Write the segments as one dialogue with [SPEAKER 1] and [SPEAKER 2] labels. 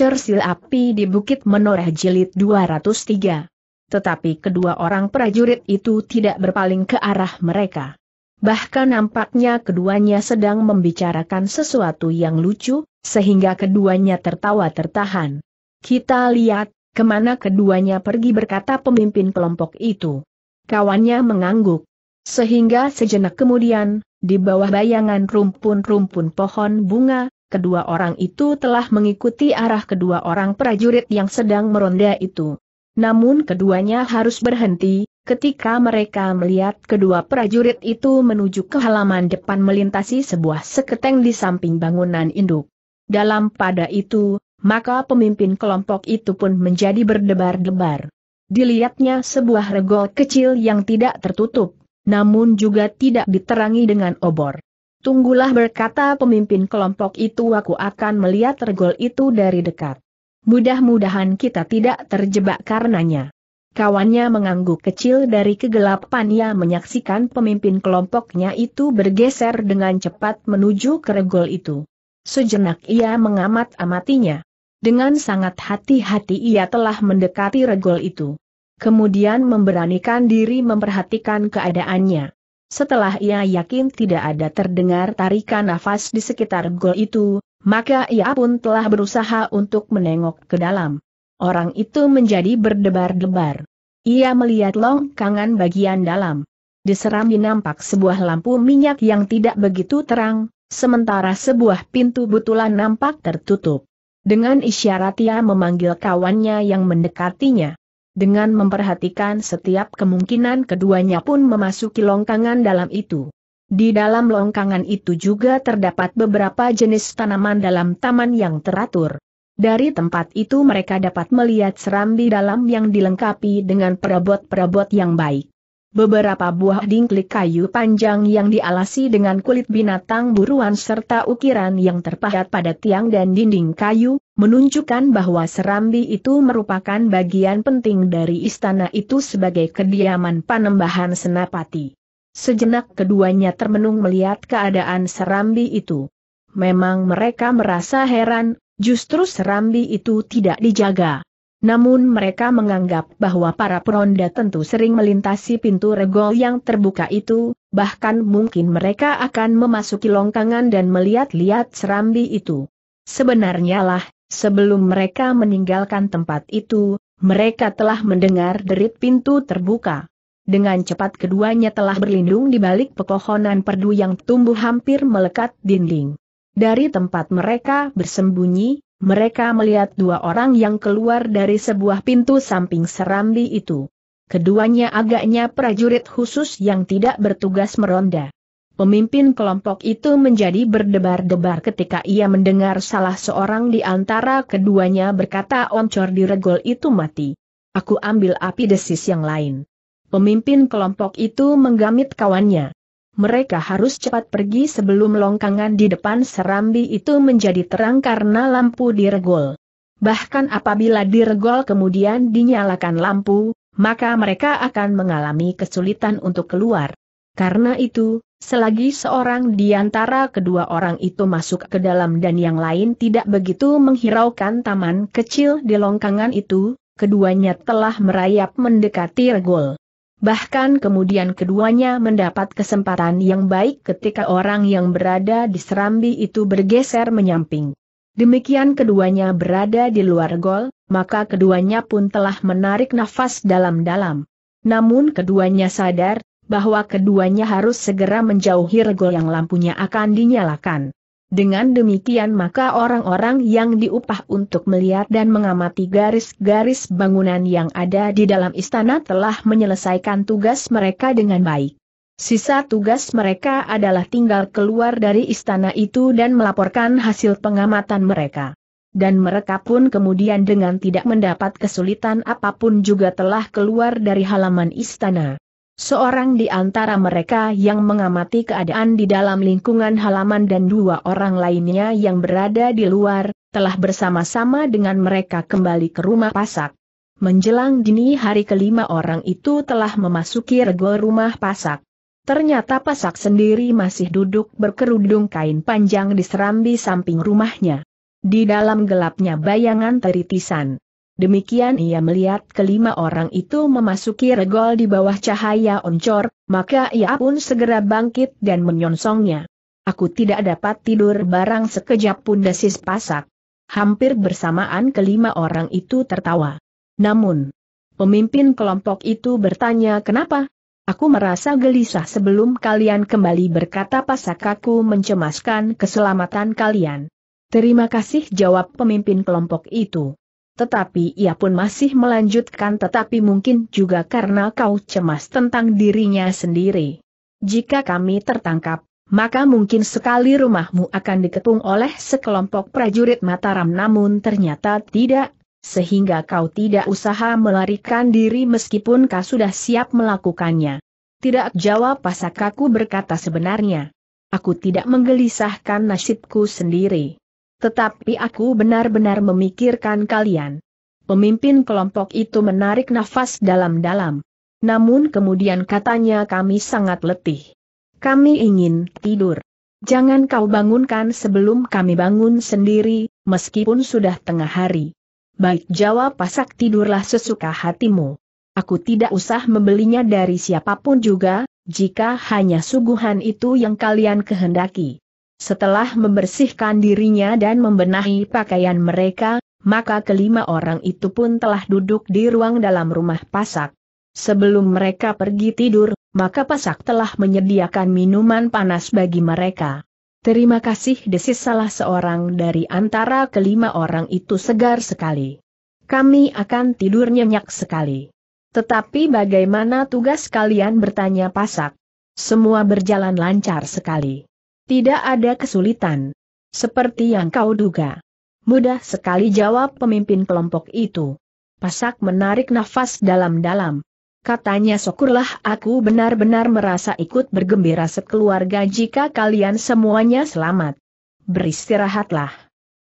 [SPEAKER 1] Cersil Api di Bukit Menoreh Jilid 203. Tetapi kedua orang prajurit itu tidak berpaling ke arah mereka. Bahkan nampaknya keduanya sedang membicarakan sesuatu yang lucu, sehingga keduanya tertawa tertahan. Kita lihat, kemana keduanya pergi berkata pemimpin kelompok itu. Kawannya mengangguk. Sehingga sejenak kemudian, di bawah bayangan rumpun-rumpun pohon bunga, kedua orang itu telah mengikuti arah kedua orang prajurit yang sedang meronda itu. Namun keduanya harus berhenti, ketika mereka melihat kedua prajurit itu menuju ke halaman depan melintasi sebuah seketeng di samping bangunan induk. Dalam pada itu, maka pemimpin kelompok itu pun menjadi berdebar-debar. Dilihatnya sebuah regol kecil yang tidak tertutup, namun juga tidak diterangi dengan obor. Tunggulah berkata pemimpin kelompok itu aku akan melihat regol itu dari dekat. Mudah-mudahan kita tidak terjebak karenanya. Kawannya mengangguk kecil dari kegelapan ia menyaksikan pemimpin kelompoknya itu bergeser dengan cepat menuju ke regol itu. Sejenak ia mengamat-amatinya. Dengan sangat hati-hati ia telah mendekati regol itu. Kemudian memberanikan diri memperhatikan keadaannya. Setelah ia yakin tidak ada terdengar tarikan nafas di sekitar gol itu, maka ia pun telah berusaha untuk menengok ke dalam. Orang itu menjadi berdebar-debar. Ia melihat longkangan bagian dalam. Diseram dinampak sebuah lampu minyak yang tidak begitu terang, sementara sebuah pintu butulan nampak tertutup. Dengan isyarat ia memanggil kawannya yang mendekatinya dengan memperhatikan setiap kemungkinan keduanya pun memasuki longkangan dalam itu. Di dalam longkangan itu juga terdapat beberapa jenis tanaman dalam taman yang teratur. Dari tempat itu mereka dapat melihat serambi dalam yang dilengkapi dengan perabot-perabot yang baik. Beberapa buah dingklik kayu panjang yang dialasi dengan kulit binatang buruan serta ukiran yang terpahat pada tiang dan dinding kayu, menunjukkan bahwa serambi itu merupakan bagian penting dari istana itu sebagai kediaman panembahan senapati. Sejenak keduanya termenung melihat keadaan serambi itu. Memang mereka merasa heran, justru serambi itu tidak dijaga. Namun mereka menganggap bahwa para peronda tentu sering melintasi pintu regol yang terbuka itu, bahkan mungkin mereka akan memasuki longkangan dan melihat-lihat serambi itu. Sebenarnya lah, sebelum mereka meninggalkan tempat itu, mereka telah mendengar derit pintu terbuka. Dengan cepat keduanya telah berlindung di balik pepohonan perdu yang tumbuh hampir melekat dinding. Dari tempat mereka bersembunyi, mereka melihat dua orang yang keluar dari sebuah pintu samping serambi itu. Keduanya agaknya prajurit khusus yang tidak bertugas meronda. Pemimpin kelompok itu menjadi berdebar-debar ketika ia mendengar salah seorang di antara keduanya berkata oncor di regol itu mati. Aku ambil api desis yang lain. Pemimpin kelompok itu menggamit kawannya mereka harus cepat pergi sebelum longkangan di depan serambi itu menjadi terang karena lampu diregol. Bahkan apabila diregol kemudian dinyalakan lampu, maka mereka akan mengalami kesulitan untuk keluar. Karena itu, selagi seorang di antara kedua orang itu masuk ke dalam dan yang lain tidak begitu menghiraukan taman kecil di longkangan itu, keduanya telah merayap mendekati regol. Bahkan kemudian keduanya mendapat kesempatan yang baik ketika orang yang berada di serambi itu bergeser menyamping. Demikian keduanya berada di luar gol, maka keduanya pun telah menarik nafas dalam-dalam. Namun keduanya sadar, bahwa keduanya harus segera menjauhi regol yang lampunya akan dinyalakan. Dengan demikian maka orang-orang yang diupah untuk melihat dan mengamati garis-garis bangunan yang ada di dalam istana telah menyelesaikan tugas mereka dengan baik. Sisa tugas mereka adalah tinggal keluar dari istana itu dan melaporkan hasil pengamatan mereka. Dan mereka pun kemudian dengan tidak mendapat kesulitan apapun juga telah keluar dari halaman istana. Seorang di antara mereka yang mengamati keadaan di dalam lingkungan halaman dan dua orang lainnya yang berada di luar, telah bersama-sama dengan mereka kembali ke rumah pasak. Menjelang dini hari kelima orang itu telah memasuki rego rumah pasak. Ternyata pasak sendiri masih duduk berkerudung kain panjang di serambi samping rumahnya. Di dalam gelapnya bayangan teritisan. Demikian ia melihat kelima orang itu memasuki regol di bawah cahaya oncor, maka ia pun segera bangkit dan menyongsongnya. Aku tidak dapat tidur barang sekejap pun desis pasak. Hampir bersamaan kelima orang itu tertawa. Namun, pemimpin kelompok itu bertanya kenapa? Aku merasa gelisah sebelum kalian kembali berkata pasakaku mencemaskan keselamatan kalian. Terima kasih jawab pemimpin kelompok itu. Tetapi ia pun masih melanjutkan tetapi mungkin juga karena kau cemas tentang dirinya sendiri. Jika kami tertangkap, maka mungkin sekali rumahmu akan dikepung oleh sekelompok prajurit Mataram namun ternyata tidak, sehingga kau tidak usaha melarikan diri meskipun kau sudah siap melakukannya. Tidak jawab pasakaku berkata sebenarnya. Aku tidak menggelisahkan nasibku sendiri. Tetapi aku benar-benar memikirkan kalian. Pemimpin kelompok itu menarik nafas dalam-dalam. Namun kemudian katanya kami sangat letih. Kami ingin tidur. Jangan kau bangunkan sebelum kami bangun sendiri, meskipun sudah tengah hari. Baik jawab pasak tidurlah sesuka hatimu. Aku tidak usah membelinya dari siapapun juga, jika hanya suguhan itu yang kalian kehendaki. Setelah membersihkan dirinya dan membenahi pakaian mereka, maka kelima orang itu pun telah duduk di ruang dalam rumah pasak. Sebelum mereka pergi tidur, maka pasak telah menyediakan minuman panas bagi mereka. Terima kasih desis salah seorang dari antara kelima orang itu segar sekali. Kami akan tidur nyenyak sekali. Tetapi bagaimana tugas kalian bertanya pasak? Semua berjalan lancar sekali. Tidak ada kesulitan. Seperti yang kau duga. Mudah sekali jawab pemimpin kelompok itu. Pasak menarik nafas dalam-dalam. Katanya syukurlah aku benar-benar merasa ikut bergembira sekeluarga jika kalian semuanya selamat. Beristirahatlah.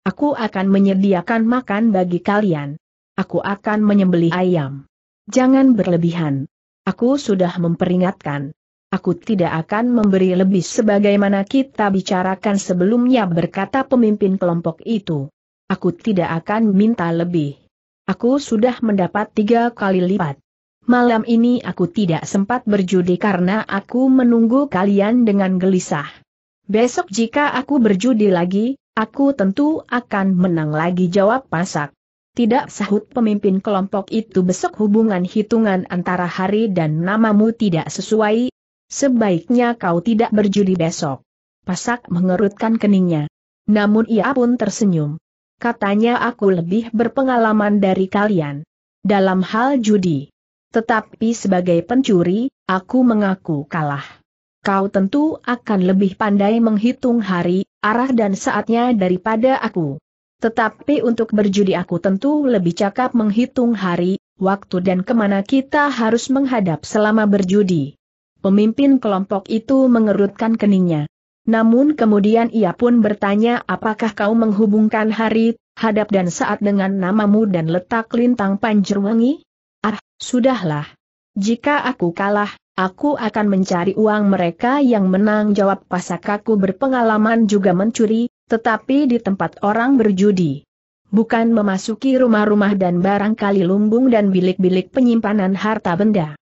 [SPEAKER 1] Aku akan menyediakan makan bagi kalian. Aku akan menyembelih ayam. Jangan berlebihan. Aku sudah memperingatkan aku tidak akan memberi lebih sebagaimana kita bicarakan sebelumnya berkata pemimpin kelompok itu. Aku tidak akan minta lebih. Aku sudah mendapat tiga kali lipat. Malam ini aku tidak sempat berjudi karena aku menunggu kalian dengan gelisah. Besok jika aku berjudi lagi, aku tentu akan menang lagi jawab pasak. Tidak sahut pemimpin kelompok itu besok hubungan hitungan antara hari dan namamu tidak sesuai, Sebaiknya kau tidak berjudi besok. Pasak mengerutkan keningnya. Namun ia pun tersenyum. Katanya aku lebih berpengalaman dari kalian. Dalam hal judi. Tetapi sebagai pencuri, aku mengaku kalah. Kau tentu akan lebih pandai menghitung hari, arah dan saatnya daripada aku. Tetapi untuk berjudi aku tentu lebih cakap menghitung hari, waktu dan kemana kita harus menghadap selama berjudi. Pemimpin kelompok itu mengerutkan keningnya. Namun kemudian ia pun bertanya apakah kau menghubungkan hari, hadap dan saat dengan namamu dan letak lintang panjerwangi? Ah, sudahlah. Jika aku kalah, aku akan mencari uang mereka yang menang jawab pasakaku berpengalaman juga mencuri, tetapi di tempat orang berjudi. Bukan memasuki rumah-rumah dan barangkali lumbung dan bilik-bilik penyimpanan harta benda.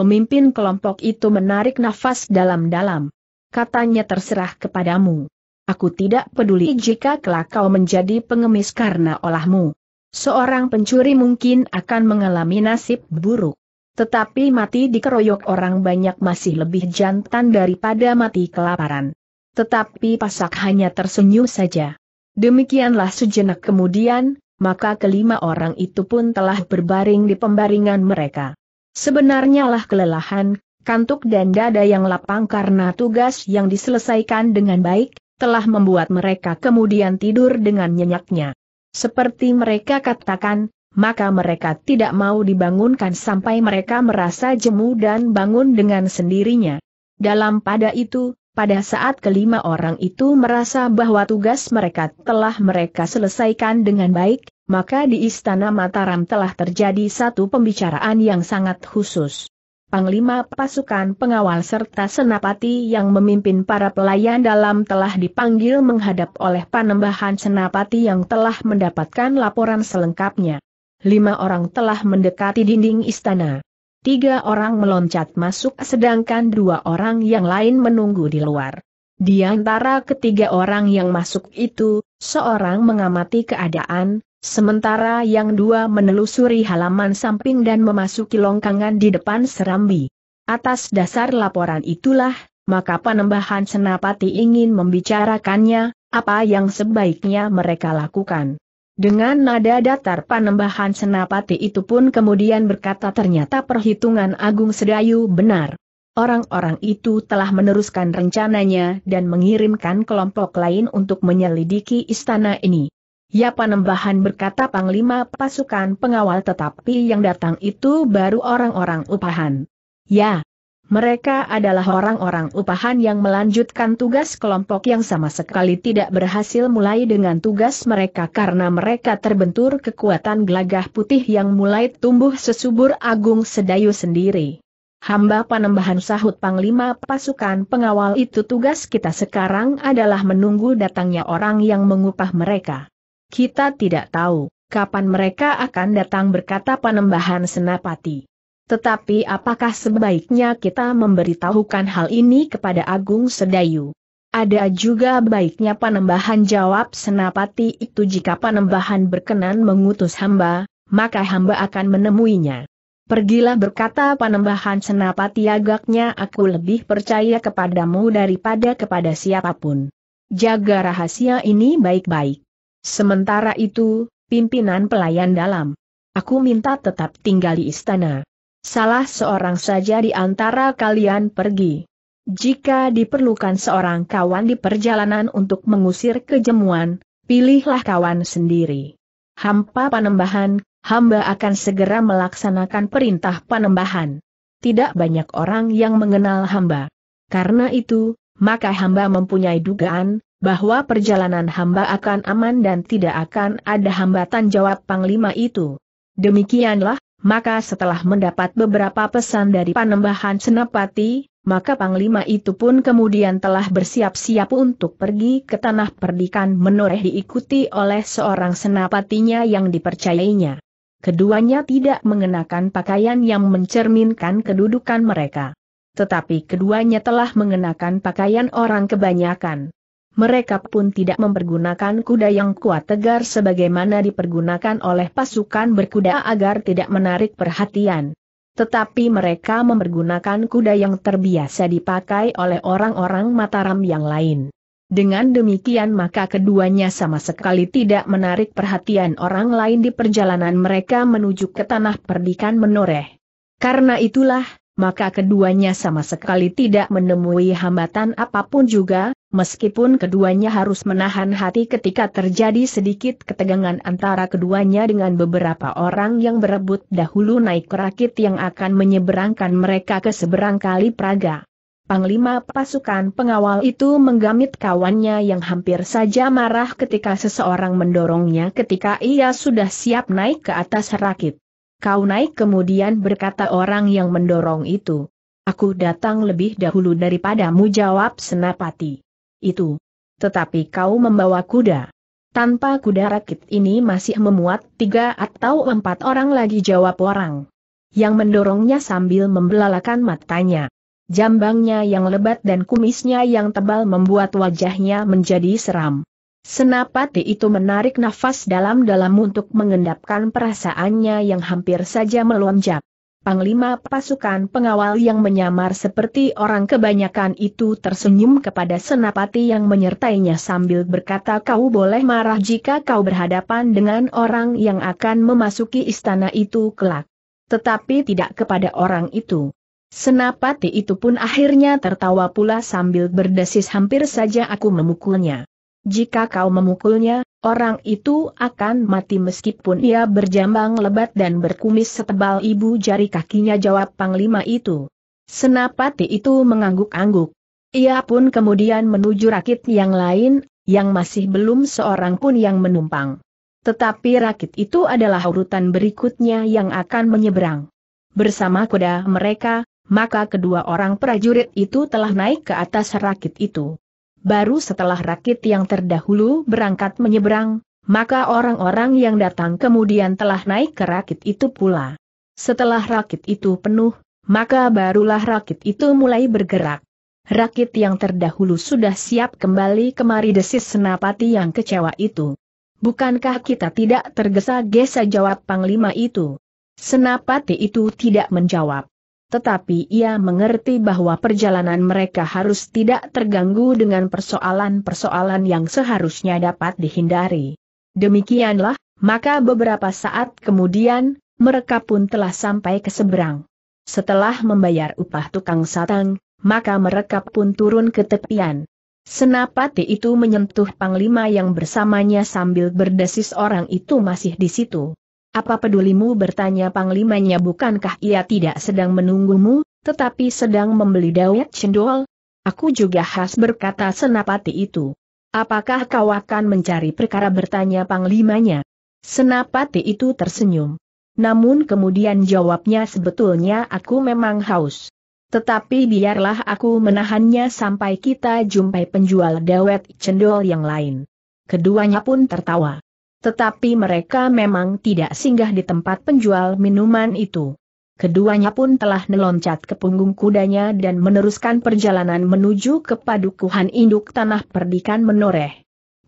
[SPEAKER 1] Pemimpin kelompok itu menarik nafas dalam-dalam. Katanya terserah kepadamu. Aku tidak peduli jika kelak kau menjadi pengemis karena olahmu. Seorang pencuri mungkin akan mengalami nasib buruk. Tetapi mati dikeroyok orang banyak masih lebih jantan daripada mati kelaparan. Tetapi pasak hanya tersenyum saja. Demikianlah sejenak kemudian, maka kelima orang itu pun telah berbaring di pembaringan mereka. Sebenarnya lah kelelahan, kantuk dan dada yang lapang karena tugas yang diselesaikan dengan baik, telah membuat mereka kemudian tidur dengan nyenyaknya. Seperti mereka katakan, maka mereka tidak mau dibangunkan sampai mereka merasa jemu dan bangun dengan sendirinya. Dalam pada itu, pada saat kelima orang itu merasa bahwa tugas mereka telah mereka selesaikan dengan baik, maka di Istana Mataram telah terjadi satu pembicaraan yang sangat khusus. Panglima pasukan pengawal serta senapati yang memimpin para pelayan dalam telah dipanggil menghadap oleh panembahan senapati yang telah mendapatkan laporan selengkapnya. Lima orang telah mendekati dinding istana. Tiga orang meloncat masuk sedangkan dua orang yang lain menunggu di luar. Di antara ketiga orang yang masuk itu, seorang mengamati keadaan, Sementara yang dua menelusuri halaman samping dan memasuki longkangan di depan serambi. Atas dasar laporan itulah, maka penembahan Senapati ingin membicarakannya, apa yang sebaiknya mereka lakukan. Dengan nada datar panembahan Senapati itu pun kemudian berkata ternyata perhitungan Agung Sedayu benar. Orang-orang itu telah meneruskan rencananya dan mengirimkan kelompok lain untuk menyelidiki istana ini. Ya Panembahan berkata Panglima pasukan pengawal tetapi yang datang itu baru orang-orang upahan. Ya, mereka adalah orang-orang upahan yang melanjutkan tugas kelompok yang sama sekali tidak berhasil mulai dengan tugas mereka karena mereka terbentur kekuatan gelagah putih yang mulai tumbuh sesubur agung sedayu sendiri. Hamba panembahan sahut Panglima pasukan pengawal itu tugas kita sekarang adalah menunggu datangnya orang yang mengupah mereka. Kita tidak tahu kapan mereka akan datang berkata panembahan senapati. Tetapi apakah sebaiknya kita memberitahukan hal ini kepada Agung Sedayu? Ada juga baiknya panembahan jawab senapati itu jika panembahan berkenan mengutus hamba, maka hamba akan menemuinya. Pergilah berkata panembahan senapati agaknya aku lebih percaya kepadamu daripada kepada siapapun. Jaga rahasia ini baik-baik. Sementara itu, pimpinan pelayan dalam. Aku minta tetap tinggal di istana. Salah seorang saja di antara kalian pergi. Jika diperlukan seorang kawan di perjalanan untuk mengusir kejemuan, pilihlah kawan sendiri. Hampa panembahan, hamba akan segera melaksanakan perintah panembahan. Tidak banyak orang yang mengenal hamba. Karena itu, maka hamba mempunyai dugaan, bahwa perjalanan hamba akan aman dan tidak akan ada hambatan jawab Panglima itu. Demikianlah, maka setelah mendapat beberapa pesan dari Panembahan Senapati, maka Panglima itu pun kemudian telah bersiap-siap untuk pergi ke tanah perdikan menoreh diikuti oleh seorang senapatinya yang dipercayainya. Keduanya tidak mengenakan pakaian yang mencerminkan kedudukan mereka. Tetapi keduanya telah mengenakan pakaian orang kebanyakan. Mereka pun tidak mempergunakan kuda yang kuat tegar sebagaimana dipergunakan oleh pasukan berkuda agar tidak menarik perhatian. Tetapi mereka mempergunakan kuda yang terbiasa dipakai oleh orang-orang Mataram yang lain. Dengan demikian maka keduanya sama sekali tidak menarik perhatian orang lain di perjalanan mereka menuju ke tanah perdikan menoreh. Karena itulah, maka keduanya sama sekali tidak menemui hambatan apapun juga, Meskipun keduanya harus menahan hati ketika terjadi sedikit ketegangan antara keduanya dengan beberapa orang yang berebut dahulu naik kerakit yang akan menyeberangkan mereka ke seberang kali Praga. Panglima pasukan pengawal itu menggamit kawannya yang hampir saja marah ketika seseorang mendorongnya ketika ia sudah siap naik ke atas rakit. Kau naik kemudian berkata orang yang mendorong itu. Aku datang lebih dahulu daripadamu jawab senapati itu. Tetapi kau membawa kuda. Tanpa kuda rakit ini masih memuat tiga atau empat orang lagi jawab orang. Yang mendorongnya sambil membelalakan matanya. Jambangnya yang lebat dan kumisnya yang tebal membuat wajahnya menjadi seram. Senapati itu menarik nafas dalam-dalam untuk mengendapkan perasaannya yang hampir saja melonjak. Panglima pasukan pengawal yang menyamar seperti orang kebanyakan itu tersenyum kepada senapati yang menyertainya sambil berkata kau boleh marah jika kau berhadapan dengan orang yang akan memasuki istana itu kelak. Tetapi tidak kepada orang itu. Senapati itu pun akhirnya tertawa pula sambil berdesis hampir saja aku memukulnya. Jika kau memukulnya, orang itu akan mati meskipun ia berjambang lebat dan berkumis setebal ibu jari kakinya jawab panglima itu. Senapati itu mengangguk-angguk. Ia pun kemudian menuju rakit yang lain, yang masih belum seorang pun yang menumpang. Tetapi rakit itu adalah urutan berikutnya yang akan menyeberang. Bersama kuda mereka, maka kedua orang prajurit itu telah naik ke atas rakit itu. Baru setelah rakit yang terdahulu berangkat menyeberang, maka orang-orang yang datang kemudian telah naik ke rakit itu pula. Setelah rakit itu penuh, maka barulah rakit itu mulai bergerak. Rakit yang terdahulu sudah siap kembali kemari desis senapati yang kecewa itu. Bukankah kita tidak tergesa-gesa jawab panglima itu? Senapati itu tidak menjawab tetapi ia mengerti bahwa perjalanan mereka harus tidak terganggu dengan persoalan-persoalan yang seharusnya dapat dihindari. Demikianlah, maka beberapa saat kemudian, mereka pun telah sampai ke seberang. Setelah membayar upah tukang satang, maka mereka pun turun ke tepian. Senapati itu menyentuh panglima yang bersamanya sambil berdesis orang itu masih di situ. Apa pedulimu bertanya panglimanya bukankah ia tidak sedang menunggumu, tetapi sedang membeli dawet cendol? Aku juga khas berkata senapati itu. Apakah kau akan mencari perkara bertanya panglimanya? Senapati itu tersenyum. Namun kemudian jawabnya sebetulnya aku memang haus. Tetapi biarlah aku menahannya sampai kita jumpai penjual dawet cendol yang lain. Keduanya pun tertawa. Tetapi mereka memang tidak singgah di tempat penjual minuman itu. Keduanya pun telah meloncat ke punggung kudanya dan meneruskan perjalanan menuju ke padukuhan induk tanah perdikan menoreh.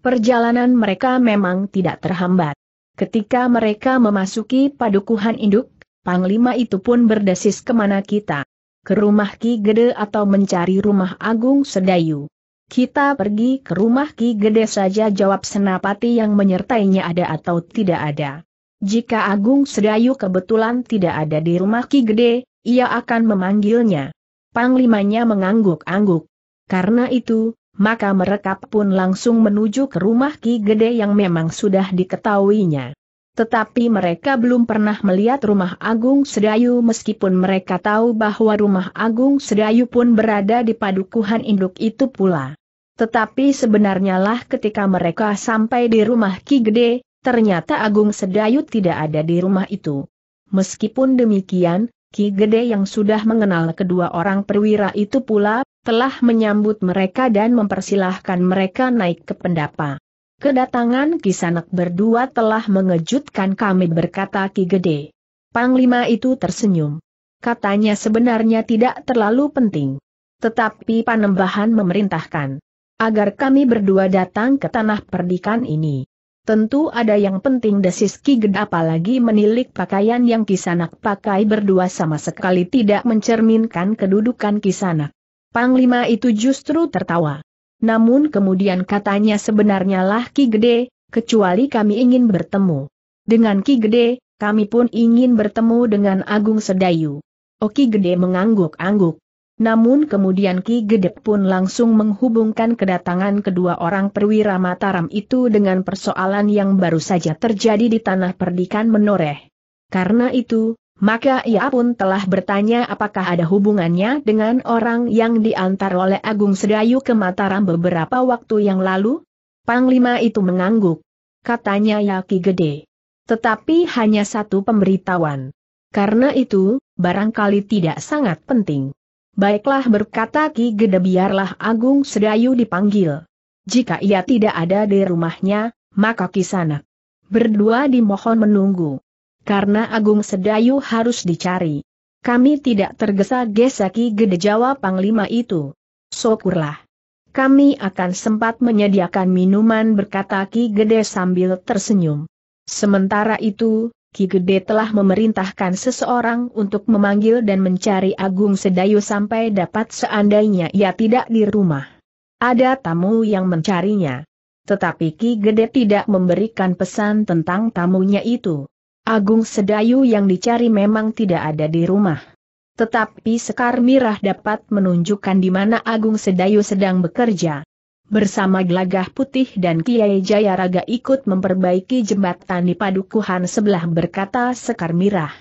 [SPEAKER 1] Perjalanan mereka memang tidak terhambat. Ketika mereka memasuki padukuhan induk, Panglima itu pun berdesis kemana kita. Ke rumah Ki Gede atau mencari rumah Agung Sedayu. Kita pergi ke rumah Ki Gede saja jawab senapati yang menyertainya ada atau tidak ada. Jika Agung Sedayu kebetulan tidak ada di rumah Ki Gede, ia akan memanggilnya. Panglimanya mengangguk-angguk. Karena itu, maka mereka pun langsung menuju ke rumah Ki Gede yang memang sudah diketahuinya. Tetapi mereka belum pernah melihat rumah Agung Sedayu meskipun mereka tahu bahwa rumah Agung Sedayu pun berada di padukuhan induk itu pula. Tetapi sebenarnya lah ketika mereka sampai di rumah Ki Gede, ternyata Agung Sedayu tidak ada di rumah itu. Meskipun demikian, Ki Gede yang sudah mengenal kedua orang perwira itu pula, telah menyambut mereka dan mempersilahkan mereka naik ke pendapa. Kedatangan Kisanak berdua telah mengejutkan kami berkata Ki Gede. Panglima itu tersenyum. Katanya sebenarnya tidak terlalu penting. Tetapi Panembahan memerintahkan agar kami berdua datang ke tanah perdikan ini. Tentu ada yang penting desis Ki Ged apalagi menilik pakaian yang Kisanak pakai berdua sama sekali tidak mencerminkan kedudukan Kisanak. Panglima itu justru tertawa. Namun kemudian katanya sebenarnya lah Ki Gede, kecuali kami ingin bertemu. Dengan Ki Gede, kami pun ingin bertemu dengan Agung Sedayu. Oki oh Gede mengangguk-angguk. Namun kemudian Ki Gedep pun langsung menghubungkan kedatangan kedua orang perwira Mataram itu dengan persoalan yang baru saja terjadi di tanah perdikan menoreh. Karena itu, maka ia pun telah bertanya apakah ada hubungannya dengan orang yang diantar oleh Agung Sedayu ke Mataram beberapa waktu yang lalu? Panglima itu mengangguk. Katanya ya Ki Gede. Tetapi hanya satu pemberitahuan. Karena itu, barangkali tidak sangat penting. Baiklah berkata Ki Gede biarlah Agung Sedayu dipanggil. Jika ia tidak ada di rumahnya, maka kisana. Berdua dimohon menunggu. Karena Agung Sedayu harus dicari. Kami tidak tergesa-gesa Ki Gede jawab Panglima itu. Syukurlah. Kami akan sempat menyediakan minuman berkata Ki Gede sambil tersenyum. Sementara itu, Ki Gede telah memerintahkan seseorang untuk memanggil dan mencari Agung Sedayu sampai dapat seandainya ia tidak di rumah. Ada tamu yang mencarinya. Tetapi Ki Gede tidak memberikan pesan tentang tamunya itu. Agung Sedayu yang dicari memang tidak ada di rumah. Tetapi Sekar Mirah dapat menunjukkan di mana Agung Sedayu sedang bekerja bersama Glagah Putih dan Kiai Jayaraga ikut memperbaiki jembatan di padukuhan sebelah berkata Sekar Mirah.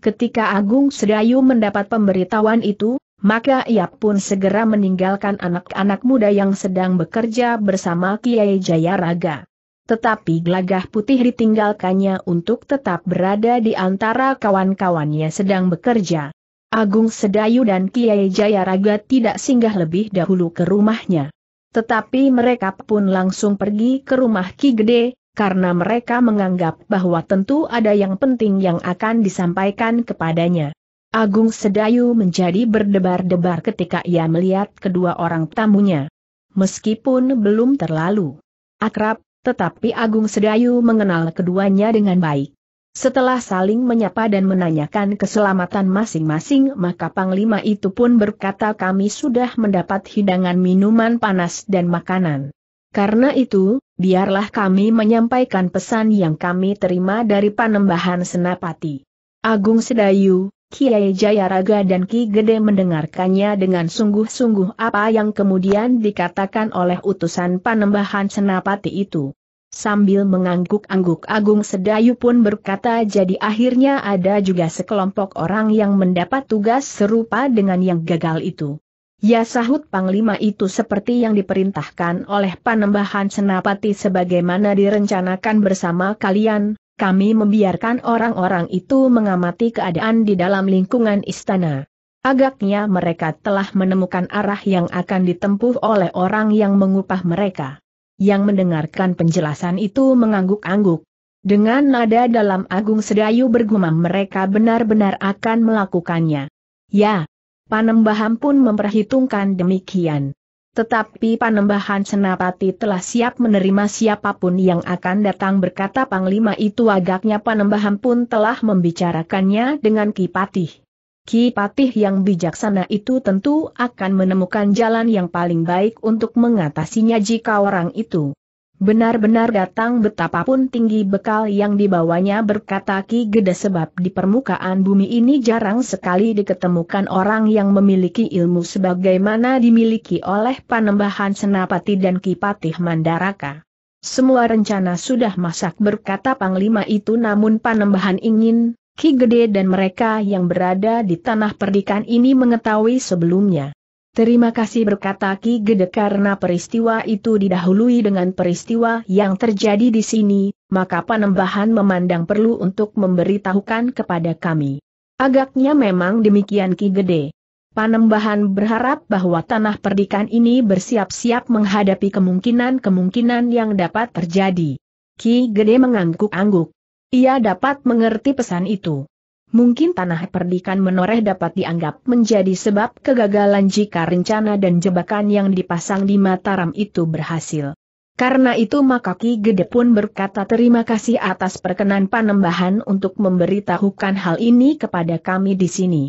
[SPEAKER 1] Ketika Agung Sedayu mendapat pemberitahuan itu, maka ia pun segera meninggalkan anak-anak muda yang sedang bekerja bersama Kiai Jayaraga. Tetapi Glagah putih ditinggalkannya untuk tetap berada di antara kawan-kawannya sedang bekerja. Agung Sedayu dan Kiai Jayaraga tidak singgah lebih dahulu ke rumahnya. Tetapi mereka pun langsung pergi ke rumah Ki Gede, karena mereka menganggap bahwa tentu ada yang penting yang akan disampaikan kepadanya. Agung Sedayu menjadi berdebar-debar ketika ia melihat kedua orang tamunya. Meskipun belum terlalu akrab, tetapi Agung Sedayu mengenal keduanya dengan baik. Setelah saling menyapa dan menanyakan keselamatan masing-masing maka Panglima itu pun berkata kami sudah mendapat hidangan minuman panas dan makanan. Karena itu, biarlah kami menyampaikan pesan yang kami terima dari Panembahan Senapati. Agung Sedayu, Kiai Jayaraga dan Ki Gede mendengarkannya dengan sungguh-sungguh apa yang kemudian dikatakan oleh utusan Panembahan Senapati itu. Sambil mengangguk-angguk Agung Sedayu pun berkata jadi akhirnya ada juga sekelompok orang yang mendapat tugas serupa dengan yang gagal itu. Ya sahut Panglima itu seperti yang diperintahkan oleh Panembahan Senapati sebagaimana direncanakan bersama kalian, kami membiarkan orang-orang itu mengamati keadaan di dalam lingkungan istana. Agaknya mereka telah menemukan arah yang akan ditempuh oleh orang yang mengupah mereka yang mendengarkan penjelasan itu mengangguk-angguk. Dengan nada dalam agung sedayu bergumam mereka benar-benar akan melakukannya. Ya, Panembahan pun memperhitungkan demikian. Tetapi Panembahan Senapati telah siap menerima siapapun yang akan datang berkata Panglima itu agaknya Panembahan pun telah membicarakannya dengan Kipatih. Ki Patih yang bijaksana itu tentu akan menemukan jalan yang paling baik untuk mengatasinya jika orang itu benar-benar datang betapapun tinggi bekal yang dibawanya berkata Ki Gede sebab di permukaan bumi ini jarang sekali diketemukan orang yang memiliki ilmu sebagaimana dimiliki oleh panembahan Senapati dan Ki Patih Mandaraka. Semua rencana sudah masak berkata Panglima itu namun panembahan ingin Ki Gede dan mereka yang berada di tanah perdikan ini mengetahui sebelumnya. Terima kasih berkata Ki Gede karena peristiwa itu didahului dengan peristiwa yang terjadi di sini, maka Panembahan memandang perlu untuk memberitahukan kepada kami. Agaknya memang demikian Ki Gede. Panembahan berharap bahwa tanah perdikan ini bersiap-siap menghadapi kemungkinan-kemungkinan yang dapat terjadi. Ki Gede mengangguk-angguk. Ia dapat mengerti pesan itu. Mungkin tanah perdikan menoreh dapat dianggap menjadi sebab kegagalan jika rencana dan jebakan yang dipasang di Mataram itu berhasil. Karena itu maka Ki Gede pun berkata terima kasih atas perkenan panembahan untuk memberitahukan hal ini kepada kami di sini.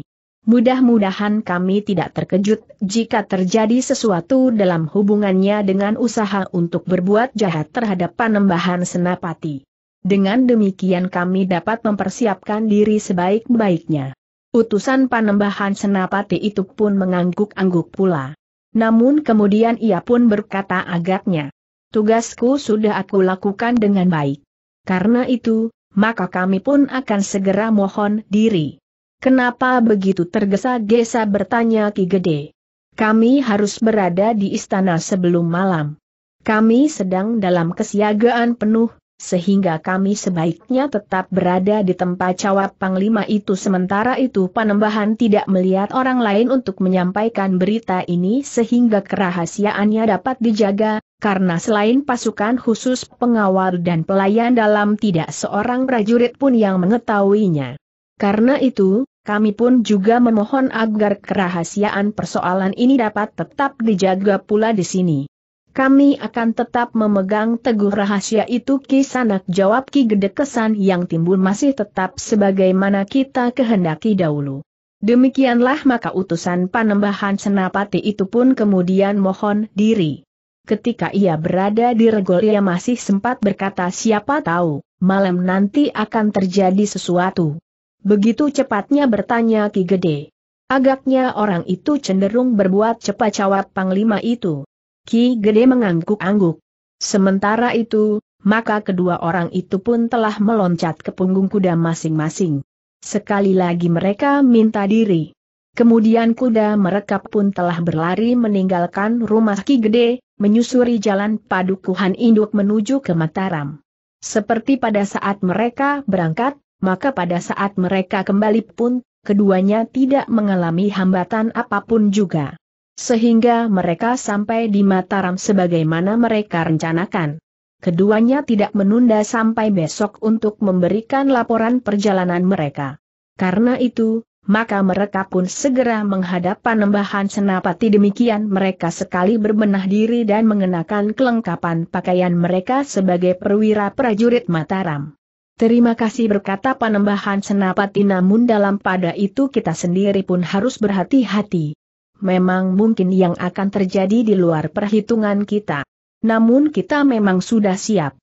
[SPEAKER 1] Mudah-mudahan kami tidak terkejut jika terjadi sesuatu dalam hubungannya dengan usaha untuk berbuat jahat terhadap panembahan Senapati. Dengan demikian kami dapat mempersiapkan diri sebaik-baiknya. Utusan panembahan senapati itu pun mengangguk-angguk pula. Namun kemudian ia pun berkata agaknya, tugasku sudah aku lakukan dengan baik. Karena itu, maka kami pun akan segera mohon diri. Kenapa begitu tergesa-gesa bertanya Ki Gede? Kami harus berada di istana sebelum malam. Kami sedang dalam kesiagaan penuh, sehingga kami sebaiknya tetap berada di tempat cawap Panglima itu sementara itu Panembahan tidak melihat orang lain untuk menyampaikan berita ini sehingga kerahasiaannya dapat dijaga, karena selain pasukan khusus pengawal dan pelayan dalam tidak seorang prajurit pun yang mengetahuinya. Karena itu, kami pun juga memohon agar kerahasiaan persoalan ini dapat tetap dijaga pula di sini kami akan tetap memegang teguh rahasia itu Ki Sanak jawab Ki Gede kesan yang timbul masih tetap sebagaimana kita kehendaki dahulu. Demikianlah maka utusan panembahan senapati itu pun kemudian mohon diri. Ketika ia berada di regol ia masih sempat berkata siapa tahu, malam nanti akan terjadi sesuatu. Begitu cepatnya bertanya Ki Gede. Agaknya orang itu cenderung berbuat cepat cawat panglima itu. Ki Gede mengangguk-angguk. Sementara itu, maka kedua orang itu pun telah meloncat ke punggung kuda masing-masing. Sekali lagi mereka minta diri. Kemudian kuda mereka pun telah berlari meninggalkan rumah Ki Gede, menyusuri jalan padukuhan induk menuju ke Mataram. Seperti pada saat mereka berangkat, maka pada saat mereka kembali pun, keduanya tidak mengalami hambatan apapun juga. Sehingga mereka sampai di Mataram sebagaimana mereka rencanakan. Keduanya tidak menunda sampai besok untuk memberikan laporan perjalanan mereka. Karena itu, maka mereka pun segera menghadap panembahan senapati demikian mereka sekali berbenah diri dan mengenakan kelengkapan pakaian mereka sebagai perwira prajurit Mataram. Terima kasih berkata panembahan senapati namun dalam pada itu kita sendiri pun harus berhati-hati memang mungkin yang akan terjadi di luar perhitungan kita. Namun kita memang sudah siap.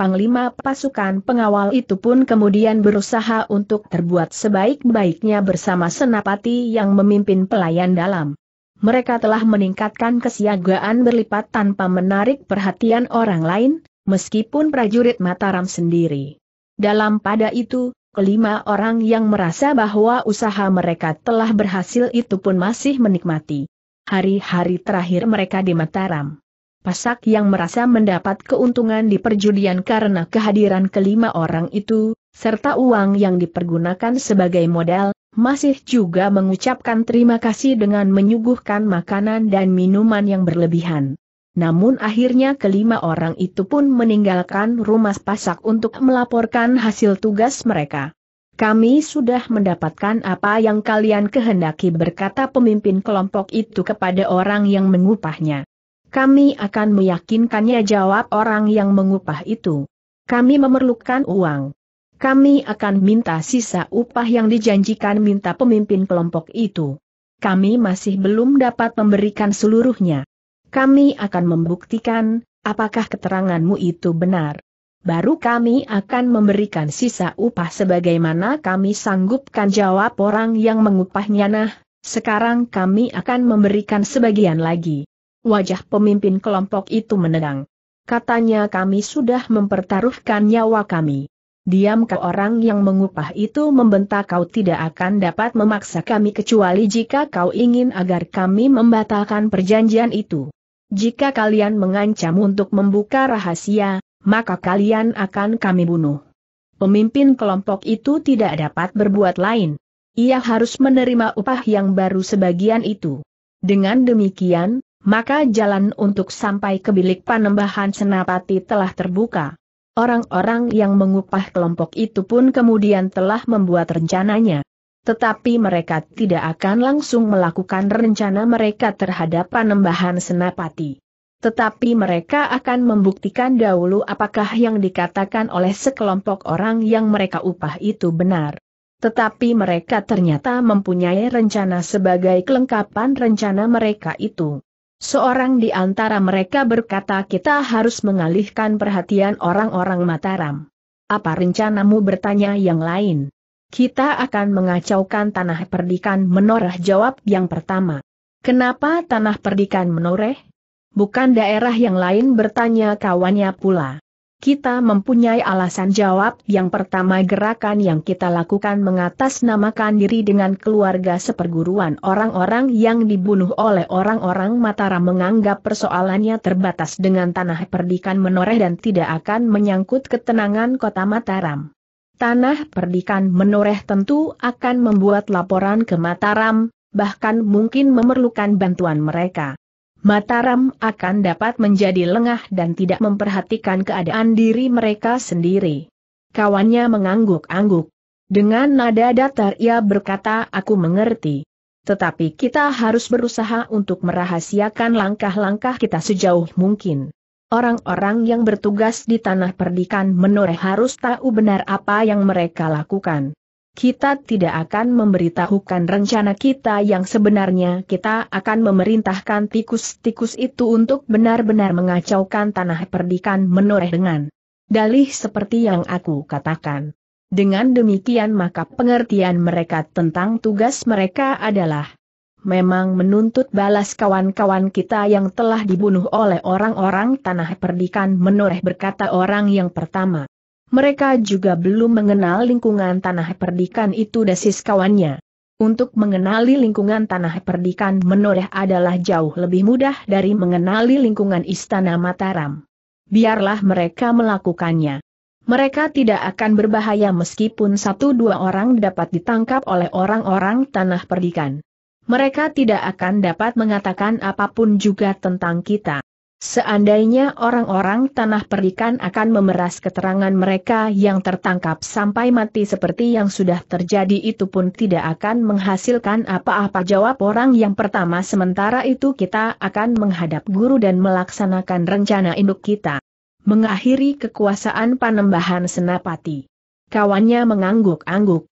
[SPEAKER 1] Panglima pasukan pengawal itu pun kemudian berusaha untuk terbuat sebaik-baiknya bersama senapati yang memimpin pelayan dalam. Mereka telah meningkatkan kesiagaan berlipat tanpa menarik perhatian orang lain, meskipun prajurit Mataram sendiri. Dalam pada itu, kelima orang yang merasa bahwa usaha mereka telah berhasil itu pun masih menikmati hari-hari terakhir mereka di Mataram. Pasak yang merasa mendapat keuntungan di perjudian karena kehadiran kelima orang itu, serta uang yang dipergunakan sebagai modal, masih juga mengucapkan terima kasih dengan menyuguhkan makanan dan minuman yang berlebihan. Namun akhirnya kelima orang itu pun meninggalkan rumah pasak untuk melaporkan hasil tugas mereka. Kami sudah mendapatkan apa yang kalian kehendaki berkata pemimpin kelompok itu kepada orang yang mengupahnya. Kami akan meyakinkannya jawab orang yang mengupah itu. Kami memerlukan uang. Kami akan minta sisa upah yang dijanjikan minta pemimpin kelompok itu. Kami masih belum dapat memberikan seluruhnya. Kami akan membuktikan, apakah keteranganmu itu benar. Baru kami akan memberikan sisa upah sebagaimana kami sanggupkan jawab orang yang mengupahnya nah, sekarang kami akan memberikan sebagian lagi. Wajah pemimpin kelompok itu menerang. Katanya kami sudah mempertaruhkan nyawa kami. Diam ke orang yang mengupah itu membentak kau tidak akan dapat memaksa kami kecuali jika kau ingin agar kami membatalkan perjanjian itu. Jika kalian mengancam untuk membuka rahasia, maka kalian akan kami bunuh. Pemimpin kelompok itu tidak dapat berbuat lain. Ia harus menerima upah yang baru sebagian itu. Dengan demikian, maka jalan untuk sampai ke bilik panembahan senapati telah terbuka. Orang-orang yang mengupah kelompok itu pun kemudian telah membuat rencananya. Tetapi mereka tidak akan langsung melakukan rencana mereka terhadap panembahan senapati. Tetapi mereka akan membuktikan dahulu apakah yang dikatakan oleh sekelompok orang yang mereka upah itu benar. Tetapi mereka ternyata mempunyai rencana sebagai kelengkapan rencana mereka itu. Seorang di antara mereka berkata kita harus mengalihkan perhatian orang-orang Mataram. Apa rencanamu bertanya yang lain? Kita akan mengacaukan tanah perdikan menoreh jawab yang pertama. Kenapa tanah perdikan menoreh? Bukan daerah yang lain bertanya kawannya pula. Kita mempunyai alasan jawab yang pertama gerakan yang kita lakukan mengatasnamakan diri dengan keluarga seperguruan orang-orang yang dibunuh oleh orang-orang Mataram menganggap persoalannya terbatas dengan tanah perdikan menoreh dan tidak akan menyangkut ketenangan kota Mataram. Tanah perdikan menoreh tentu akan membuat laporan ke Mataram, bahkan mungkin memerlukan bantuan mereka. Mataram akan dapat menjadi lengah dan tidak memperhatikan keadaan diri mereka sendiri. Kawannya mengangguk-angguk. Dengan nada datar ia berkata aku mengerti. Tetapi kita harus berusaha untuk merahasiakan langkah-langkah kita sejauh mungkin. Orang-orang yang bertugas di tanah perdikan menoreh harus tahu benar apa yang mereka lakukan. Kita tidak akan memberitahukan rencana kita yang sebenarnya kita akan memerintahkan tikus-tikus itu untuk benar-benar mengacaukan tanah perdikan menoreh dengan dalih seperti yang aku katakan. Dengan demikian maka pengertian mereka tentang tugas mereka adalah memang menuntut balas kawan-kawan kita yang telah dibunuh oleh orang-orang tanah perdikan menoreh berkata orang yang pertama. Mereka juga belum mengenal lingkungan tanah perdikan itu desis kawannya. Untuk mengenali lingkungan tanah perdikan menoreh adalah jauh lebih mudah dari mengenali lingkungan istana Mataram. Biarlah mereka melakukannya. Mereka tidak akan berbahaya meskipun satu dua orang dapat ditangkap oleh orang-orang tanah perdikan mereka tidak akan dapat mengatakan apapun juga tentang kita. Seandainya orang-orang tanah perikan akan memeras keterangan mereka yang tertangkap sampai mati seperti yang sudah terjadi itu pun tidak akan menghasilkan apa-apa jawab orang yang pertama sementara itu kita akan menghadap guru dan melaksanakan rencana induk kita. Mengakhiri kekuasaan panembahan Senapati. Kawannya mengangguk-angguk.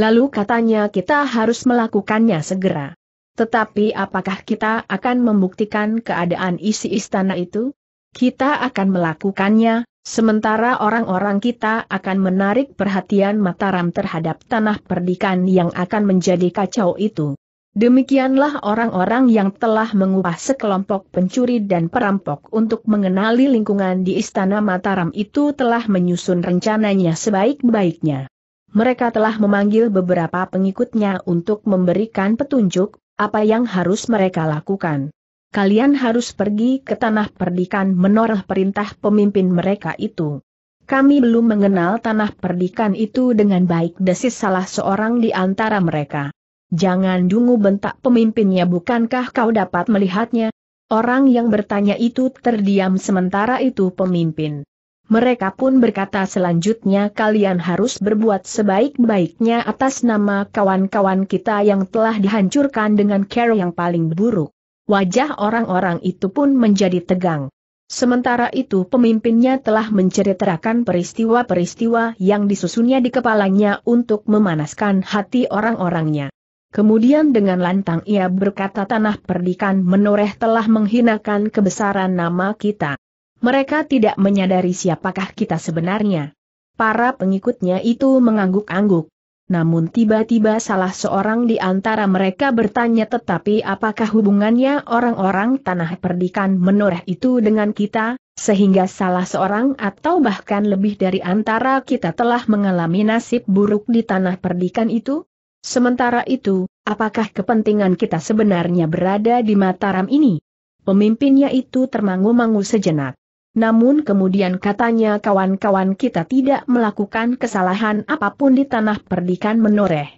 [SPEAKER 1] Lalu katanya kita harus melakukannya segera. Tetapi apakah kita akan membuktikan keadaan isi istana itu? Kita akan melakukannya, sementara orang-orang kita akan menarik perhatian Mataram terhadap tanah perdikan yang akan menjadi kacau itu. Demikianlah orang-orang yang telah mengubah sekelompok pencuri dan perampok untuk mengenali lingkungan di Istana Mataram itu telah menyusun rencananya sebaik-baiknya. Mereka telah memanggil beberapa pengikutnya untuk memberikan petunjuk, apa yang harus mereka lakukan? Kalian harus pergi ke tanah perdikan menoreh perintah pemimpin mereka itu. Kami belum mengenal tanah perdikan itu dengan baik desis salah seorang di antara mereka. Jangan dungu bentak pemimpinnya bukankah kau dapat melihatnya? Orang yang bertanya itu terdiam sementara itu pemimpin mereka pun berkata selanjutnya kalian harus berbuat sebaik-baiknya atas nama kawan-kawan kita yang telah dihancurkan dengan cara yang paling buruk. Wajah orang-orang itu pun menjadi tegang. Sementara itu pemimpinnya telah menceritakan peristiwa-peristiwa yang disusunnya di kepalanya untuk memanaskan hati orang-orangnya. Kemudian dengan lantang ia berkata tanah perdikan menoreh telah menghinakan kebesaran nama kita. Mereka tidak menyadari siapakah kita sebenarnya. Para pengikutnya itu mengangguk-angguk. Namun tiba-tiba salah seorang di antara mereka bertanya tetapi apakah hubungannya orang-orang tanah perdikan menoreh itu dengan kita, sehingga salah seorang atau bahkan lebih dari antara kita telah mengalami nasib buruk di tanah perdikan itu? Sementara itu, apakah kepentingan kita sebenarnya berada di Mataram ini? Pemimpinnya itu termangu-mangu sejenak. Namun kemudian katanya kawan-kawan kita tidak melakukan kesalahan apapun di tanah perdikan menoreh.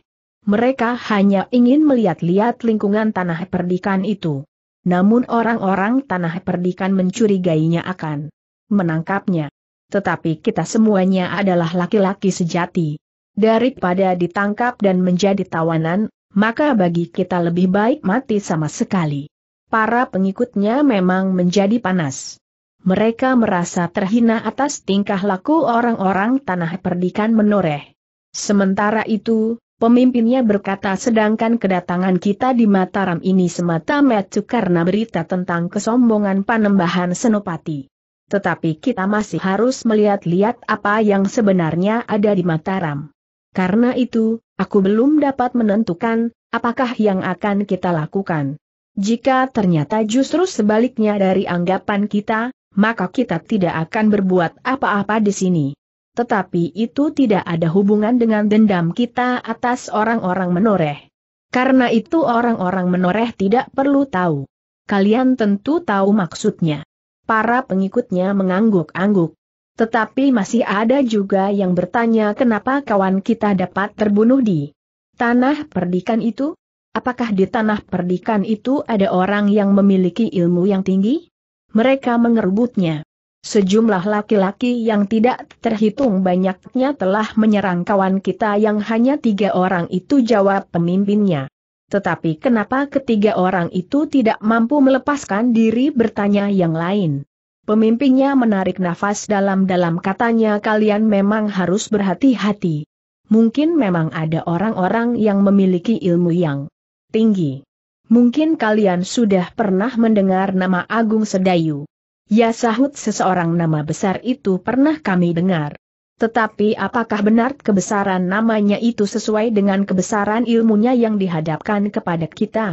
[SPEAKER 1] Mereka hanya ingin melihat-lihat lingkungan tanah perdikan itu. Namun orang-orang tanah perdikan mencurigainya akan menangkapnya. Tetapi kita semuanya adalah laki-laki sejati. Daripada ditangkap dan menjadi tawanan, maka bagi kita lebih baik mati sama sekali. Para pengikutnya memang menjadi panas. Mereka merasa terhina atas tingkah laku orang-orang tanah perdikan menoreh. Sementara itu, pemimpinnya berkata sedangkan kedatangan kita di Mataram ini semata metu karena berita tentang kesombongan panembahan Senopati. Tetapi kita masih harus melihat-lihat apa yang sebenarnya ada di Mataram. Karena itu, aku belum dapat menentukan, apakah yang akan kita lakukan. Jika ternyata justru sebaliknya dari anggapan kita, maka kita tidak akan berbuat apa-apa di sini. Tetapi itu tidak ada hubungan dengan dendam kita atas orang-orang menoreh. Karena itu orang-orang menoreh tidak perlu tahu. Kalian tentu tahu maksudnya. Para pengikutnya mengangguk-angguk. Tetapi masih ada juga yang bertanya kenapa kawan kita dapat terbunuh di tanah perdikan itu? Apakah di tanah perdikan itu ada orang yang memiliki ilmu yang tinggi? mereka mengerebutnya. Sejumlah laki-laki yang tidak terhitung banyaknya telah menyerang kawan kita yang hanya tiga orang itu jawab pemimpinnya. Tetapi kenapa ketiga orang itu tidak mampu melepaskan diri bertanya yang lain? Pemimpinnya menarik nafas dalam-dalam katanya kalian memang harus berhati-hati. Mungkin memang ada orang-orang yang memiliki ilmu yang tinggi. Mungkin kalian sudah pernah mendengar nama Agung Sedayu. Ya sahut seseorang nama besar itu pernah kami dengar. Tetapi apakah benar kebesaran namanya itu sesuai dengan kebesaran ilmunya yang dihadapkan kepada kita?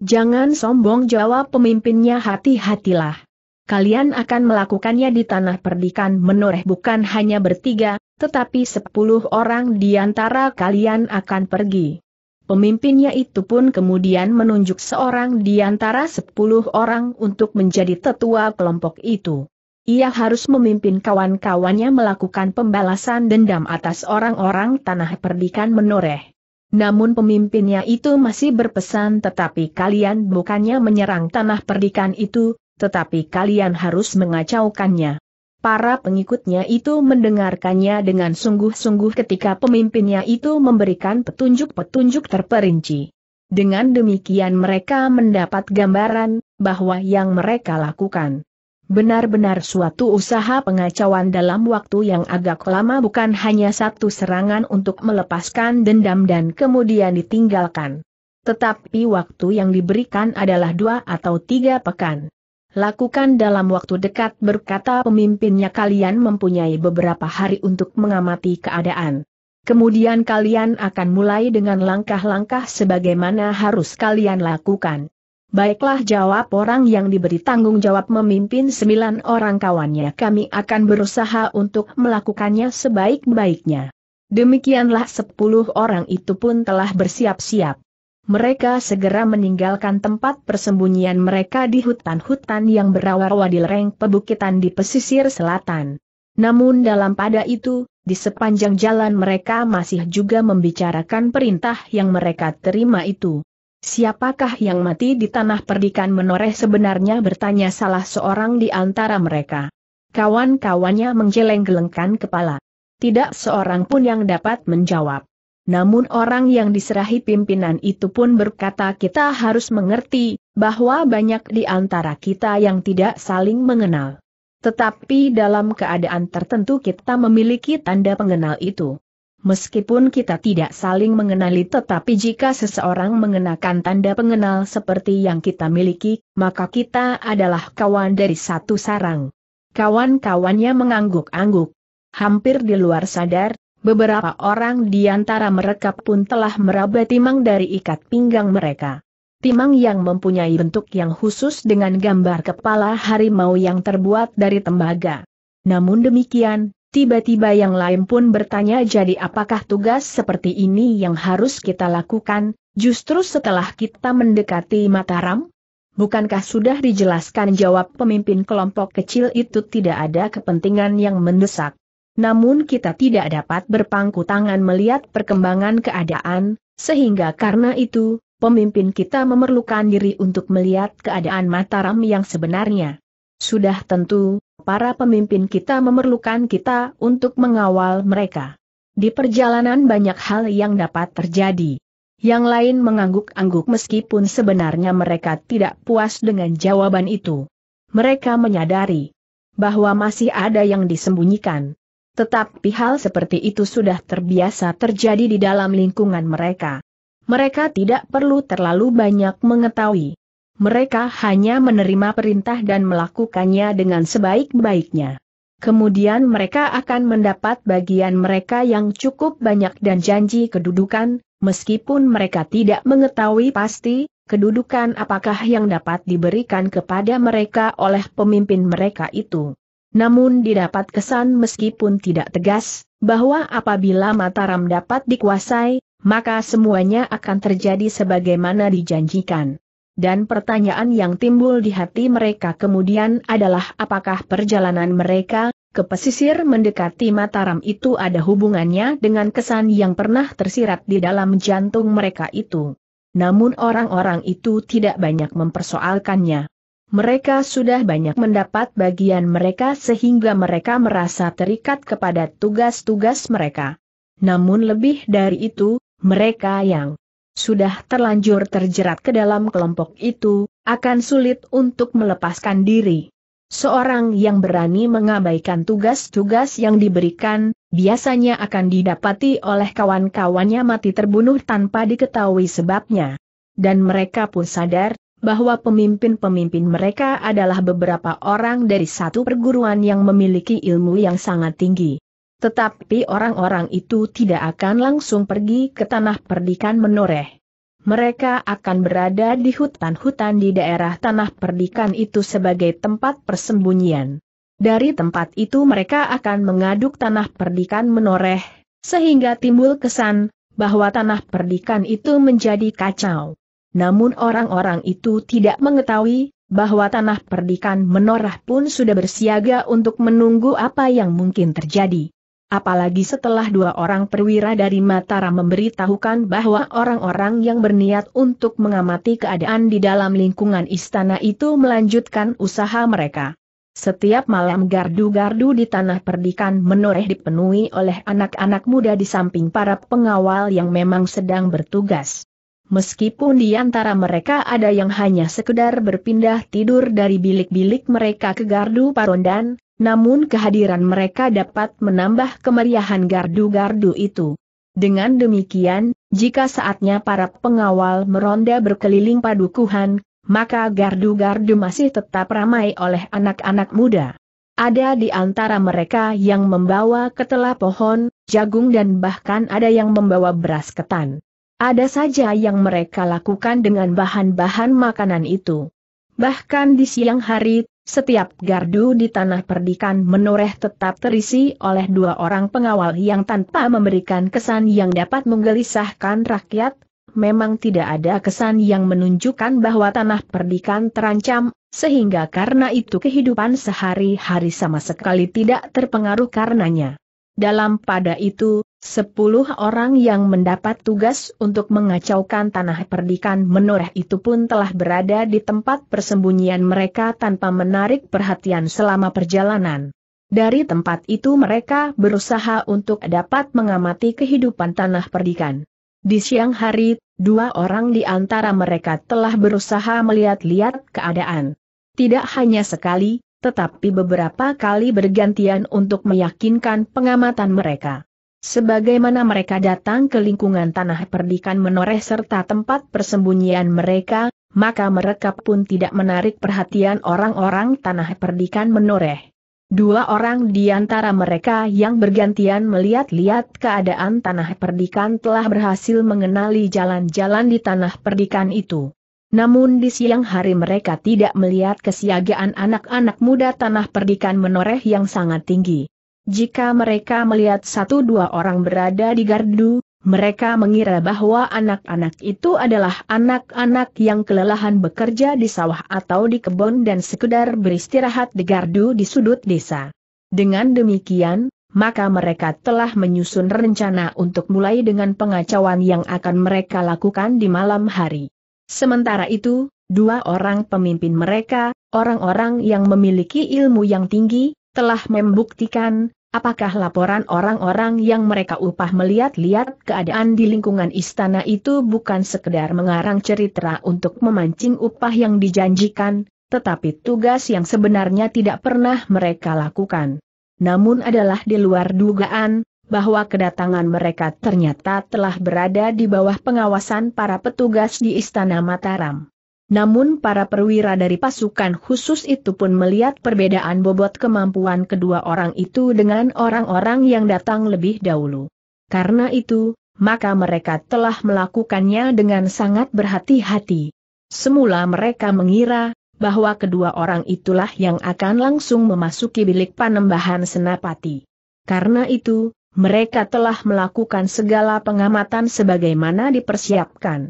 [SPEAKER 1] Jangan sombong jawab pemimpinnya hati-hatilah. Kalian akan melakukannya di tanah perdikan menoreh bukan hanya bertiga, tetapi sepuluh orang di antara kalian akan pergi. Pemimpinnya itu pun kemudian menunjuk seorang di antara sepuluh orang untuk menjadi tetua kelompok itu. Ia harus memimpin kawan-kawannya melakukan pembalasan dendam atas orang-orang tanah perdikan menoreh. Namun pemimpinnya itu masih berpesan tetapi kalian bukannya menyerang tanah perdikan itu, tetapi kalian harus mengacaukannya. Para pengikutnya itu mendengarkannya dengan sungguh-sungguh ketika pemimpinnya itu memberikan petunjuk-petunjuk terperinci. Dengan demikian mereka mendapat gambaran bahwa yang mereka lakukan benar-benar suatu usaha pengacauan dalam waktu yang agak lama bukan hanya satu serangan untuk melepaskan dendam dan kemudian ditinggalkan. Tetapi waktu yang diberikan adalah dua atau tiga pekan lakukan dalam waktu dekat berkata pemimpinnya kalian mempunyai beberapa hari untuk mengamati keadaan. Kemudian kalian akan mulai dengan langkah-langkah sebagaimana harus kalian lakukan. Baiklah jawab orang yang diberi tanggung jawab memimpin sembilan orang kawannya kami akan berusaha untuk melakukannya sebaik-baiknya. Demikianlah sepuluh orang itu pun telah bersiap-siap mereka segera meninggalkan tempat persembunyian mereka di hutan-hutan yang berawa di lereng pebukitan di pesisir selatan. Namun dalam pada itu, di sepanjang jalan mereka masih juga membicarakan perintah yang mereka terima itu. Siapakah yang mati di tanah perdikan menoreh sebenarnya bertanya salah seorang di antara mereka. Kawan-kawannya menjeleng gelengkan kepala. Tidak seorang pun yang dapat menjawab. Namun orang yang diserahi pimpinan itu pun berkata kita harus mengerti, bahwa banyak di antara kita yang tidak saling mengenal. Tetapi dalam keadaan tertentu kita memiliki tanda pengenal itu. Meskipun kita tidak saling mengenali tetapi jika seseorang mengenakan tanda pengenal seperti yang kita miliki, maka kita adalah kawan dari satu sarang. Kawan-kawannya mengangguk-angguk. Hampir di luar sadar, Beberapa orang di antara mereka pun telah meraba timang dari ikat pinggang mereka. Timang yang mempunyai bentuk yang khusus dengan gambar kepala harimau yang terbuat dari tembaga. Namun demikian, tiba-tiba yang lain pun bertanya jadi apakah tugas seperti ini yang harus kita lakukan, justru setelah kita mendekati Mataram? Bukankah sudah dijelaskan jawab pemimpin kelompok kecil itu tidak ada kepentingan yang mendesak? namun kita tidak dapat berpangku tangan melihat perkembangan keadaan, sehingga karena itu, pemimpin kita memerlukan diri untuk melihat keadaan Mataram yang sebenarnya. Sudah tentu, para pemimpin kita memerlukan kita untuk mengawal mereka. Di perjalanan banyak hal yang dapat terjadi. Yang lain mengangguk-angguk meskipun sebenarnya mereka tidak puas dengan jawaban itu. Mereka menyadari bahwa masih ada yang disembunyikan. Tetapi hal seperti itu sudah terbiasa terjadi di dalam lingkungan mereka. Mereka tidak perlu terlalu banyak mengetahui. Mereka hanya menerima perintah dan melakukannya dengan sebaik-baiknya. Kemudian mereka akan mendapat bagian mereka yang cukup banyak dan janji kedudukan, meskipun mereka tidak mengetahui pasti, kedudukan apakah yang dapat diberikan kepada mereka oleh pemimpin mereka itu. Namun didapat kesan meskipun tidak tegas, bahwa apabila Mataram dapat dikuasai, maka semuanya akan terjadi sebagaimana dijanjikan. Dan pertanyaan yang timbul di hati mereka kemudian adalah apakah perjalanan mereka ke pesisir mendekati Mataram itu ada hubungannya dengan kesan yang pernah tersirat di dalam jantung mereka itu. Namun orang-orang itu tidak banyak mempersoalkannya. Mereka sudah banyak mendapat bagian mereka sehingga mereka merasa terikat kepada tugas-tugas mereka. Namun lebih dari itu, mereka yang sudah terlanjur terjerat ke dalam kelompok itu, akan sulit untuk melepaskan diri. Seorang yang berani mengabaikan tugas-tugas yang diberikan, biasanya akan didapati oleh kawan-kawannya mati terbunuh tanpa diketahui sebabnya. Dan mereka pun sadar bahwa pemimpin-pemimpin mereka adalah beberapa orang dari satu perguruan yang memiliki ilmu yang sangat tinggi. Tetapi orang-orang itu tidak akan langsung pergi ke tanah perdikan menoreh. Mereka akan berada di hutan-hutan di daerah tanah perdikan itu sebagai tempat persembunyian. Dari tempat itu mereka akan mengaduk tanah perdikan menoreh, sehingga timbul kesan bahwa tanah perdikan itu menjadi kacau namun orang-orang itu tidak mengetahui bahwa tanah perdikan menorah pun sudah bersiaga untuk menunggu apa yang mungkin terjadi. Apalagi setelah dua orang perwira dari Mataram memberitahukan bahwa orang-orang yang berniat untuk mengamati keadaan di dalam lingkungan istana itu melanjutkan usaha mereka. Setiap malam gardu-gardu di tanah perdikan menoreh dipenuhi oleh anak-anak muda di samping para pengawal yang memang sedang bertugas. Meskipun di antara mereka ada yang hanya sekedar berpindah tidur dari bilik-bilik mereka ke gardu parondan, namun kehadiran mereka dapat menambah kemeriahan gardu-gardu itu. Dengan demikian, jika saatnya para pengawal meronda berkeliling padukuhan, maka gardu-gardu masih tetap ramai oleh anak-anak muda. Ada di antara mereka yang membawa ketela pohon, jagung dan bahkan ada yang membawa beras ketan. Ada saja yang mereka lakukan dengan bahan-bahan makanan itu. Bahkan di siang hari, setiap gardu di tanah perdikan menoreh tetap terisi oleh dua orang pengawal yang tanpa memberikan kesan yang dapat menggelisahkan rakyat, memang tidak ada kesan yang menunjukkan bahwa tanah perdikan terancam, sehingga karena itu kehidupan sehari-hari sama sekali tidak terpengaruh karenanya. Dalam pada itu, Sepuluh orang yang mendapat tugas untuk mengacaukan tanah perdikan menoreh itu pun telah berada di tempat persembunyian mereka tanpa menarik perhatian selama perjalanan. Dari tempat itu mereka berusaha untuk dapat mengamati kehidupan tanah perdikan. Di siang hari, dua orang di antara mereka telah berusaha melihat-lihat keadaan. Tidak hanya sekali, tetapi beberapa kali bergantian untuk meyakinkan pengamatan mereka. Sebagaimana mereka datang ke lingkungan tanah perdikan menoreh serta tempat persembunyian mereka, maka mereka pun tidak menarik perhatian orang-orang tanah perdikan menoreh. Dua orang di antara mereka yang bergantian melihat-lihat keadaan tanah perdikan telah berhasil mengenali jalan-jalan di tanah perdikan itu. Namun di siang hari mereka tidak melihat kesiagaan anak-anak muda tanah perdikan menoreh yang sangat tinggi. Jika mereka melihat satu dua orang berada di gardu, mereka mengira bahwa anak-anak itu adalah anak-anak yang kelelahan bekerja di sawah atau di kebun dan sekedar beristirahat di gardu di sudut desa. Dengan demikian, maka mereka telah menyusun rencana untuk mulai dengan pengacauan yang akan mereka lakukan di malam hari. Sementara itu, dua orang pemimpin mereka, orang-orang yang memiliki ilmu yang tinggi, telah membuktikan Apakah laporan orang-orang yang mereka upah melihat-lihat keadaan di lingkungan istana itu bukan sekedar mengarang cerita untuk memancing upah yang dijanjikan, tetapi tugas yang sebenarnya tidak pernah mereka lakukan. Namun adalah di luar dugaan, bahwa kedatangan mereka ternyata telah berada di bawah pengawasan para petugas di Istana Mataram. Namun para perwira dari pasukan khusus itu pun melihat perbedaan bobot kemampuan kedua orang itu dengan orang-orang yang datang lebih dahulu. Karena itu, maka mereka telah melakukannya dengan sangat berhati-hati. Semula mereka mengira bahwa kedua orang itulah yang akan langsung memasuki bilik panembahan senapati. Karena itu, mereka telah melakukan segala pengamatan sebagaimana dipersiapkan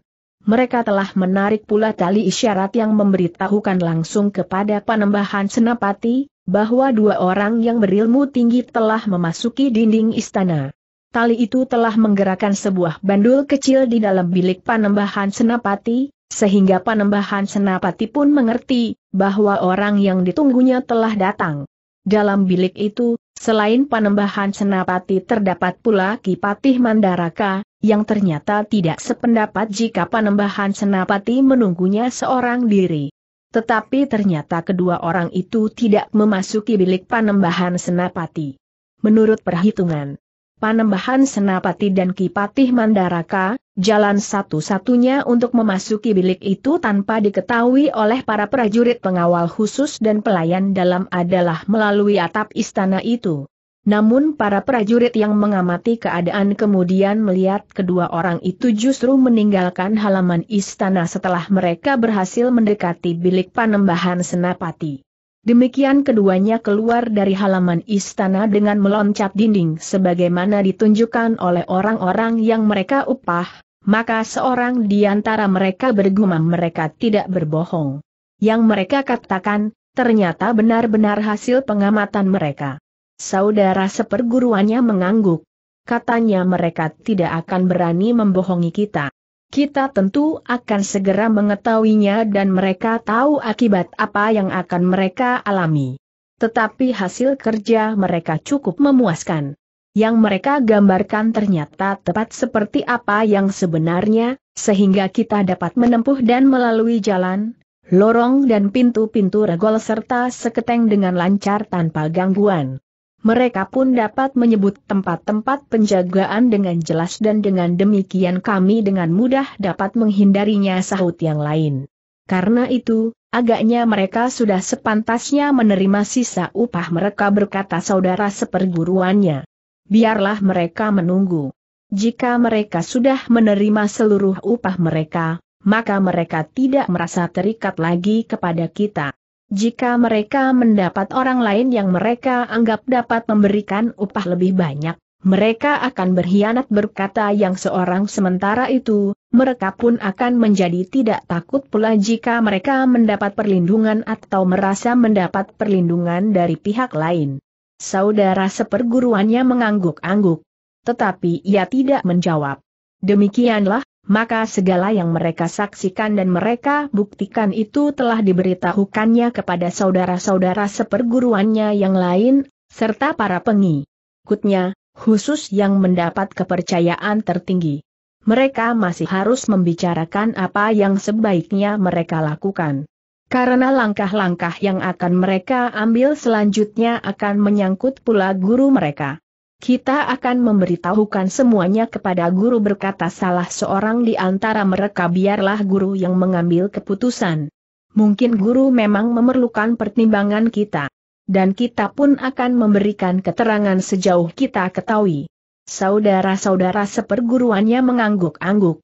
[SPEAKER 1] mereka telah menarik pula tali isyarat yang memberitahukan langsung kepada panembahan Senapati, bahwa dua orang yang berilmu tinggi telah memasuki dinding istana. Tali itu telah menggerakkan sebuah bandul kecil di dalam bilik panembahan Senapati, sehingga panembahan Senapati pun mengerti bahwa orang yang ditunggunya telah datang. Dalam bilik itu, selain panembahan Senapati terdapat pula Kipatih Mandaraka, yang ternyata tidak sependapat jika panembahan senapati menunggunya seorang diri. Tetapi ternyata kedua orang itu tidak memasuki bilik panembahan senapati. Menurut perhitungan panembahan senapati dan Kipatih Mandaraka, jalan satu-satunya untuk memasuki bilik itu tanpa diketahui oleh para prajurit pengawal khusus dan pelayan dalam adalah melalui atap istana itu. Namun para prajurit yang mengamati keadaan kemudian melihat kedua orang itu justru meninggalkan halaman istana setelah mereka berhasil mendekati bilik panembahan senapati. Demikian keduanya keluar dari halaman istana dengan meloncat dinding sebagaimana ditunjukkan oleh orang-orang yang mereka upah, maka seorang di antara mereka bergumam mereka tidak berbohong. Yang mereka katakan, ternyata benar-benar hasil pengamatan mereka. Saudara seperguruannya mengangguk. Katanya mereka tidak akan berani membohongi kita. Kita tentu akan segera mengetahuinya dan mereka tahu akibat apa yang akan mereka alami. Tetapi hasil kerja mereka cukup memuaskan. Yang mereka gambarkan ternyata tepat seperti apa yang sebenarnya, sehingga kita dapat menempuh dan melalui jalan, lorong dan pintu-pintu regol serta seketeng dengan lancar tanpa gangguan mereka pun dapat menyebut tempat-tempat penjagaan dengan jelas dan dengan demikian kami dengan mudah dapat menghindarinya sahut yang lain. Karena itu, agaknya mereka sudah sepantasnya menerima sisa upah mereka berkata saudara seperguruannya. Biarlah mereka menunggu. Jika mereka sudah menerima seluruh upah mereka, maka mereka tidak merasa terikat lagi kepada kita. Jika mereka mendapat orang lain yang mereka anggap dapat memberikan upah lebih banyak, mereka akan berkhianat berkata yang seorang sementara itu, mereka pun akan menjadi tidak takut pula jika mereka mendapat perlindungan atau merasa mendapat perlindungan dari pihak lain. Saudara seperguruannya mengangguk-angguk. Tetapi ia tidak menjawab. Demikianlah, maka segala yang mereka saksikan dan mereka buktikan itu telah diberitahukannya kepada saudara-saudara seperguruannya yang lain, serta para pengikutnya, khusus yang mendapat kepercayaan tertinggi. Mereka masih harus membicarakan apa yang sebaiknya mereka lakukan. Karena langkah-langkah yang akan mereka ambil selanjutnya akan menyangkut pula guru mereka. Kita akan memberitahukan semuanya kepada guru berkata salah seorang di antara mereka biarlah guru yang mengambil keputusan. Mungkin guru memang memerlukan pertimbangan kita. Dan kita pun akan memberikan keterangan sejauh kita ketahui. Saudara-saudara seperguruannya mengangguk-angguk.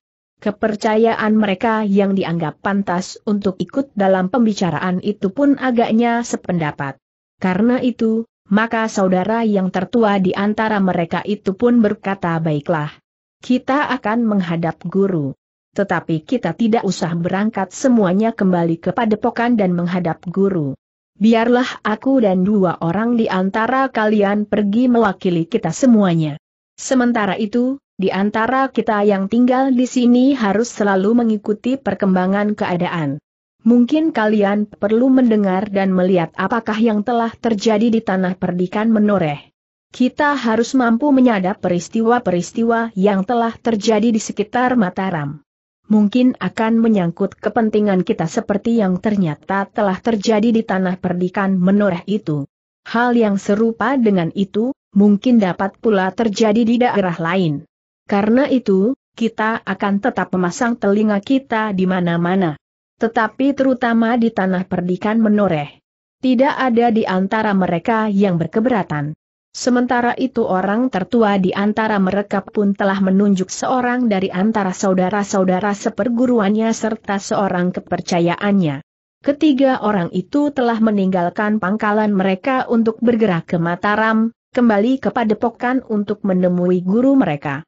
[SPEAKER 1] Kepercayaan mereka yang dianggap pantas untuk ikut dalam pembicaraan itu pun agaknya sependapat. Karena itu, maka saudara yang tertua di antara mereka itu pun berkata baiklah. Kita akan menghadap guru. Tetapi kita tidak usah berangkat semuanya kembali ke padepokan dan menghadap guru. Biarlah aku dan dua orang di antara kalian pergi mewakili kita semuanya. Sementara itu, di antara kita yang tinggal di sini harus selalu mengikuti perkembangan keadaan. Mungkin kalian perlu mendengar dan melihat apakah yang telah terjadi di tanah perdikan menoreh. Kita harus mampu menyadap peristiwa-peristiwa yang telah terjadi di sekitar Mataram. Mungkin akan menyangkut kepentingan kita seperti yang ternyata telah terjadi di tanah perdikan menoreh itu. Hal yang serupa dengan itu, mungkin dapat pula terjadi di daerah lain. Karena itu, kita akan tetap memasang telinga kita di mana-mana. Tetapi terutama di tanah perdikan menoreh. Tidak ada di antara mereka yang berkeberatan. Sementara itu orang tertua di antara mereka pun telah menunjuk seorang dari antara saudara-saudara seperguruannya serta seorang kepercayaannya. Ketiga orang itu telah meninggalkan pangkalan mereka untuk bergerak ke Mataram, kembali ke padepokan untuk menemui guru mereka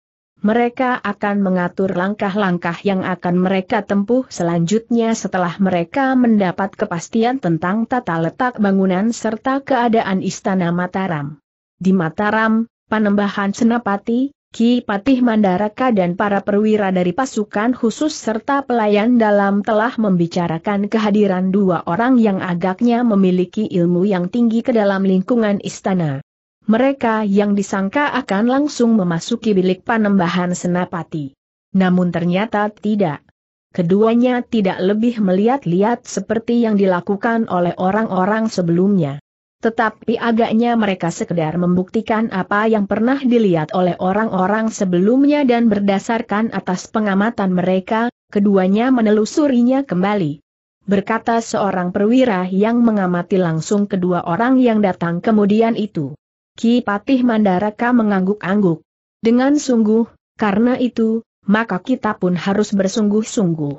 [SPEAKER 1] mereka akan mengatur langkah-langkah yang akan mereka tempuh selanjutnya setelah mereka mendapat kepastian tentang tata letak bangunan serta keadaan Istana Mataram. Di Mataram, Panembahan Senapati, Ki Patih Mandaraka dan para perwira dari pasukan khusus serta pelayan dalam telah membicarakan kehadiran dua orang yang agaknya memiliki ilmu yang tinggi ke dalam lingkungan istana mereka yang disangka akan langsung memasuki bilik panembahan senapati. Namun ternyata tidak. Keduanya tidak lebih melihat-lihat seperti yang dilakukan oleh orang-orang sebelumnya. Tetapi agaknya mereka sekedar membuktikan apa yang pernah dilihat oleh orang-orang sebelumnya dan berdasarkan atas pengamatan mereka, keduanya menelusurinya kembali. Berkata seorang perwira yang mengamati langsung kedua orang yang datang kemudian itu. Ki Patih Mandaraka mengangguk-angguk. Dengan sungguh, karena itu, maka kita pun harus bersungguh-sungguh.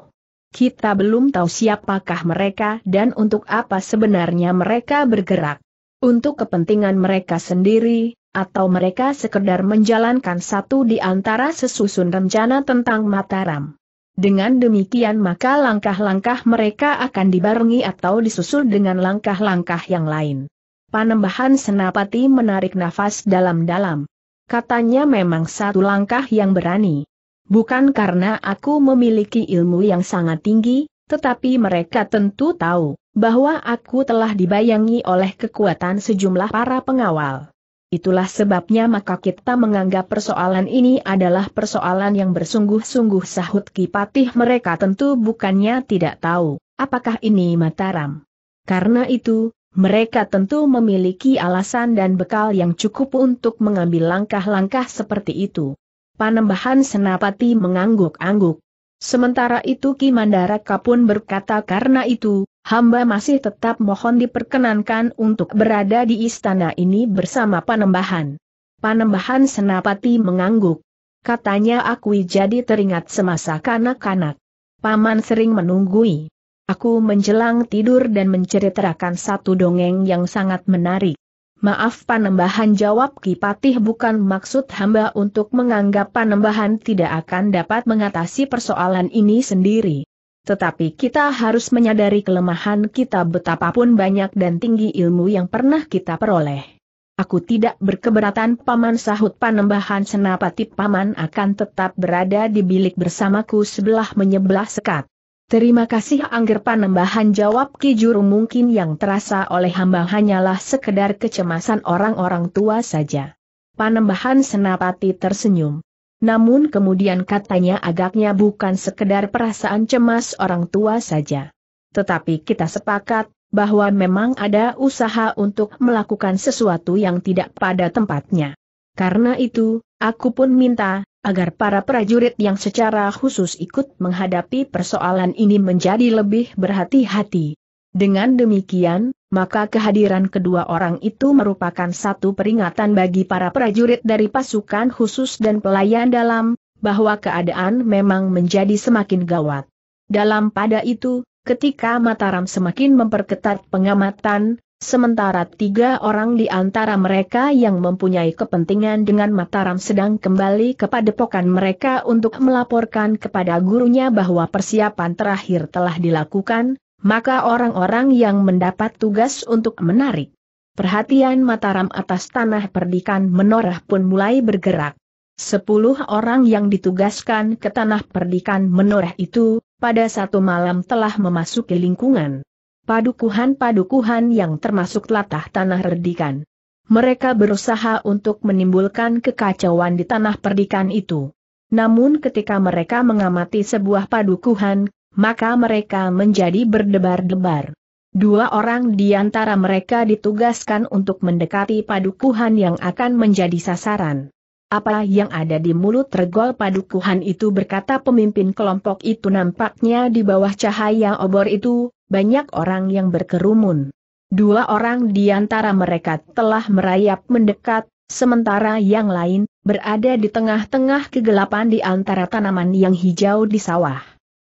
[SPEAKER 1] Kita belum tahu siapakah mereka dan untuk apa sebenarnya mereka bergerak. Untuk kepentingan mereka sendiri, atau mereka sekedar menjalankan satu di antara sesusun rencana tentang Mataram. Dengan demikian maka langkah-langkah mereka akan dibarengi atau disusul dengan langkah-langkah yang lain. Panembahan Senapati menarik nafas dalam-dalam. Katanya memang satu langkah yang berani. Bukan karena aku memiliki ilmu yang sangat tinggi, tetapi mereka tentu tahu bahwa aku telah dibayangi oleh kekuatan sejumlah para pengawal. Itulah sebabnya maka kita menganggap persoalan ini adalah persoalan yang bersungguh-sungguh sahut kipatih mereka tentu bukannya tidak tahu, apakah ini Mataram. Karena itu, mereka tentu memiliki alasan dan bekal yang cukup untuk mengambil langkah-langkah seperti itu. Panembahan Senapati mengangguk-angguk. Sementara itu Ki Mandaraka pun berkata karena itu, hamba masih tetap mohon diperkenankan untuk berada di istana ini bersama Panembahan. Panembahan Senapati mengangguk. Katanya aku jadi teringat semasa kanak-kanak. Paman sering menunggui. Aku menjelang tidur dan menceritakan satu dongeng yang sangat menarik. Maaf panembahan jawab Kipatih bukan maksud hamba untuk menganggap panembahan tidak akan dapat mengatasi persoalan ini sendiri. Tetapi kita harus menyadari kelemahan kita betapapun banyak dan tinggi ilmu yang pernah kita peroleh. Aku tidak berkeberatan paman sahut panembahan senapati paman akan tetap berada di bilik bersamaku sebelah menyebelah sekat. Terima kasih Angger Panembahan jawab Ki Juru mungkin yang terasa oleh hamba hanyalah sekedar kecemasan orang-orang tua saja. Panembahan Senapati tersenyum. Namun kemudian katanya agaknya bukan sekedar perasaan cemas orang tua saja. Tetapi kita sepakat, bahwa memang ada usaha untuk melakukan sesuatu yang tidak pada tempatnya. Karena itu, aku pun minta, agar para prajurit yang secara khusus ikut menghadapi persoalan ini menjadi lebih berhati-hati. Dengan demikian, maka kehadiran kedua orang itu merupakan satu peringatan bagi para prajurit dari pasukan khusus dan pelayan dalam, bahwa keadaan memang menjadi semakin gawat. Dalam pada itu, ketika Mataram semakin memperketat pengamatan, Sementara tiga orang di antara mereka yang mempunyai kepentingan dengan Mataram sedang kembali kepada padepokan mereka untuk melaporkan kepada gurunya bahwa persiapan terakhir telah dilakukan, maka orang-orang yang mendapat tugas untuk menarik perhatian Mataram atas tanah perdikan menorah pun mulai bergerak. Sepuluh orang yang ditugaskan ke tanah perdikan menorah itu, pada satu malam telah memasuki lingkungan padukuhan-padukuhan yang termasuk latah tanah redikan. Mereka berusaha untuk menimbulkan kekacauan di tanah perdikan itu. Namun ketika mereka mengamati sebuah padukuhan, maka mereka menjadi berdebar-debar. Dua orang di antara mereka ditugaskan untuk mendekati padukuhan yang akan menjadi sasaran. Apa yang ada di mulut regol padukuhan itu berkata pemimpin kelompok itu nampaknya di bawah cahaya obor itu, banyak orang yang berkerumun. Dua orang di antara mereka telah merayap mendekat, sementara yang lain berada di tengah-tengah kegelapan di antara tanaman yang hijau di sawah.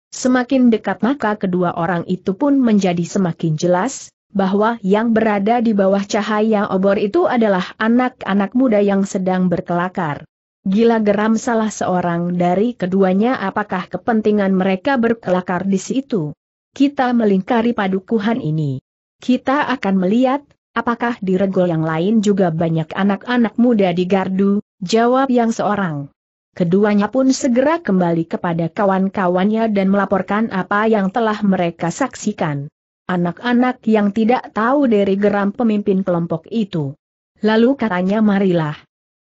[SPEAKER 1] Semakin dekat maka kedua orang itu pun menjadi semakin jelas, bahwa yang berada di bawah cahaya obor itu adalah anak-anak muda yang sedang berkelakar. Gila geram salah seorang dari keduanya apakah kepentingan mereka berkelakar di situ kita melingkari padukuhan ini. Kita akan melihat, apakah di regol yang lain juga banyak anak-anak muda di gardu, jawab yang seorang. Keduanya pun segera kembali kepada kawan-kawannya dan melaporkan apa yang telah mereka saksikan. Anak-anak yang tidak tahu dari geram pemimpin kelompok itu. Lalu katanya marilah.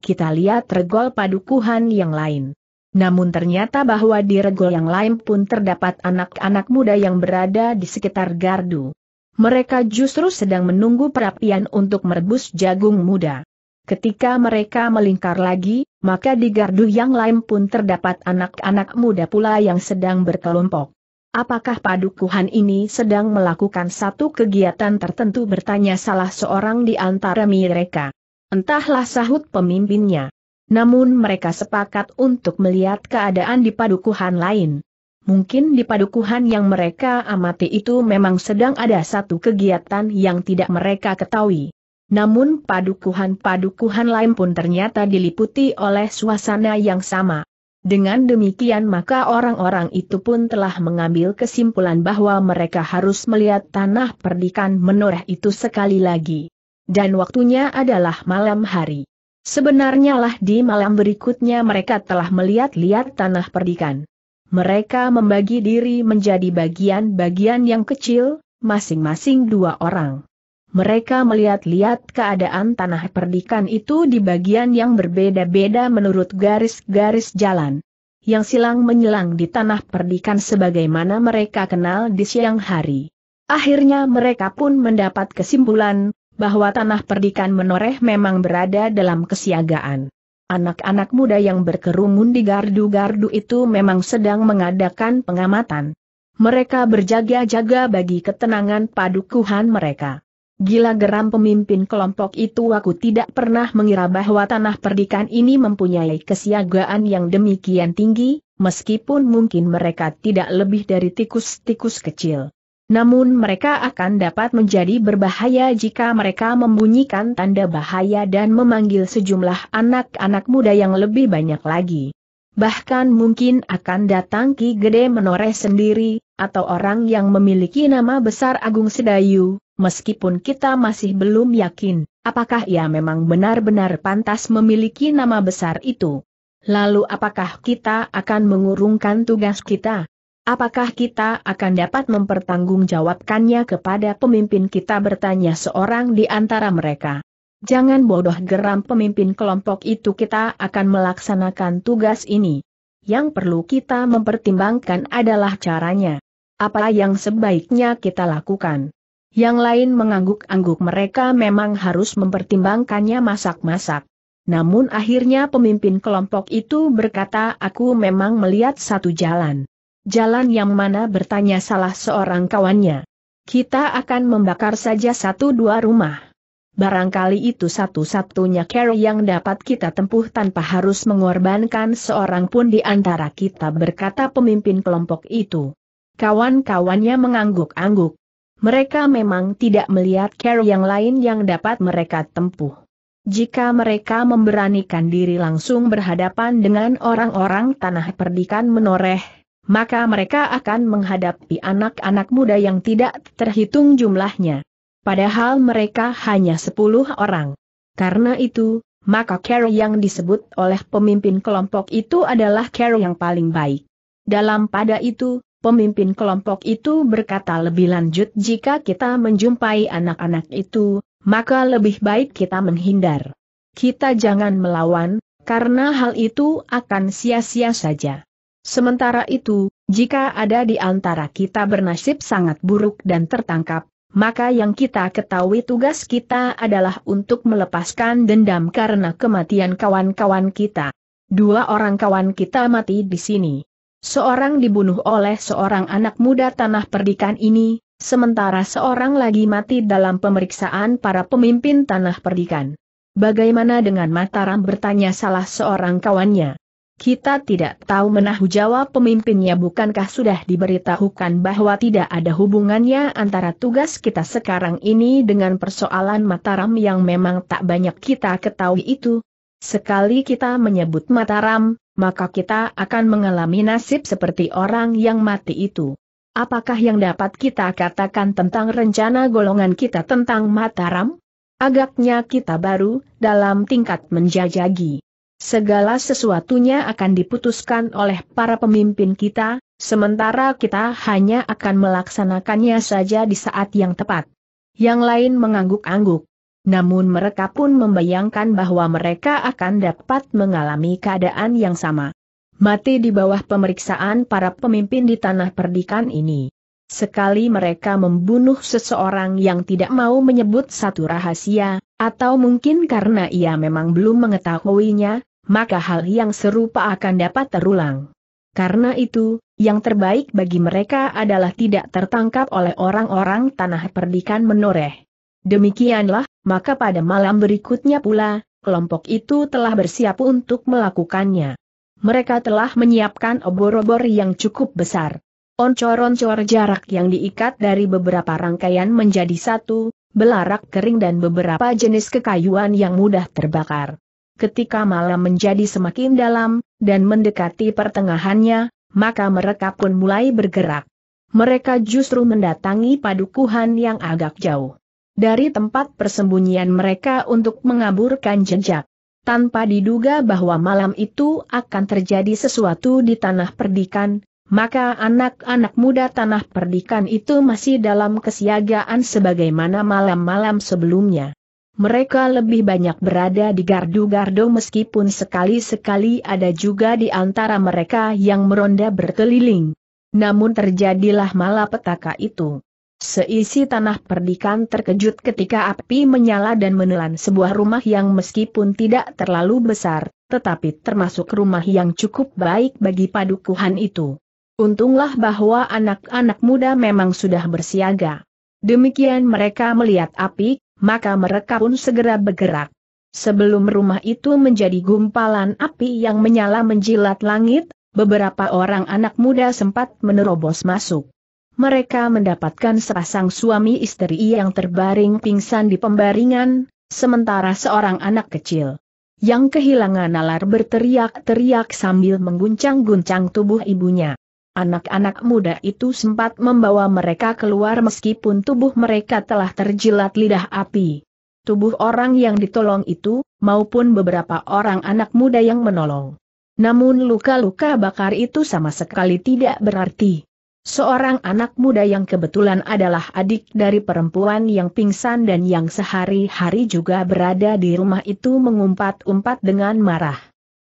[SPEAKER 1] Kita lihat regol padukuhan yang lain. Namun ternyata bahwa di regol yang lain pun terdapat anak-anak muda yang berada di sekitar gardu. Mereka justru sedang menunggu perapian untuk merebus jagung muda. Ketika mereka melingkar lagi, maka di gardu yang lain pun terdapat anak-anak muda pula yang sedang berkelompok. Apakah padukuhan ini sedang melakukan satu kegiatan tertentu bertanya salah seorang di antara mereka. Entahlah sahut pemimpinnya. Namun mereka sepakat untuk melihat keadaan di padukuhan lain. Mungkin di padukuhan yang mereka amati itu memang sedang ada satu kegiatan yang tidak mereka ketahui. Namun padukuhan-padukuhan lain pun ternyata diliputi oleh suasana yang sama. Dengan demikian maka orang-orang itu pun telah mengambil kesimpulan bahwa mereka harus melihat tanah perdikan menoreh itu sekali lagi. Dan waktunya adalah malam hari. Sebenarnya lah di malam berikutnya mereka telah melihat-lihat tanah perdikan. Mereka membagi diri menjadi bagian-bagian yang kecil, masing-masing dua orang. Mereka melihat-lihat keadaan tanah perdikan itu di bagian yang berbeda-beda menurut garis-garis jalan. Yang silang menyelang di tanah perdikan sebagaimana mereka kenal di siang hari. Akhirnya mereka pun mendapat kesimpulan, bahwa tanah perdikan menoreh memang berada dalam kesiagaan. Anak-anak muda yang berkerumun di gardu-gardu itu memang sedang mengadakan pengamatan. Mereka berjaga-jaga bagi ketenangan padukuhan mereka. Gila geram pemimpin kelompok itu aku tidak pernah mengira bahwa tanah perdikan ini mempunyai kesiagaan yang demikian tinggi, meskipun mungkin mereka tidak lebih dari tikus-tikus kecil. Namun mereka akan dapat menjadi berbahaya jika mereka membunyikan tanda bahaya dan memanggil sejumlah anak-anak muda yang lebih banyak lagi. Bahkan mungkin akan datang Ki Gede Menoreh sendiri, atau orang yang memiliki nama besar Agung Sedayu, meskipun kita masih belum yakin, apakah ia memang benar-benar pantas memiliki nama besar itu. Lalu apakah kita akan mengurungkan tugas kita? Apakah kita akan dapat mempertanggungjawabkannya kepada pemimpin kita bertanya seorang di antara mereka. Jangan bodoh geram pemimpin kelompok itu kita akan melaksanakan tugas ini. Yang perlu kita mempertimbangkan adalah caranya. Apa yang sebaiknya kita lakukan. Yang lain mengangguk-angguk mereka memang harus mempertimbangkannya masak-masak. Namun akhirnya pemimpin kelompok itu berkata aku memang melihat satu jalan. Jalan yang mana bertanya salah seorang kawannya. Kita akan membakar saja satu dua rumah. Barangkali itu satu-satunya cara yang dapat kita tempuh tanpa harus mengorbankan seorang pun di antara kita berkata pemimpin kelompok itu. Kawan-kawannya mengangguk-angguk. Mereka memang tidak melihat cara yang lain yang dapat mereka tempuh. Jika mereka memberanikan diri langsung berhadapan dengan orang-orang tanah perdikan menoreh, maka mereka akan menghadapi anak-anak muda yang tidak terhitung jumlahnya. Padahal mereka hanya 10 orang. Karena itu, maka Carol yang disebut oleh pemimpin kelompok itu adalah Carol yang paling baik. Dalam pada itu, pemimpin kelompok itu berkata lebih lanjut jika kita menjumpai anak-anak itu, maka lebih baik kita menghindar. Kita jangan melawan, karena hal itu akan sia-sia saja. Sementara itu, jika ada di antara kita bernasib sangat buruk dan tertangkap, maka yang kita ketahui tugas kita adalah untuk melepaskan dendam karena kematian kawan-kawan kita. Dua orang kawan kita mati di sini. Seorang dibunuh oleh seorang anak muda tanah perdikan ini, sementara seorang lagi mati dalam pemeriksaan para pemimpin tanah perdikan. Bagaimana dengan Mataram bertanya salah seorang kawannya? Kita tidak tahu menahu jawab pemimpinnya bukankah sudah diberitahukan bahwa tidak ada hubungannya antara tugas kita sekarang ini dengan persoalan Mataram yang memang tak banyak kita ketahui itu. Sekali kita menyebut Mataram, maka kita akan mengalami nasib seperti orang yang mati itu. Apakah yang dapat kita katakan tentang rencana golongan kita tentang Mataram? Agaknya kita baru, dalam tingkat menjajagi. Segala sesuatunya akan diputuskan oleh para pemimpin kita, sementara kita hanya akan melaksanakannya saja di saat yang tepat. Yang lain mengangguk-angguk. Namun mereka pun membayangkan bahwa mereka akan dapat mengalami keadaan yang sama. Mati di bawah pemeriksaan para pemimpin di tanah perdikan ini. Sekali mereka membunuh seseorang yang tidak mau menyebut satu rahasia, atau mungkin karena ia memang belum mengetahuinya, maka hal yang serupa akan dapat terulang. Karena itu, yang terbaik bagi mereka adalah tidak tertangkap oleh orang-orang tanah perdikan menoreh. Demikianlah, maka pada malam berikutnya pula, kelompok itu telah bersiap untuk melakukannya. Mereka telah menyiapkan obor-obor yang cukup besar Oncor-oncor jarak yang diikat dari beberapa rangkaian menjadi satu, belarak kering dan beberapa jenis kekayuan yang mudah terbakar. Ketika malam menjadi semakin dalam, dan mendekati pertengahannya, maka mereka pun mulai bergerak. Mereka justru mendatangi padukuhan yang agak jauh. Dari tempat persembunyian mereka untuk mengaburkan jejak. Tanpa diduga bahwa malam itu akan terjadi sesuatu di tanah perdikan, maka anak-anak muda tanah perdikan itu masih dalam kesiagaan sebagaimana malam-malam sebelumnya. Mereka lebih banyak berada di gardu-gardu meskipun sekali-sekali ada juga di antara mereka yang meronda berkeliling. Namun terjadilah malapetaka itu. Seisi tanah perdikan terkejut ketika api menyala dan menelan sebuah rumah yang meskipun tidak terlalu besar, tetapi termasuk rumah yang cukup baik bagi padukuhan itu. Untunglah bahwa anak-anak muda memang sudah bersiaga. Demikian mereka melihat api, maka mereka pun segera bergerak. Sebelum rumah itu menjadi gumpalan api yang menyala menjilat langit, beberapa orang anak muda sempat menerobos masuk. Mereka mendapatkan sepasang suami istri yang terbaring pingsan di pembaringan, sementara seorang anak kecil yang kehilangan nalar berteriak-teriak sambil mengguncang-guncang tubuh ibunya. Anak-anak muda itu sempat membawa mereka keluar meskipun tubuh mereka telah terjilat lidah api. Tubuh orang yang ditolong itu, maupun beberapa orang anak muda yang menolong. Namun luka-luka bakar itu sama sekali tidak berarti. Seorang anak muda yang kebetulan adalah adik dari perempuan yang pingsan dan yang sehari-hari juga berada di rumah itu mengumpat-umpat dengan marah.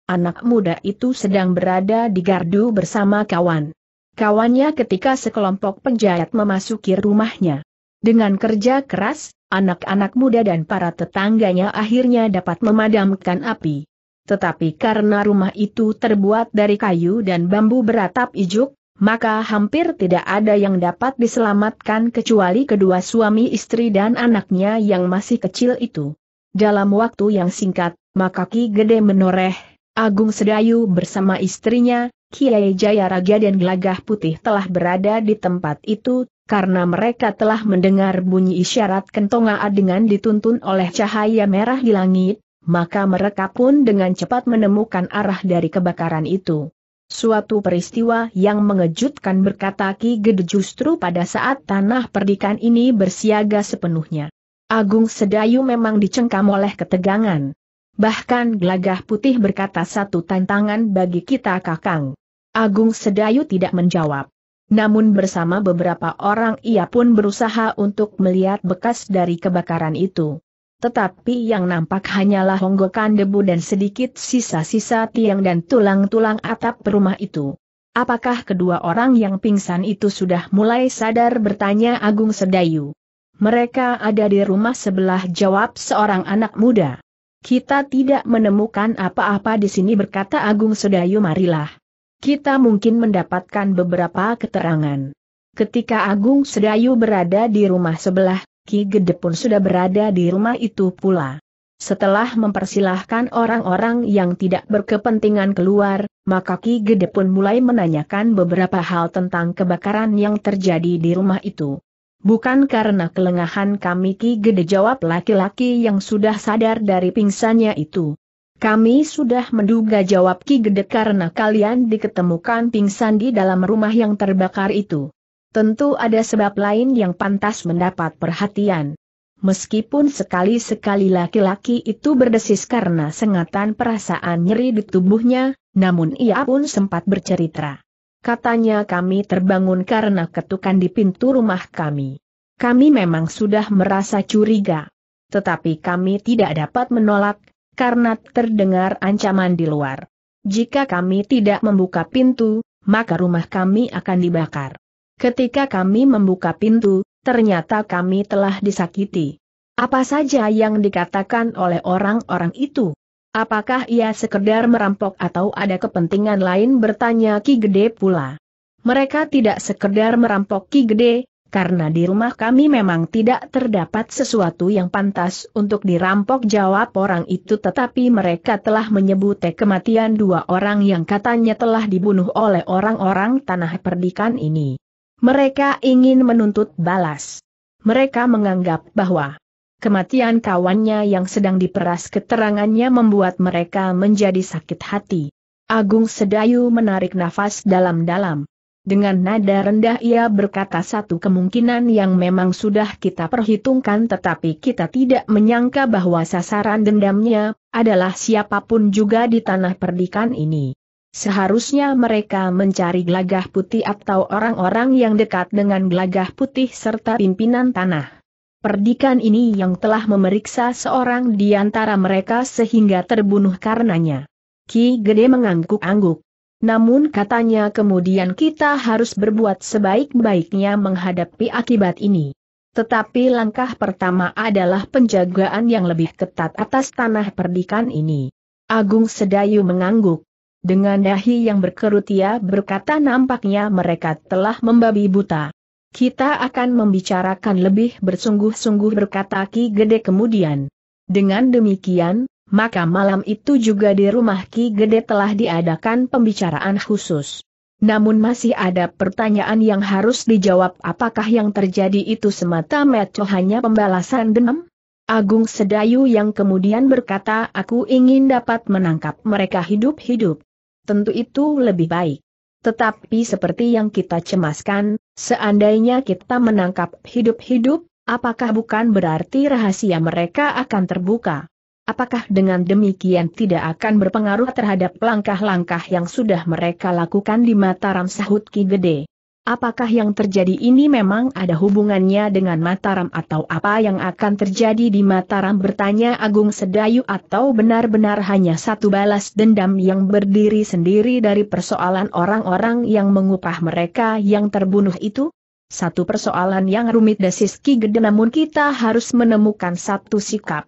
[SPEAKER 1] Anak muda itu sedang berada di gardu bersama kawan kawannya ketika sekelompok penjahat memasuki rumahnya. Dengan kerja keras, anak-anak muda dan para tetangganya akhirnya dapat memadamkan api. Tetapi karena rumah itu terbuat dari kayu dan bambu beratap ijuk, maka hampir tidak ada yang dapat diselamatkan kecuali kedua suami istri dan anaknya yang masih kecil itu. Dalam waktu yang singkat, maka Ki Gede menoreh, Agung Sedayu bersama istrinya, Kiai Raja dan Gelagah Putih telah berada di tempat itu, karena mereka telah mendengar bunyi isyarat kentonga dengan dituntun oleh cahaya merah di langit, maka mereka pun dengan cepat menemukan arah dari kebakaran itu. Suatu peristiwa yang mengejutkan berkata Ki Gede justru pada saat tanah perdikan ini bersiaga sepenuhnya. Agung Sedayu memang dicengkam oleh ketegangan. Bahkan gelagah putih berkata satu tantangan bagi kita kakang. Agung Sedayu tidak menjawab. Namun bersama beberapa orang ia pun berusaha untuk melihat bekas dari kebakaran itu. Tetapi yang nampak hanyalah honggokan debu dan sedikit sisa-sisa tiang dan tulang-tulang atap rumah itu. Apakah kedua orang yang pingsan itu sudah mulai sadar bertanya Agung Sedayu? Mereka ada di rumah sebelah jawab seorang anak muda. Kita tidak menemukan apa-apa di sini berkata Agung Sedayu marilah kita mungkin mendapatkan beberapa keterangan. Ketika Agung Sedayu berada di rumah sebelah, Ki Gede pun sudah berada di rumah itu pula. Setelah mempersilahkan orang-orang yang tidak berkepentingan keluar, maka Ki Gede pun mulai menanyakan beberapa hal tentang kebakaran yang terjadi di rumah itu. Bukan karena kelengahan kami Ki Gede jawab laki-laki yang sudah sadar dari pingsannya itu. Kami sudah menduga jawab Ki Gede karena kalian diketemukan pingsan di dalam rumah yang terbakar itu. Tentu ada sebab lain yang pantas mendapat perhatian. Meskipun sekali-sekali laki-laki itu berdesis karena sengatan perasaan nyeri di tubuhnya, namun ia pun sempat bercerita. Katanya kami terbangun karena ketukan di pintu rumah kami. Kami memang sudah merasa curiga. Tetapi kami tidak dapat menolak, karena terdengar ancaman di luar. Jika kami tidak membuka pintu, maka rumah kami akan dibakar. Ketika kami membuka pintu, ternyata kami telah disakiti. Apa saja yang dikatakan oleh orang-orang itu? Apakah ia sekedar merampok atau ada kepentingan lain bertanya Ki Gede pula? Mereka tidak sekedar merampok Ki Gede, karena di rumah kami memang tidak terdapat sesuatu yang pantas untuk dirampok jawab orang itu tetapi mereka telah menyebut kematian dua orang yang katanya telah dibunuh oleh orang-orang tanah perdikan ini. Mereka ingin menuntut balas. Mereka menganggap bahwa Kematian kawannya yang sedang diperas keterangannya membuat mereka menjadi sakit hati. Agung Sedayu menarik nafas dalam-dalam. Dengan nada rendah ia berkata satu kemungkinan yang memang sudah kita perhitungkan tetapi kita tidak menyangka bahwa sasaran dendamnya adalah siapapun juga di tanah perdikan ini. Seharusnya mereka mencari gelagah putih atau orang-orang yang dekat dengan gelagah putih serta pimpinan tanah. Perdikan ini yang telah memeriksa seorang di antara mereka sehingga terbunuh karenanya. Ki Gede mengangguk-angguk. Namun katanya kemudian kita harus berbuat sebaik-baiknya menghadapi akibat ini. Tetapi langkah pertama adalah penjagaan yang lebih ketat atas tanah perdikan ini. Agung Sedayu mengangguk. Dengan dahi yang berkerut ia berkata nampaknya mereka telah membabi buta. Kita akan membicarakan lebih bersungguh-sungguh berkata Ki Gede kemudian. Dengan demikian, maka malam itu juga di rumah Ki Gede telah diadakan pembicaraan khusus. Namun masih ada pertanyaan yang harus dijawab apakah yang terjadi itu semata meco hanya pembalasan dendam? Agung Sedayu yang kemudian berkata aku ingin dapat menangkap mereka hidup-hidup. Tentu itu lebih baik. Tetapi seperti yang kita cemaskan, seandainya kita menangkap hidup-hidup, apakah bukan berarti rahasia mereka akan terbuka? Apakah dengan demikian tidak akan berpengaruh terhadap langkah-langkah yang sudah mereka lakukan di Mataram sahut Ki Gede? Apakah yang terjadi ini memang ada hubungannya dengan Mataram atau apa yang akan terjadi di Mataram bertanya Agung Sedayu atau benar-benar hanya satu balas dendam yang berdiri sendiri dari persoalan orang-orang yang mengupah mereka yang terbunuh itu? Satu persoalan yang rumit desis Ki Gede namun kita harus menemukan satu sikap.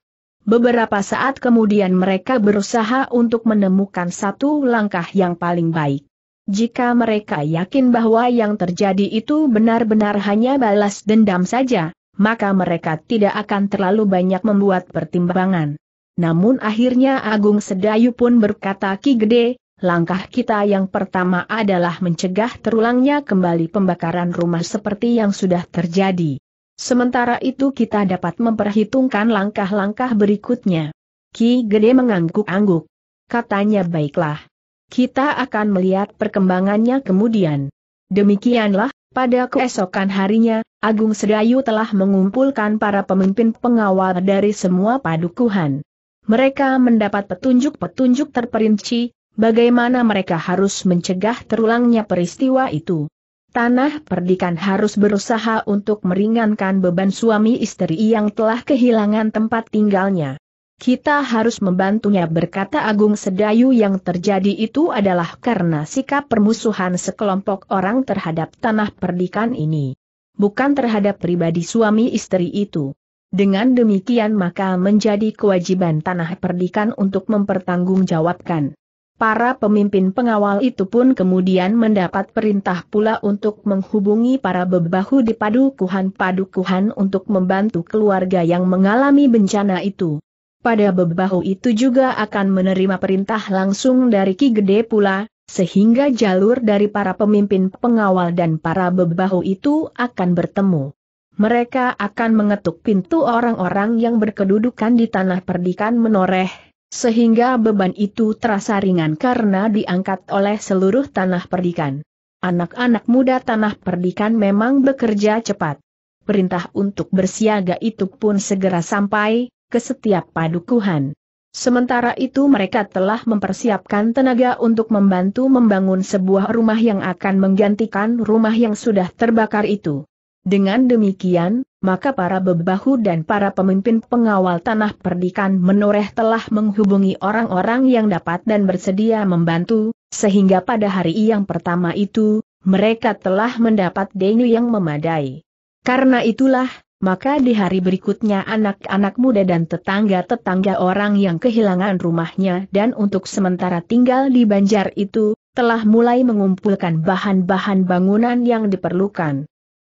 [SPEAKER 1] Beberapa saat kemudian mereka berusaha untuk menemukan satu langkah yang paling baik. Jika mereka yakin bahwa yang terjadi itu benar-benar hanya balas dendam saja, maka mereka tidak akan terlalu banyak membuat pertimbangan. Namun akhirnya Agung Sedayu pun berkata Ki Gede, langkah kita yang pertama adalah mencegah terulangnya kembali pembakaran rumah seperti yang sudah terjadi. Sementara itu kita dapat memperhitungkan langkah-langkah berikutnya. Ki Gede mengangguk-angguk. Katanya baiklah. Kita akan melihat perkembangannya kemudian. Demikianlah, pada keesokan harinya, Agung Sedayu telah mengumpulkan para pemimpin pengawal dari semua padukuhan. Mereka mendapat petunjuk-petunjuk terperinci, bagaimana mereka harus mencegah terulangnya peristiwa itu. Tanah Perdikan harus berusaha untuk meringankan beban suami istri yang telah kehilangan tempat tinggalnya. Kita harus membantunya berkata Agung Sedayu yang terjadi itu adalah karena sikap permusuhan sekelompok orang terhadap tanah perdikan ini. Bukan terhadap pribadi suami istri itu. Dengan demikian maka menjadi kewajiban tanah perdikan untuk mempertanggungjawabkan Para pemimpin pengawal itu pun kemudian mendapat perintah pula untuk menghubungi para bebahu di padukuhan-padukuhan untuk membantu keluarga yang mengalami bencana itu. Pada bebahu itu juga akan menerima perintah langsung dari Ki Gede pula, sehingga jalur dari para pemimpin pengawal dan para bebahu itu akan bertemu. Mereka akan mengetuk pintu orang-orang yang berkedudukan di tanah perdikan menoreh, sehingga beban itu terasa ringan karena diangkat oleh seluruh tanah perdikan. Anak-anak muda tanah perdikan memang bekerja cepat. Perintah untuk bersiaga itu pun segera sampai ke setiap padukuhan. Sementara itu mereka telah mempersiapkan tenaga untuk membantu membangun sebuah rumah yang akan menggantikan rumah yang sudah terbakar itu. Dengan demikian, maka para bebahu dan para pemimpin pengawal tanah perdikan menoreh telah menghubungi orang-orang yang dapat dan bersedia membantu, sehingga pada hari yang pertama itu, mereka telah mendapat denu yang memadai. Karena itulah, maka di hari berikutnya anak-anak muda dan tetangga-tetangga orang yang kehilangan rumahnya dan untuk sementara tinggal di banjar itu, telah mulai mengumpulkan bahan-bahan bangunan yang diperlukan.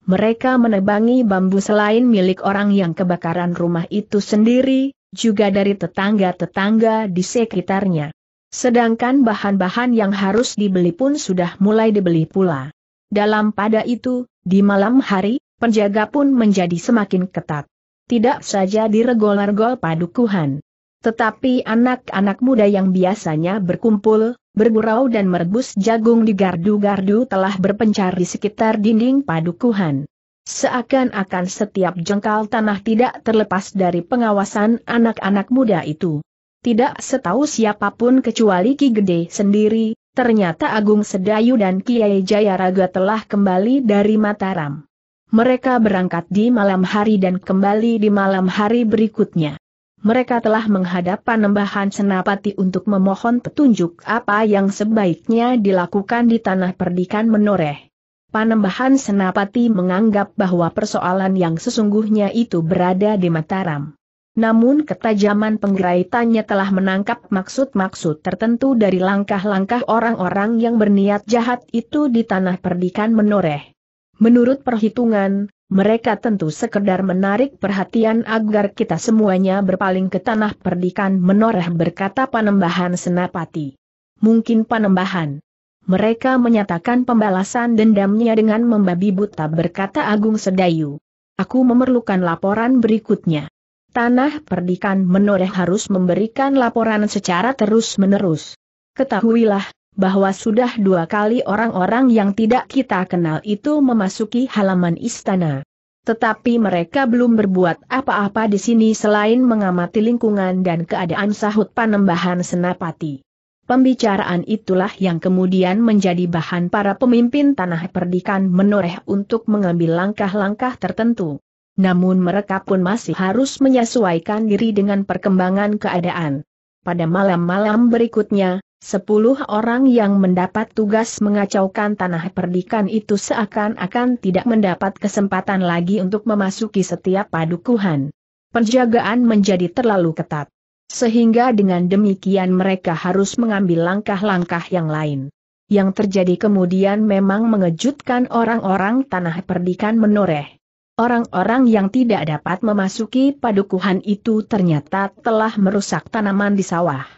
[SPEAKER 1] Mereka menebangi bambu selain milik orang yang kebakaran rumah itu sendiri, juga dari tetangga-tetangga di sekitarnya. Sedangkan bahan-bahan yang harus dibeli pun sudah mulai dibeli pula. Dalam pada itu, di malam hari, penjaga pun menjadi semakin ketat. Tidak saja diregol-regol padukuhan. Tetapi anak-anak muda yang biasanya berkumpul, bergurau dan merebus jagung di gardu-gardu telah berpencar di sekitar dinding padukuhan. Seakan-akan setiap jengkal tanah tidak terlepas dari pengawasan anak-anak muda itu. Tidak setahu siapapun kecuali Ki Gede sendiri, ternyata Agung Sedayu dan Kiai Jayaraga telah kembali dari Mataram. Mereka berangkat di malam hari dan kembali di malam hari berikutnya mereka telah menghadap Panembahan Senapati untuk memohon petunjuk apa yang sebaiknya dilakukan di tanah perdikan menoreh. Panembahan Senapati menganggap bahwa persoalan yang sesungguhnya itu berada di Mataram. Namun ketajaman penggeraitannya telah menangkap maksud-maksud tertentu dari langkah-langkah orang-orang yang berniat jahat itu di tanah perdikan menoreh. Menurut perhitungan, mereka tentu sekedar menarik perhatian agar kita semuanya berpaling ke tanah perdikan menoreh berkata panembahan senapati. Mungkin panembahan. Mereka menyatakan pembalasan dendamnya dengan membabi buta berkata Agung Sedayu. Aku memerlukan laporan berikutnya. Tanah perdikan menoreh harus memberikan laporan secara terus-menerus. Ketahuilah, bahwa sudah dua kali orang-orang yang tidak kita kenal itu memasuki halaman istana. Tetapi mereka belum berbuat apa-apa di sini selain mengamati lingkungan dan keadaan sahut panembahan senapati. Pembicaraan itulah yang kemudian menjadi bahan para pemimpin tanah perdikan menoreh untuk mengambil langkah-langkah tertentu. Namun mereka pun masih harus menyesuaikan diri dengan perkembangan keadaan. Pada malam-malam berikutnya, Sepuluh orang yang mendapat tugas mengacaukan tanah perdikan itu seakan-akan tidak mendapat kesempatan lagi untuk memasuki setiap padukuhan. Penjagaan menjadi terlalu ketat. Sehingga dengan demikian mereka harus mengambil langkah-langkah yang lain. Yang terjadi kemudian memang mengejutkan orang-orang tanah perdikan menoreh. Orang-orang yang tidak dapat memasuki padukuhan itu ternyata telah merusak tanaman di sawah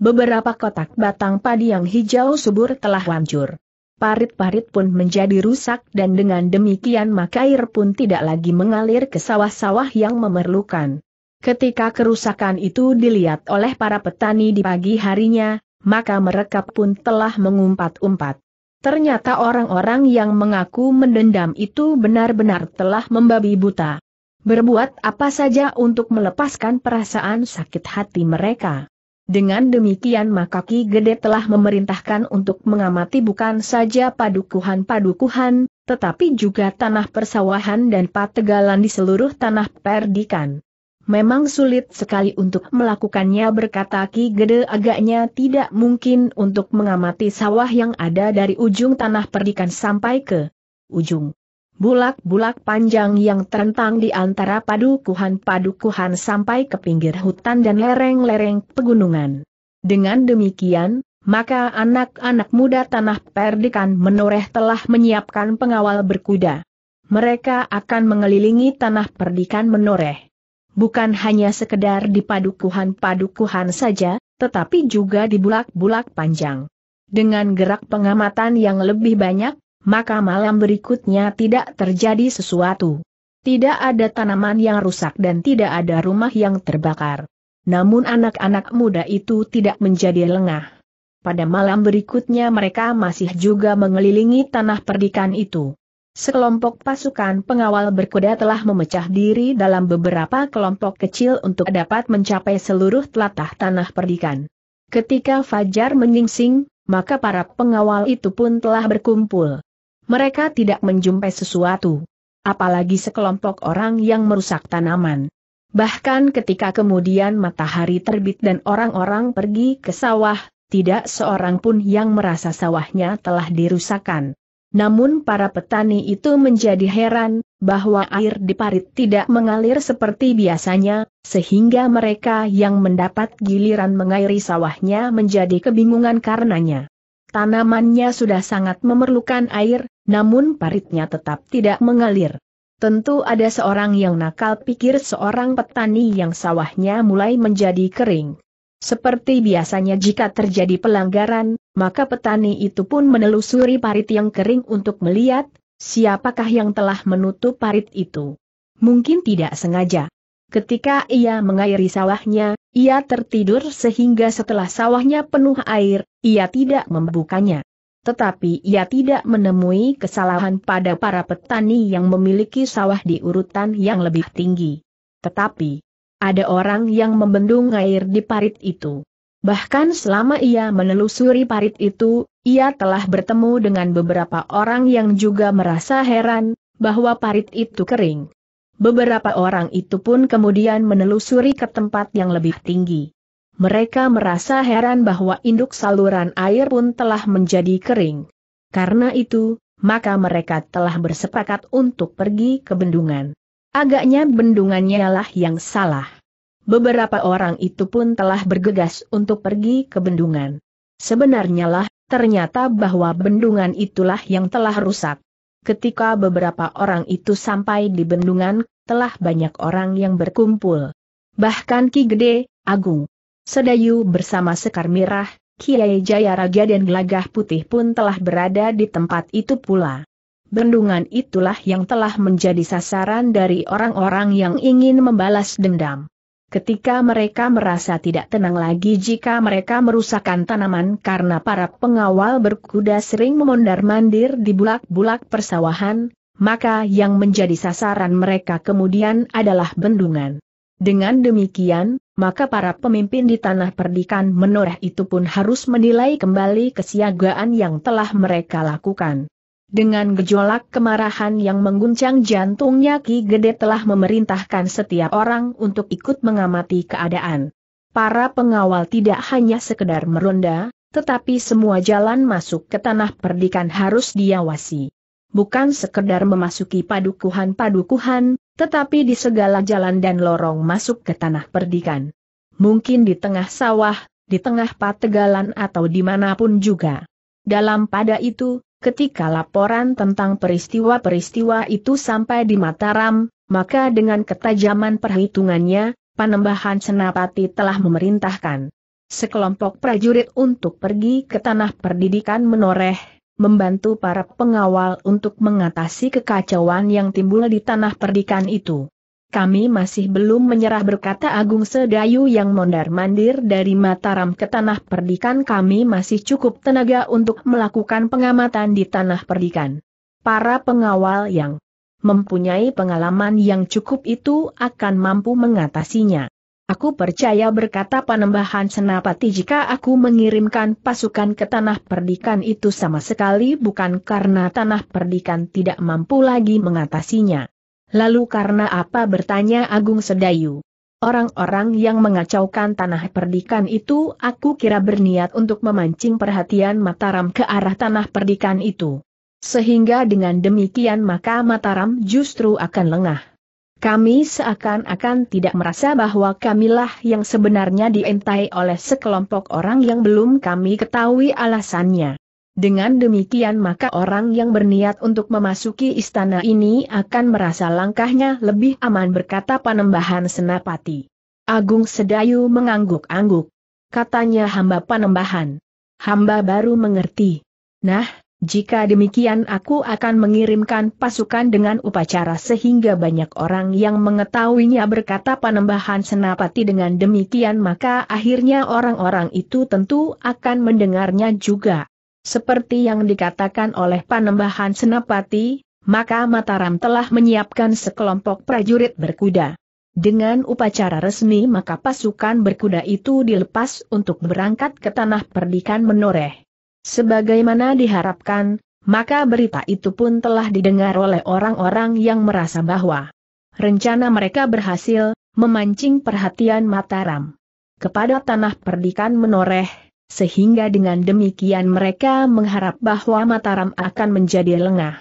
[SPEAKER 1] Beberapa kotak batang padi yang hijau subur telah hancur. Parit-parit pun menjadi rusak dan dengan demikian maka air pun tidak lagi mengalir ke sawah-sawah yang memerlukan. Ketika kerusakan itu dilihat oleh para petani di pagi harinya, maka mereka pun telah mengumpat-umpat. Ternyata orang-orang yang mengaku mendendam itu benar-benar telah membabi buta. Berbuat apa saja untuk melepaskan perasaan sakit hati mereka. Dengan demikian maka Ki Gede telah memerintahkan untuk mengamati bukan saja padukuhan-padukuhan, tetapi juga tanah persawahan dan pategalan di seluruh tanah perdikan. Memang sulit sekali untuk melakukannya berkata Ki Gede agaknya tidak mungkin untuk mengamati sawah yang ada dari ujung tanah perdikan sampai ke ujung bulak-bulak panjang yang terentang di antara padukuhan-padukuhan sampai ke pinggir hutan dan lereng-lereng pegunungan. Dengan demikian, maka anak-anak muda tanah perdikan menoreh telah menyiapkan pengawal berkuda. Mereka akan mengelilingi tanah perdikan menoreh. Bukan hanya sekedar di padukuhan-padukuhan saja, tetapi juga di bulak-bulak panjang. Dengan gerak pengamatan yang lebih banyak, maka malam berikutnya tidak terjadi sesuatu. Tidak ada tanaman yang rusak dan tidak ada rumah yang terbakar. Namun anak-anak muda itu tidak menjadi lengah. Pada malam berikutnya mereka masih juga mengelilingi tanah perdikan itu. Sekelompok pasukan pengawal berkuda telah memecah diri dalam beberapa kelompok kecil untuk dapat mencapai seluruh telatah tanah perdikan. Ketika Fajar menyingsing, maka para pengawal itu pun telah berkumpul mereka tidak menjumpai sesuatu. Apalagi sekelompok orang yang merusak tanaman. Bahkan ketika kemudian matahari terbit dan orang-orang pergi ke sawah, tidak seorang pun yang merasa sawahnya telah dirusakan. Namun para petani itu menjadi heran, bahwa air di parit tidak mengalir seperti biasanya, sehingga mereka yang mendapat giliran mengairi sawahnya menjadi kebingungan karenanya. Tanamannya sudah sangat memerlukan air, namun paritnya tetap tidak mengalir. Tentu ada seorang yang nakal pikir seorang petani yang sawahnya mulai menjadi kering. Seperti biasanya jika terjadi pelanggaran, maka petani itu pun menelusuri parit yang kering untuk melihat, siapakah yang telah menutup parit itu. Mungkin tidak sengaja. Ketika ia mengairi sawahnya, ia tertidur sehingga setelah sawahnya penuh air, ia tidak membukanya. Tetapi ia tidak menemui kesalahan pada para petani yang memiliki sawah di urutan yang lebih tinggi. Tetapi, ada orang yang membendung air di parit itu. Bahkan selama ia menelusuri parit itu, ia telah bertemu dengan beberapa orang yang juga merasa heran, bahwa parit itu kering. Beberapa orang itu pun kemudian menelusuri ke tempat yang lebih tinggi. Mereka merasa heran bahwa induk saluran air pun telah menjadi kering. Karena itu, maka mereka telah bersepakat untuk pergi ke bendungan. Agaknya bendungannya lah yang salah. Beberapa orang itu pun telah bergegas untuk pergi ke bendungan. Sebenarnya lah, ternyata bahwa bendungan itulah yang telah rusak ketika beberapa orang itu sampai di bendungan, telah banyak orang yang berkumpul. Bahkan Ki Gede, Agung, Sedayu bersama Sekar Mirah, Kiai Jaya Raja dan Gelagah Putih pun telah berada di tempat itu pula. Bendungan itulah yang telah menjadi sasaran dari orang-orang yang ingin membalas dendam. Ketika mereka merasa tidak tenang lagi jika mereka merusakkan tanaman karena para pengawal berkuda sering memondar-mandir di bulak-bulak persawahan, maka yang menjadi sasaran mereka kemudian adalah bendungan. Dengan demikian, maka para pemimpin di tanah perdikan menoreh itu pun harus menilai kembali kesiagaan yang telah mereka lakukan. Dengan gejolak kemarahan yang mengguncang jantungnya Ki Gede telah memerintahkan setiap orang untuk ikut mengamati keadaan. Para pengawal tidak hanya sekedar meronda, tetapi semua jalan masuk ke tanah perdikan harus diawasi. Bukan sekedar memasuki padukuhan-padukuhan, tetapi di segala jalan dan lorong masuk ke tanah perdikan. Mungkin di tengah sawah, di tengah pategalan atau dimanapun juga. Dalam pada itu, Ketika laporan tentang peristiwa-peristiwa itu sampai di Mataram, maka dengan ketajaman perhitungannya, Panembahan Senapati telah memerintahkan sekelompok prajurit untuk pergi ke tanah perdidikan menoreh, membantu para pengawal untuk mengatasi kekacauan yang timbul di tanah perdikan itu kami masih belum menyerah berkata Agung Sedayu yang mondar-mandir dari Mataram ke Tanah Perdikan kami masih cukup tenaga untuk melakukan pengamatan di Tanah Perdikan. Para pengawal yang mempunyai pengalaman yang cukup itu akan mampu mengatasinya. Aku percaya berkata Panembahan Senapati jika aku mengirimkan pasukan ke tanah perdikan itu sama sekali bukan karena tanah perdikan tidak mampu lagi mengatasinya. Lalu karena apa bertanya Agung Sedayu? Orang-orang yang mengacaukan tanah perdikan itu aku kira berniat untuk memancing perhatian Mataram ke arah tanah perdikan itu. Sehingga dengan demikian maka Mataram justru akan lengah. Kami seakan-akan tidak merasa bahwa kamilah yang sebenarnya diintai oleh sekelompok orang yang belum kami ketahui alasannya. Dengan demikian maka orang yang berniat untuk memasuki istana ini akan merasa langkahnya lebih aman berkata Panembahan Senapati. Agung Sedayu mengangguk-angguk. Katanya hamba Panembahan. Hamba baru mengerti. Nah, jika demikian aku akan mengirimkan pasukan dengan upacara sehingga banyak orang yang mengetahuinya berkata Panembahan Senapati dengan demikian maka akhirnya orang-orang itu tentu akan mendengarnya juga. Seperti yang dikatakan oleh Panembahan Senapati, maka Mataram telah menyiapkan sekelompok prajurit berkuda. Dengan upacara resmi maka pasukan berkuda itu dilepas untuk berangkat ke tanah perdikan menoreh. Sebagaimana diharapkan, maka berita itu pun telah didengar oleh orang-orang yang merasa bahwa rencana mereka berhasil, memancing perhatian Mataram. Kepada tanah perdikan menoreh, sehingga dengan demikian mereka mengharap bahwa Mataram akan menjadi lengah.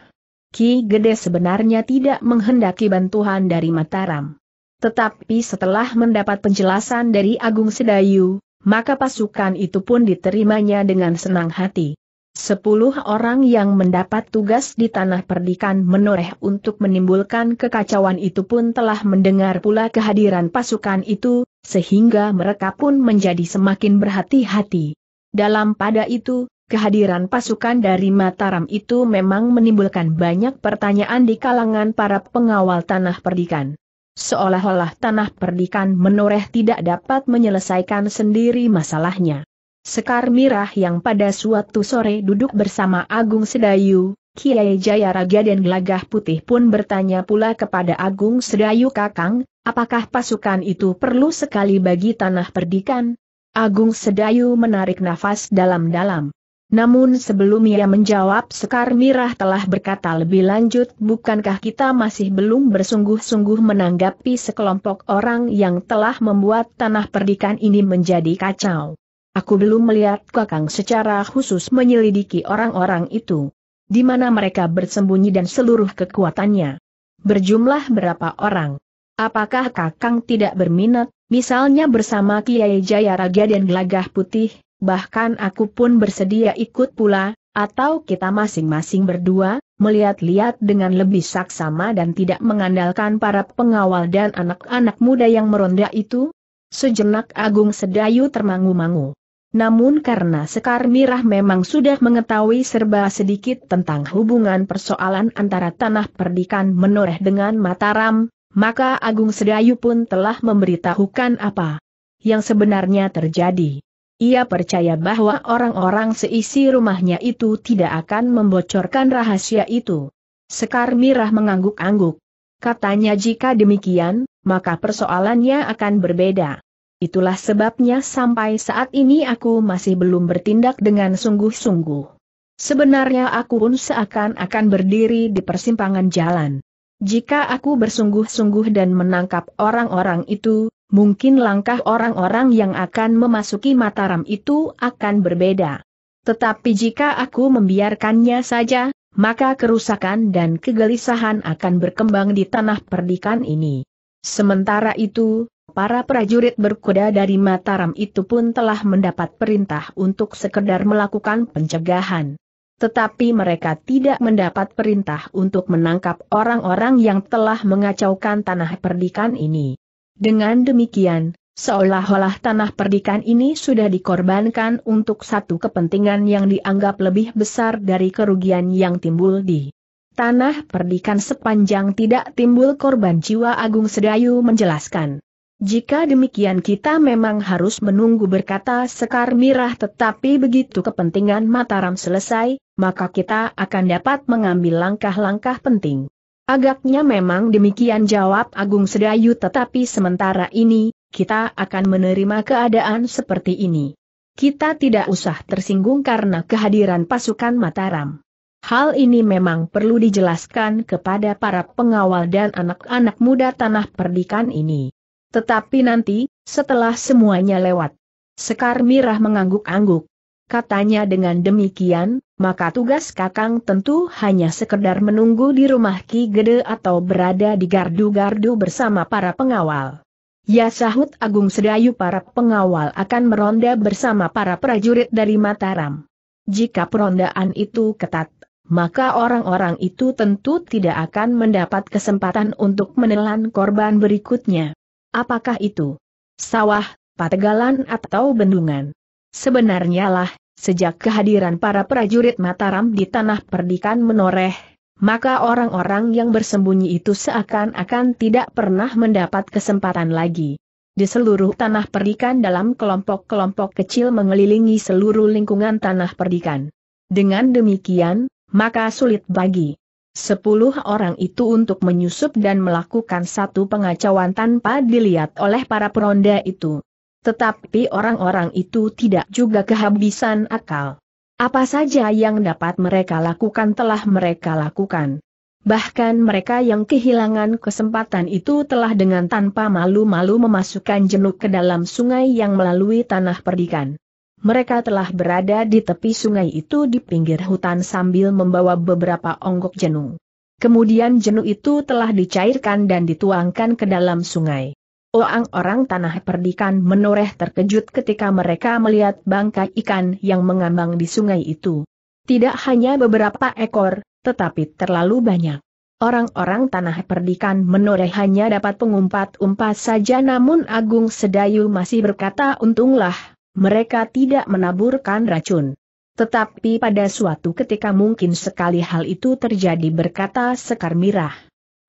[SPEAKER 1] Ki Gede sebenarnya tidak menghendaki bantuan dari Mataram. Tetapi setelah mendapat penjelasan dari Agung Sedayu, maka pasukan itu pun diterimanya dengan senang hati. Sepuluh orang yang mendapat tugas di tanah perdikan menoreh untuk menimbulkan kekacauan itu pun telah mendengar pula kehadiran pasukan itu, sehingga mereka pun menjadi semakin berhati-hati. Dalam pada itu, kehadiran pasukan dari Mataram itu memang menimbulkan banyak pertanyaan di kalangan para pengawal tanah perdikan. Seolah-olah tanah perdikan menoreh tidak dapat menyelesaikan sendiri masalahnya. Sekar Mirah yang pada suatu sore duduk bersama Agung Sedayu, Kiai Jayaraja dan Gelagah Putih pun bertanya pula kepada Agung Sedayu Kakang, apakah pasukan itu perlu sekali bagi tanah perdikan? Agung Sedayu menarik nafas dalam-dalam. Namun sebelum ia menjawab Sekar Mirah telah berkata lebih lanjut bukankah kita masih belum bersungguh-sungguh menanggapi sekelompok orang yang telah membuat tanah perdikan ini menjadi kacau. Aku belum melihat Kakang secara khusus menyelidiki orang-orang itu. Di mana mereka bersembunyi dan seluruh kekuatannya. Berjumlah berapa orang? Apakah Kakang tidak berminat? Misalnya bersama Kiai Jaya Raga dan Gelagah Putih, bahkan aku pun bersedia ikut pula, atau kita masing-masing berdua, melihat-lihat dengan lebih saksama dan tidak mengandalkan para pengawal dan anak-anak muda yang meronda itu? Sejenak Agung Sedayu termangu-mangu. Namun karena Sekar Mirah memang sudah mengetahui serba sedikit tentang hubungan persoalan antara tanah perdikan menoreh dengan Mataram, maka Agung Sedayu pun telah memberitahukan apa yang sebenarnya terjadi. Ia percaya bahwa orang-orang seisi rumahnya itu tidak akan membocorkan rahasia itu. Sekar Mirah mengangguk-angguk. Katanya jika demikian, maka persoalannya akan berbeda. Itulah sebabnya sampai saat ini aku masih belum bertindak dengan sungguh-sungguh. Sebenarnya aku pun seakan-akan berdiri di persimpangan jalan. Jika aku bersungguh-sungguh dan menangkap orang-orang itu, mungkin langkah orang-orang yang akan memasuki Mataram itu akan berbeda. Tetapi jika aku membiarkannya saja, maka kerusakan dan kegelisahan akan berkembang di tanah perdikan ini. Sementara itu, para prajurit berkuda dari Mataram itu pun telah mendapat perintah untuk sekedar melakukan pencegahan tetapi mereka tidak mendapat perintah untuk menangkap orang-orang yang telah mengacaukan tanah perdikan ini. Dengan demikian, seolah-olah tanah perdikan ini sudah dikorbankan untuk satu kepentingan yang dianggap lebih besar dari kerugian yang timbul di tanah perdikan sepanjang tidak timbul korban jiwa Agung Sedayu menjelaskan. Jika demikian kita memang harus menunggu berkata Sekar Mirah tetapi begitu kepentingan Mataram selesai, maka kita akan dapat mengambil langkah-langkah penting. Agaknya memang demikian jawab Agung Sedayu tetapi sementara ini, kita akan menerima keadaan seperti ini. Kita tidak usah tersinggung karena kehadiran pasukan Mataram. Hal ini memang perlu dijelaskan kepada para pengawal dan anak-anak muda tanah perdikan ini. Tetapi nanti, setelah semuanya lewat. Sekar Mirah mengangguk-angguk. Katanya dengan demikian, maka tugas Kakang tentu hanya sekedar menunggu di rumah Ki Gede atau berada di gardu-gardu bersama para pengawal. Ya sahut Agung Sedayu para pengawal akan meronda bersama para prajurit dari Mataram. Jika perondaan itu ketat, maka orang-orang itu tentu tidak akan mendapat kesempatan untuk menelan korban berikutnya. Apakah itu? Sawah, pategalan atau bendungan? Sebenarnya lah, sejak kehadiran para prajurit Mataram di tanah perdikan menoreh, maka orang-orang yang bersembunyi itu seakan-akan tidak pernah mendapat kesempatan lagi. Di seluruh tanah perdikan dalam kelompok-kelompok kecil mengelilingi seluruh lingkungan tanah perdikan. Dengan demikian, maka sulit bagi Sepuluh orang itu untuk menyusup dan melakukan satu pengacauan tanpa dilihat oleh para peronda itu. Tetapi orang-orang itu tidak juga kehabisan akal. Apa saja yang dapat mereka lakukan telah mereka lakukan. Bahkan mereka yang kehilangan kesempatan itu telah dengan tanpa malu-malu memasukkan jenuk ke dalam sungai yang melalui tanah perdikan mereka telah berada di tepi sungai itu di pinggir hutan sambil membawa beberapa onggok jenu. Kemudian jenu itu telah dicairkan dan dituangkan ke dalam sungai. Orang-orang tanah perdikan menoreh terkejut ketika mereka melihat bangkai ikan yang mengambang di sungai itu. Tidak hanya beberapa ekor, tetapi terlalu banyak. Orang-orang tanah perdikan menoreh hanya dapat pengumpat-umpat saja namun Agung Sedayu masih berkata untunglah mereka tidak menaburkan racun. Tetapi pada suatu ketika mungkin sekali hal itu terjadi berkata Sekar Mirah.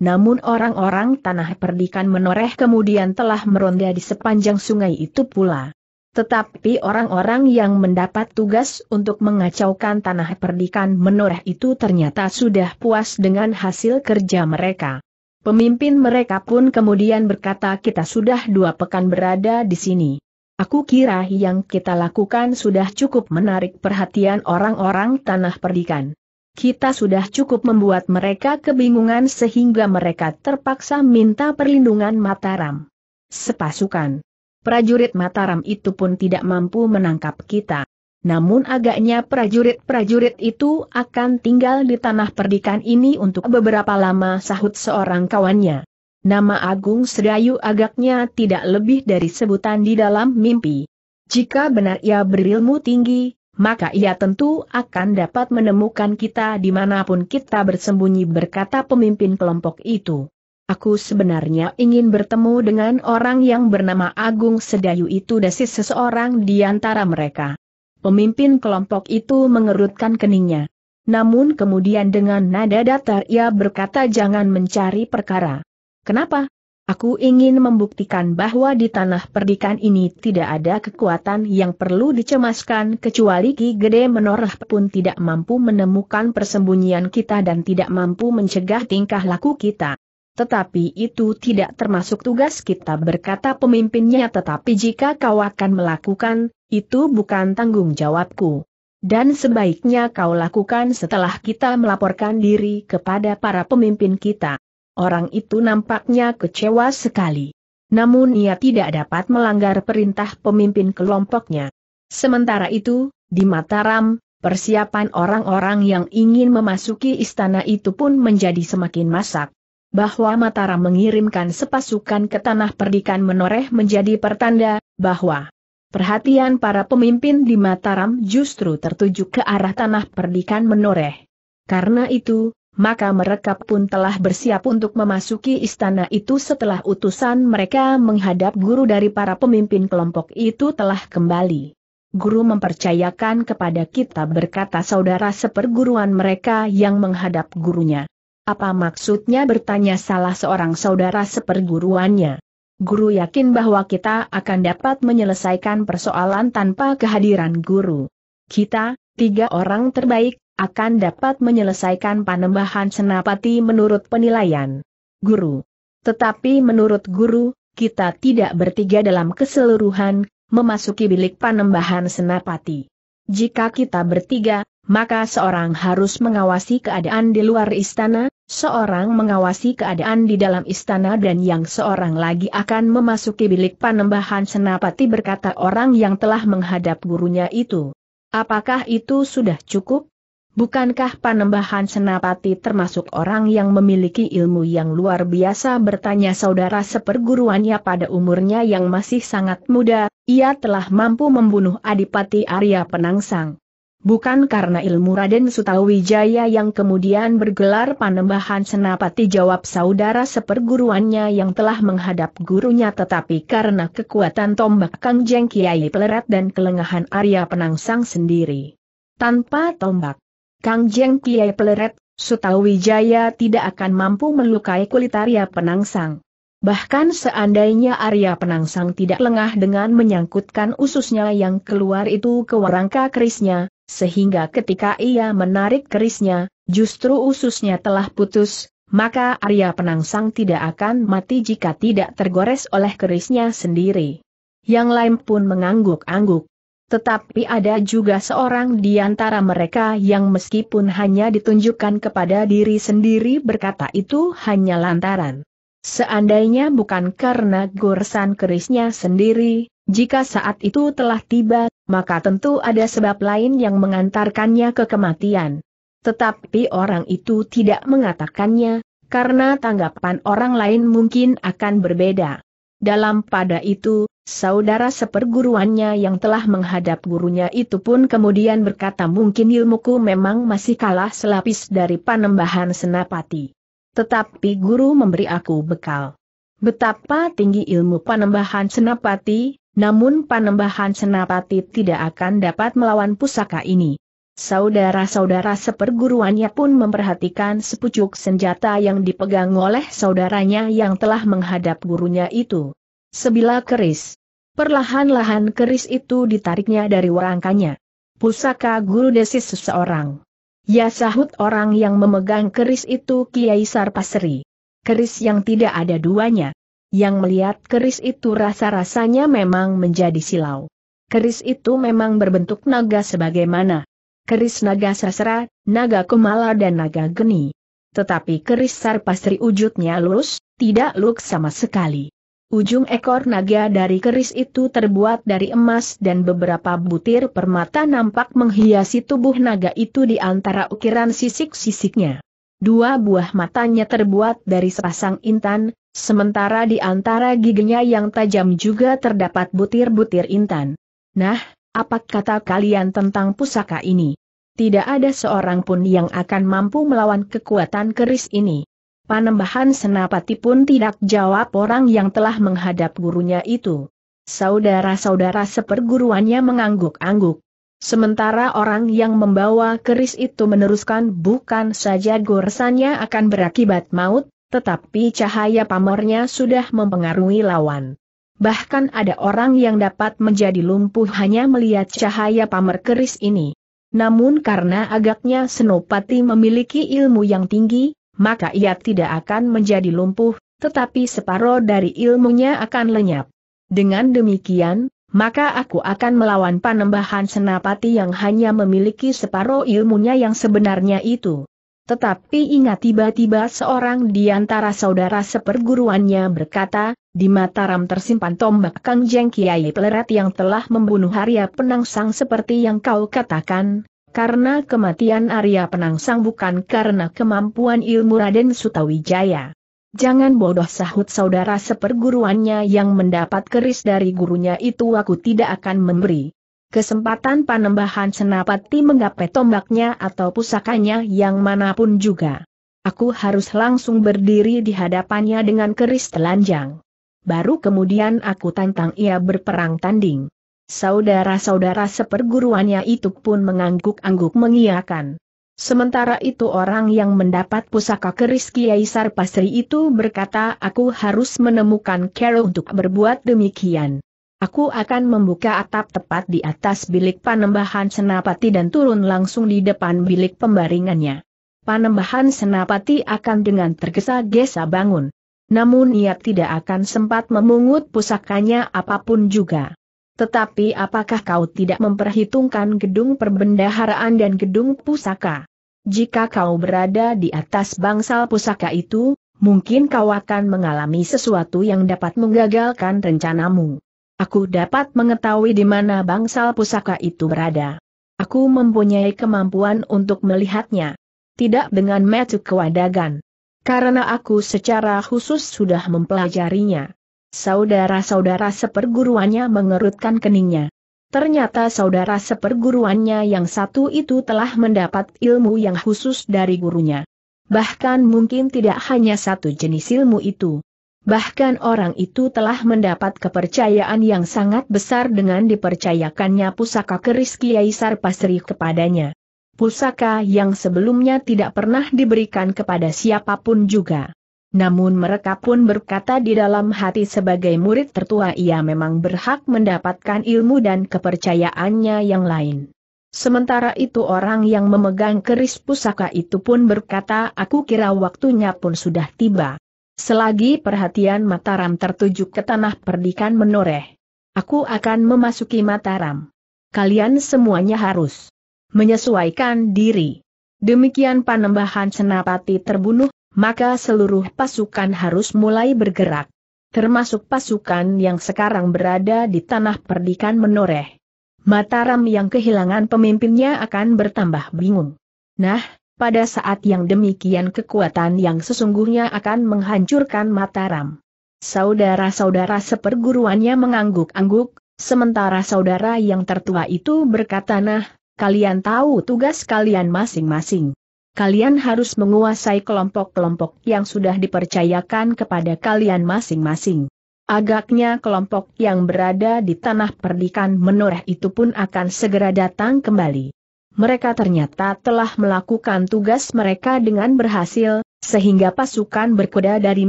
[SPEAKER 1] Namun orang-orang tanah perdikan menoreh kemudian telah meronda di sepanjang sungai itu pula. Tetapi orang-orang yang mendapat tugas untuk mengacaukan tanah perdikan menoreh itu ternyata sudah puas dengan hasil kerja mereka. Pemimpin mereka pun kemudian berkata kita sudah dua pekan berada di sini. Aku kira yang kita lakukan sudah cukup menarik perhatian orang-orang tanah perdikan. Kita sudah cukup membuat mereka kebingungan sehingga mereka terpaksa minta perlindungan Mataram. Sepasukan. Prajurit Mataram itu pun tidak mampu menangkap kita. Namun agaknya prajurit-prajurit itu akan tinggal di tanah perdikan ini untuk beberapa lama sahut seorang kawannya nama Agung Sedayu agaknya tidak lebih dari sebutan di dalam mimpi. Jika benar ia berilmu tinggi, maka ia tentu akan dapat menemukan kita di manapun kita bersembunyi berkata pemimpin kelompok itu. Aku sebenarnya ingin bertemu dengan orang yang bernama Agung Sedayu itu dasis seseorang di antara mereka. Pemimpin kelompok itu mengerutkan keningnya. Namun kemudian dengan nada datar ia berkata jangan mencari perkara. Kenapa? Aku ingin membuktikan bahwa di tanah perdikan ini tidak ada kekuatan yang perlu dicemaskan kecuali Ki Gede Menorah pun tidak mampu menemukan persembunyian kita dan tidak mampu mencegah tingkah laku kita. Tetapi itu tidak termasuk tugas kita berkata pemimpinnya tetapi jika kau akan melakukan, itu bukan tanggung jawabku. Dan sebaiknya kau lakukan setelah kita melaporkan diri kepada para pemimpin kita. Orang itu nampaknya kecewa sekali. Namun ia tidak dapat melanggar perintah pemimpin kelompoknya. Sementara itu, di Mataram, persiapan orang-orang yang ingin memasuki istana itu pun menjadi semakin masak. Bahwa Mataram mengirimkan sepasukan ke tanah perdikan menoreh menjadi pertanda, bahwa perhatian para pemimpin di Mataram justru tertuju ke arah tanah perdikan menoreh. Karena itu, maka mereka pun telah bersiap untuk memasuki istana itu setelah utusan mereka menghadap guru dari para pemimpin kelompok itu telah kembali. Guru mempercayakan kepada kita berkata saudara seperguruan mereka yang menghadap gurunya. Apa maksudnya bertanya salah seorang saudara seperguruannya? Guru yakin bahwa kita akan dapat menyelesaikan persoalan tanpa kehadiran guru. Kita, tiga orang terbaik, akan dapat menyelesaikan panembahan senapati menurut penilaian guru. Tetapi menurut guru, kita tidak bertiga dalam keseluruhan, memasuki bilik panembahan senapati. Jika kita bertiga, maka seorang harus mengawasi keadaan di luar istana, seorang mengawasi keadaan di dalam istana dan yang seorang lagi akan memasuki bilik panembahan senapati berkata orang yang telah menghadap gurunya itu. Apakah itu sudah cukup? Bukankah Panembahan Senapati termasuk orang yang memiliki ilmu yang luar biasa bertanya saudara seperguruannya pada umurnya yang masih sangat muda, ia telah mampu membunuh Adipati Arya Penangsang. Bukan karena ilmu Raden Sutawijaya yang kemudian bergelar Panembahan Senapati jawab saudara seperguruannya yang telah menghadap gurunya tetapi karena kekuatan tombak Kang Jeng Kiai Peleret dan kelengahan Arya Penangsang sendiri. Tanpa tombak, Kang Jeng Kiai peleret, Sutawijaya tidak akan mampu melukai kulit Arya Penangsang. Bahkan seandainya Arya Penangsang tidak lengah dengan menyangkutkan ususnya yang keluar itu ke warangka kerisnya, sehingga ketika ia menarik kerisnya, justru ususnya telah putus, maka Arya Penangsang tidak akan mati jika tidak tergores oleh kerisnya sendiri. Yang lain pun mengangguk-angguk. Tetapi ada juga seorang di antara mereka yang meskipun hanya ditunjukkan kepada diri sendiri berkata itu hanya lantaran. Seandainya bukan karena goresan kerisnya sendiri, jika saat itu telah tiba, maka tentu ada sebab lain yang mengantarkannya ke kematian. Tetapi orang itu tidak mengatakannya, karena tanggapan orang lain mungkin akan berbeda. Dalam pada itu, saudara seperguruannya yang telah menghadap gurunya itu pun kemudian berkata mungkin ilmuku memang masih kalah selapis dari panembahan senapati. Tetapi guru memberi aku bekal. Betapa tinggi ilmu panembahan senapati, namun panembahan senapati tidak akan dapat melawan pusaka ini. Saudara-saudara seperguruannya pun memperhatikan sepucuk senjata yang dipegang oleh saudaranya yang telah menghadap gurunya itu. Sebilah keris. Perlahan-lahan keris itu ditariknya dari warangkanya. Pusaka guru desis seseorang. Ya sahut orang yang memegang keris itu Kiai Sarpasri. Keris yang tidak ada duanya. Yang melihat keris itu rasa-rasanya memang menjadi silau. Keris itu memang berbentuk naga sebagaimana keris naga sasra, naga kumala dan naga geni. Tetapi keris sarpasri wujudnya lurus, tidak luk sama sekali. Ujung ekor naga dari keris itu terbuat dari emas dan beberapa butir permata nampak menghiasi tubuh naga itu di antara ukiran sisik-sisiknya. Dua buah matanya terbuat dari sepasang intan, sementara di antara giginya yang tajam juga terdapat butir-butir intan. Nah, apa kata kalian tentang pusaka ini? tidak ada seorang pun yang akan mampu melawan kekuatan keris ini. Panembahan Senapati pun tidak jawab orang yang telah menghadap gurunya itu. Saudara-saudara seperguruannya mengangguk-angguk. Sementara orang yang membawa keris itu meneruskan bukan saja goresannya akan berakibat maut, tetapi cahaya pamornya sudah mempengaruhi lawan. Bahkan ada orang yang dapat menjadi lumpuh hanya melihat cahaya pamer keris ini. Namun karena agaknya Senopati memiliki ilmu yang tinggi, maka ia tidak akan menjadi lumpuh, tetapi separoh dari ilmunya akan lenyap. Dengan demikian, maka aku akan melawan panembahan senapati yang hanya memiliki separoh ilmunya yang sebenarnya itu. Tetapi ingat tiba-tiba seorang di antara saudara seperguruannya berkata, di Mataram tersimpan tombak Kang Jeng Kiai Pelerat yang telah membunuh Arya Penangsang seperti yang kau katakan, karena kematian Arya Penangsang bukan karena kemampuan ilmu Raden Sutawijaya. Jangan bodoh sahut saudara seperguruannya yang mendapat keris dari gurunya itu aku tidak akan memberi. Kesempatan panembahan senapati menggapai tombaknya atau pusakanya yang manapun juga. Aku harus langsung berdiri di hadapannya dengan keris telanjang baru kemudian aku tantang ia berperang tanding. Saudara-saudara seperguruannya itu pun mengangguk-angguk mengiakan. Sementara itu orang yang mendapat pusaka keris Kiai Sarpasri itu berkata aku harus menemukan Carol untuk berbuat demikian. Aku akan membuka atap tepat di atas bilik panembahan Senapati dan turun langsung di depan bilik pembaringannya. Panembahan Senapati akan dengan tergesa-gesa bangun. Namun ia tidak akan sempat memungut pusakanya apapun juga. Tetapi apakah kau tidak memperhitungkan gedung perbendaharaan dan gedung pusaka? Jika kau berada di atas bangsal pusaka itu, mungkin kau akan mengalami sesuatu yang dapat menggagalkan rencanamu. Aku dapat mengetahui di mana bangsal pusaka itu berada. Aku mempunyai kemampuan untuk melihatnya. Tidak dengan metu kewadagan. Karena aku secara khusus sudah mempelajarinya. Saudara-saudara seperguruannya mengerutkan keningnya. Ternyata saudara seperguruannya yang satu itu telah mendapat ilmu yang khusus dari gurunya. Bahkan mungkin tidak hanya satu jenis ilmu itu. Bahkan orang itu telah mendapat kepercayaan yang sangat besar dengan dipercayakannya pusaka keris Kiai Sarpasri kepadanya pusaka yang sebelumnya tidak pernah diberikan kepada siapapun juga. Namun mereka pun berkata di dalam hati sebagai murid tertua ia memang berhak mendapatkan ilmu dan kepercayaannya yang lain. Sementara itu orang yang memegang keris pusaka itu pun berkata aku kira waktunya pun sudah tiba. Selagi perhatian Mataram tertuju ke tanah perdikan menoreh. Aku akan memasuki Mataram. Kalian semuanya harus menyesuaikan diri. Demikian panembahan Senapati terbunuh, maka seluruh pasukan harus mulai bergerak. Termasuk pasukan yang sekarang berada di tanah perdikan menoreh. Mataram yang kehilangan pemimpinnya akan bertambah bingung. Nah, pada saat yang demikian kekuatan yang sesungguhnya akan menghancurkan Mataram. Saudara-saudara seperguruannya mengangguk-angguk, sementara saudara yang tertua itu berkata nah, Kalian tahu tugas kalian masing-masing. Kalian harus menguasai kelompok-kelompok yang sudah dipercayakan kepada kalian masing-masing. Agaknya kelompok yang berada di tanah perdikan menoreh itu pun akan segera datang kembali. Mereka ternyata telah melakukan tugas mereka dengan berhasil, sehingga pasukan berkuda dari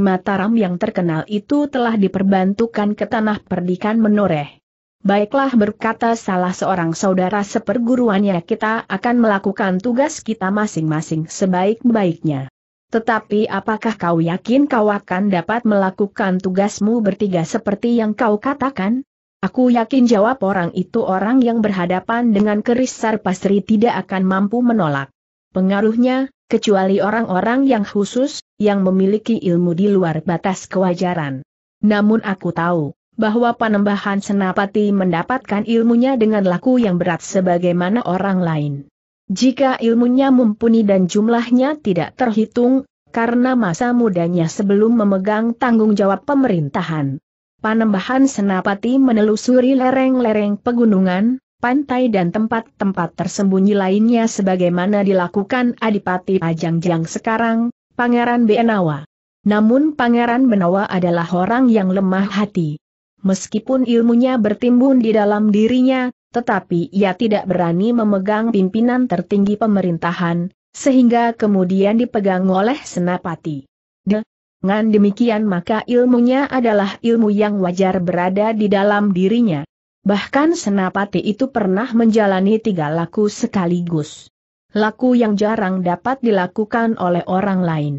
[SPEAKER 1] Mataram yang terkenal itu telah diperbantukan ke tanah perdikan menoreh. Baiklah berkata salah seorang saudara seperguruannya kita akan melakukan tugas kita masing-masing sebaik-baiknya. Tetapi apakah kau yakin kau akan dapat melakukan tugasmu bertiga seperti yang kau katakan? Aku yakin jawab orang itu orang yang berhadapan dengan keris Sarpasri tidak akan mampu menolak. Pengaruhnya, kecuali orang-orang yang khusus, yang memiliki ilmu di luar batas kewajaran. Namun aku tahu, bahwa Panembahan Senapati mendapatkan ilmunya dengan laku yang berat sebagaimana orang lain. Jika ilmunya mumpuni dan jumlahnya tidak terhitung, karena masa mudanya sebelum memegang tanggung jawab pemerintahan. Panembahan Senapati menelusuri lereng-lereng pegunungan, pantai dan tempat-tempat tersembunyi lainnya sebagaimana dilakukan Adipati Pajangjang sekarang, Pangeran Benawa. Namun Pangeran Benawa adalah orang yang lemah hati. Meskipun ilmunya bertimbun di dalam dirinya, tetapi ia tidak berani memegang pimpinan tertinggi pemerintahan, sehingga kemudian dipegang oleh Senapati. Dengan demikian maka ilmunya adalah ilmu yang wajar berada di dalam dirinya. Bahkan Senapati itu pernah menjalani tiga laku sekaligus. Laku yang jarang dapat dilakukan oleh orang lain.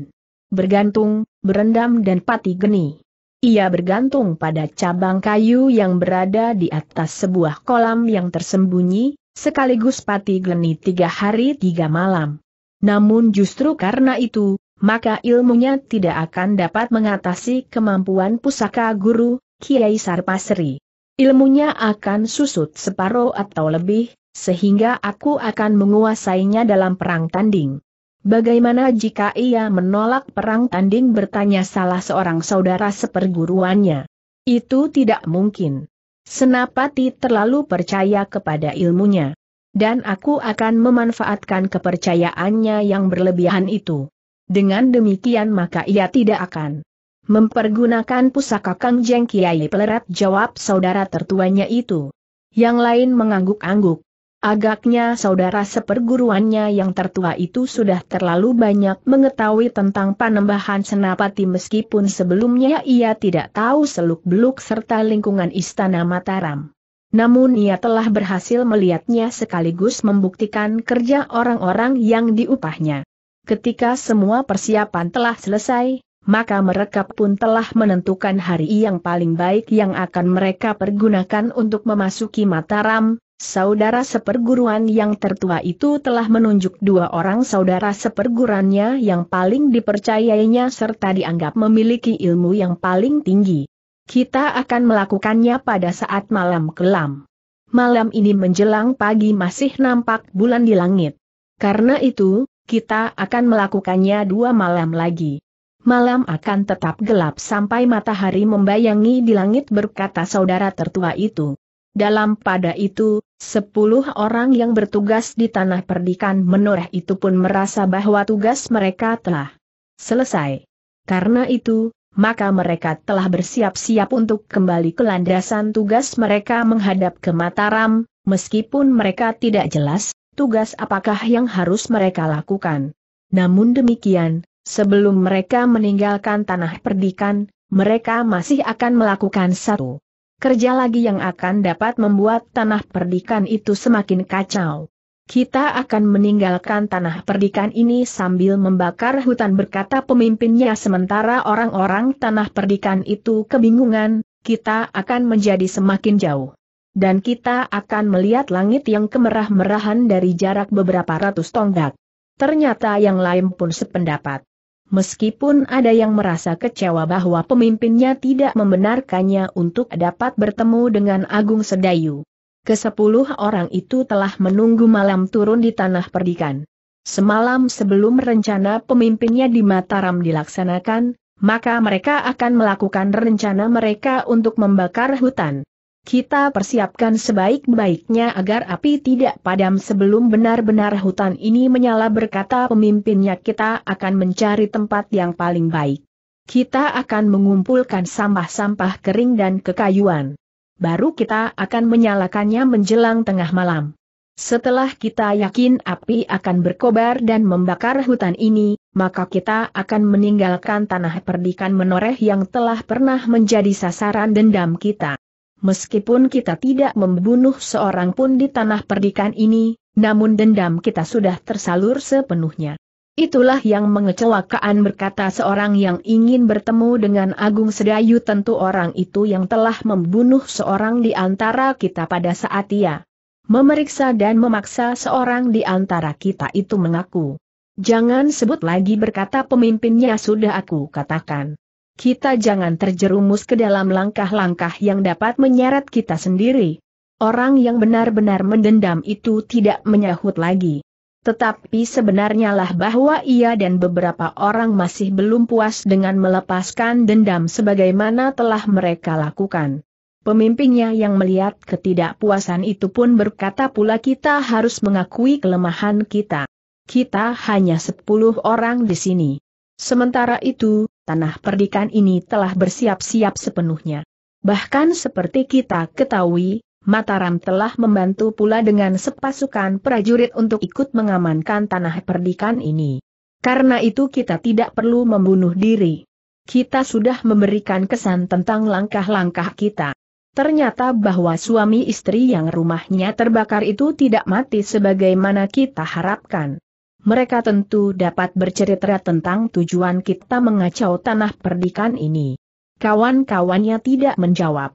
[SPEAKER 1] Bergantung, berendam dan pati geni. Ia bergantung pada cabang kayu yang berada di atas sebuah kolam yang tersembunyi, sekaligus pati geni tiga hari tiga malam. Namun justru karena itu, maka ilmunya tidak akan dapat mengatasi kemampuan pusaka guru, Kiai Sarpasri. Ilmunya akan susut separuh atau lebih, sehingga aku akan menguasainya dalam perang tanding. Bagaimana jika ia menolak perang tanding bertanya salah seorang saudara seperguruannya? Itu tidak mungkin. Senapati terlalu percaya kepada ilmunya. Dan aku akan memanfaatkan kepercayaannya yang berlebihan itu. Dengan demikian maka ia tidak akan mempergunakan pusaka Kang Jeng Kiai Pelerat jawab saudara tertuanya itu. Yang lain mengangguk-angguk. Agaknya saudara seperguruannya yang tertua itu sudah terlalu banyak mengetahui tentang panembahan Senapati meskipun sebelumnya ia tidak tahu seluk-beluk serta lingkungan Istana Mataram. Namun ia telah berhasil melihatnya sekaligus membuktikan kerja orang-orang yang diupahnya. Ketika semua persiapan telah selesai, maka mereka pun telah menentukan hari yang paling baik yang akan mereka pergunakan untuk memasuki Mataram, Saudara seperguruan yang tertua itu telah menunjuk dua orang saudara seperguruannya yang paling dipercayainya serta dianggap memiliki ilmu yang paling tinggi. Kita akan melakukannya pada saat malam kelam. Malam ini menjelang pagi masih nampak bulan di langit. Karena itu, kita akan melakukannya dua malam lagi. Malam akan tetap gelap sampai matahari membayangi di langit berkata saudara tertua itu. Dalam pada itu, sepuluh orang yang bertugas di tanah perdikan menoreh itu pun merasa bahwa tugas mereka telah selesai. Karena itu, maka mereka telah bersiap-siap untuk kembali ke landasan tugas mereka menghadap ke Mataram, meskipun mereka tidak jelas, tugas apakah yang harus mereka lakukan. Namun demikian, sebelum mereka meninggalkan tanah perdikan, mereka masih akan melakukan satu kerja lagi yang akan dapat membuat tanah perdikan itu semakin kacau. Kita akan meninggalkan tanah perdikan ini sambil membakar hutan berkata pemimpinnya sementara orang-orang tanah perdikan itu kebingungan, kita akan menjadi semakin jauh. Dan kita akan melihat langit yang kemerah-merahan dari jarak beberapa ratus tonggak. Ternyata yang lain pun sependapat meskipun ada yang merasa kecewa bahwa pemimpinnya tidak membenarkannya untuk dapat bertemu dengan Agung Sedayu. Kesepuluh orang itu telah menunggu malam turun di tanah perdikan. Semalam sebelum rencana pemimpinnya di Mataram dilaksanakan, maka mereka akan melakukan rencana mereka untuk membakar hutan. Kita persiapkan sebaik-baiknya agar api tidak padam sebelum benar-benar hutan ini menyala berkata pemimpinnya kita akan mencari tempat yang paling baik. Kita akan mengumpulkan sampah-sampah kering dan kekayuan. Baru kita akan menyalakannya menjelang tengah malam. Setelah kita yakin api akan berkobar dan membakar hutan ini, maka kita akan meninggalkan tanah perdikan menoreh yang telah pernah menjadi sasaran dendam kita meskipun kita tidak membunuh seorang pun di tanah perdikan ini, namun dendam kita sudah tersalur sepenuhnya. Itulah yang mengecewakan berkata seorang yang ingin bertemu dengan Agung Sedayu tentu orang itu yang telah membunuh seorang di antara kita pada saat ia memeriksa dan memaksa seorang di antara kita itu mengaku. Jangan sebut lagi berkata pemimpinnya sudah aku katakan kita jangan terjerumus ke dalam langkah-langkah yang dapat menyeret kita sendiri. Orang yang benar-benar mendendam itu tidak menyahut lagi. Tetapi sebenarnya lah bahwa ia dan beberapa orang masih belum puas dengan melepaskan dendam sebagaimana telah mereka lakukan. Pemimpinnya yang melihat ketidakpuasan itu pun berkata pula kita harus mengakui kelemahan kita. Kita hanya sepuluh orang di sini. Sementara itu, tanah perdikan ini telah bersiap-siap sepenuhnya. Bahkan seperti kita ketahui, Mataram telah membantu pula dengan sepasukan prajurit untuk ikut mengamankan tanah perdikan ini. Karena itu kita tidak perlu membunuh diri. Kita sudah memberikan kesan tentang langkah-langkah kita. Ternyata bahwa suami istri yang rumahnya terbakar itu tidak mati sebagaimana kita harapkan mereka tentu dapat bercerita tentang tujuan kita mengacau tanah perdikan ini. Kawan-kawannya tidak menjawab.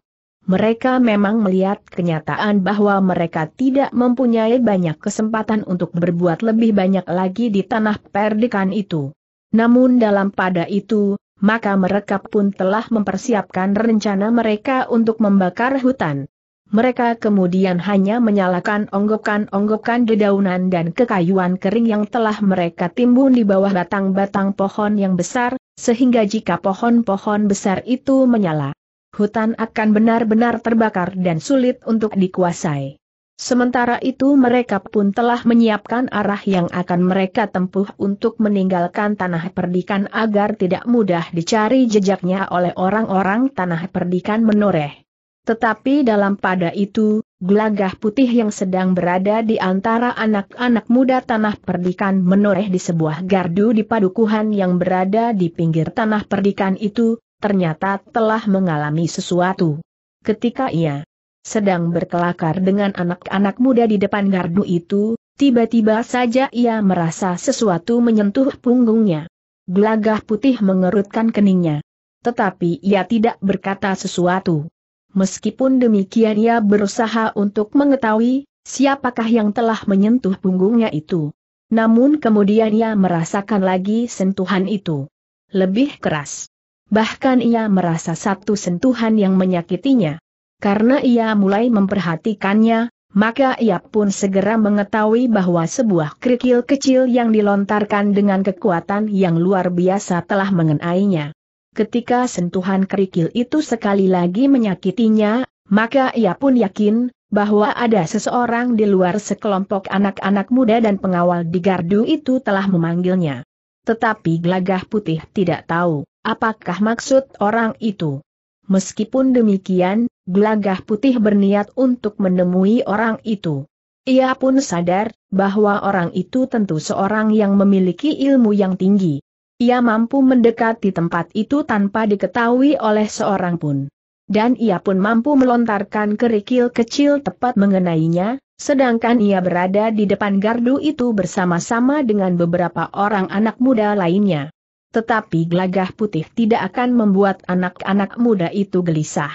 [SPEAKER 1] Mereka memang melihat kenyataan bahwa mereka tidak mempunyai banyak kesempatan untuk berbuat lebih banyak lagi di tanah perdikan itu. Namun dalam pada itu, maka mereka pun telah mempersiapkan rencana mereka untuk membakar hutan. Mereka kemudian hanya menyalakan onggokan-onggokan dedaunan dan kekayuan kering yang telah mereka timbun di bawah batang-batang pohon yang besar, sehingga jika pohon-pohon besar itu menyala, hutan akan benar-benar terbakar dan sulit untuk dikuasai. Sementara itu mereka pun telah menyiapkan arah yang akan mereka tempuh untuk meninggalkan tanah perdikan agar tidak mudah dicari jejaknya oleh orang-orang tanah perdikan menoreh. Tetapi dalam pada itu, gelagah putih yang sedang berada di antara anak-anak muda tanah perdikan menoreh di sebuah gardu di padukuhan yang berada di pinggir tanah perdikan itu, ternyata telah mengalami sesuatu. Ketika ia sedang berkelakar dengan anak-anak muda di depan gardu itu, tiba-tiba saja ia merasa sesuatu menyentuh punggungnya. Gelagah putih mengerutkan keningnya. Tetapi ia tidak berkata sesuatu. Meskipun demikian ia berusaha untuk mengetahui, siapakah yang telah menyentuh punggungnya itu. Namun kemudian ia merasakan lagi sentuhan itu. Lebih keras. Bahkan ia merasa satu sentuhan yang menyakitinya. Karena ia mulai memperhatikannya, maka ia pun segera mengetahui bahwa sebuah kerikil kecil yang dilontarkan dengan kekuatan yang luar biasa telah mengenainya. Ketika sentuhan kerikil itu sekali lagi menyakitinya, maka ia pun yakin bahwa ada seseorang di luar sekelompok anak-anak muda dan pengawal di gardu itu telah memanggilnya. Tetapi Glagah putih tidak tahu apakah maksud orang itu. Meskipun demikian, Glagah putih berniat untuk menemui orang itu. Ia pun sadar bahwa orang itu tentu seorang yang memiliki ilmu yang tinggi. Ia mampu mendekati tempat itu tanpa diketahui oleh seorang pun. Dan ia pun mampu melontarkan kerikil kecil tepat mengenainya, sedangkan ia berada di depan gardu itu bersama-sama dengan beberapa orang anak muda lainnya. Tetapi gelagah putih tidak akan membuat anak-anak muda itu gelisah.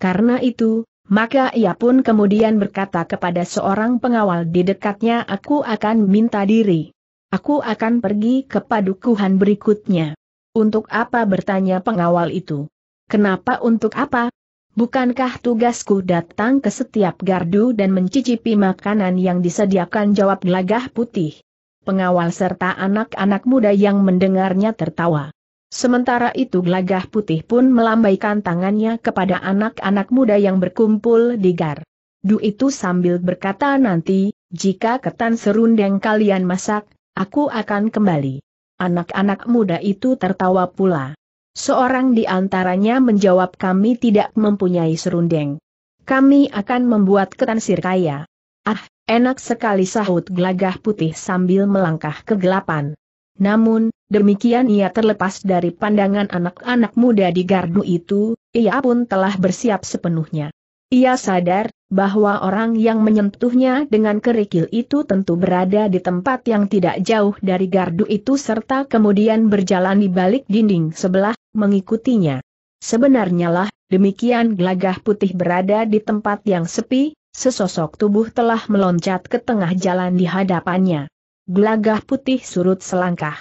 [SPEAKER 1] Karena itu, maka ia pun kemudian berkata kepada seorang pengawal di dekatnya aku akan minta diri. Aku akan pergi ke padukuhan berikutnya. Untuk apa bertanya pengawal itu? Kenapa untuk apa? Bukankah tugasku datang ke setiap gardu dan mencicipi makanan yang disediakan jawab gelagah putih? Pengawal serta anak-anak muda yang mendengarnya tertawa. Sementara itu gelagah putih pun melambaikan tangannya kepada anak-anak muda yang berkumpul di gar. Du itu sambil berkata nanti, jika ketan serundeng kalian masak, Aku akan kembali. Anak-anak muda itu tertawa pula. Seorang di antaranya menjawab kami tidak mempunyai serundeng. Kami akan membuat ketan kaya. Ah, enak sekali sahut gelagah putih sambil melangkah kegelapan. Namun, demikian ia terlepas dari pandangan anak-anak muda di gardu itu, ia pun telah bersiap sepenuhnya. Ia sadar, bahwa orang yang menyentuhnya dengan kerikil itu tentu berada di tempat yang tidak jauh dari gardu itu serta kemudian berjalan di balik dinding sebelah, mengikutinya. Sebenarnya lah, demikian gelagah putih berada di tempat yang sepi, sesosok tubuh telah meloncat ke tengah jalan di hadapannya. Gelagah putih surut selangkah.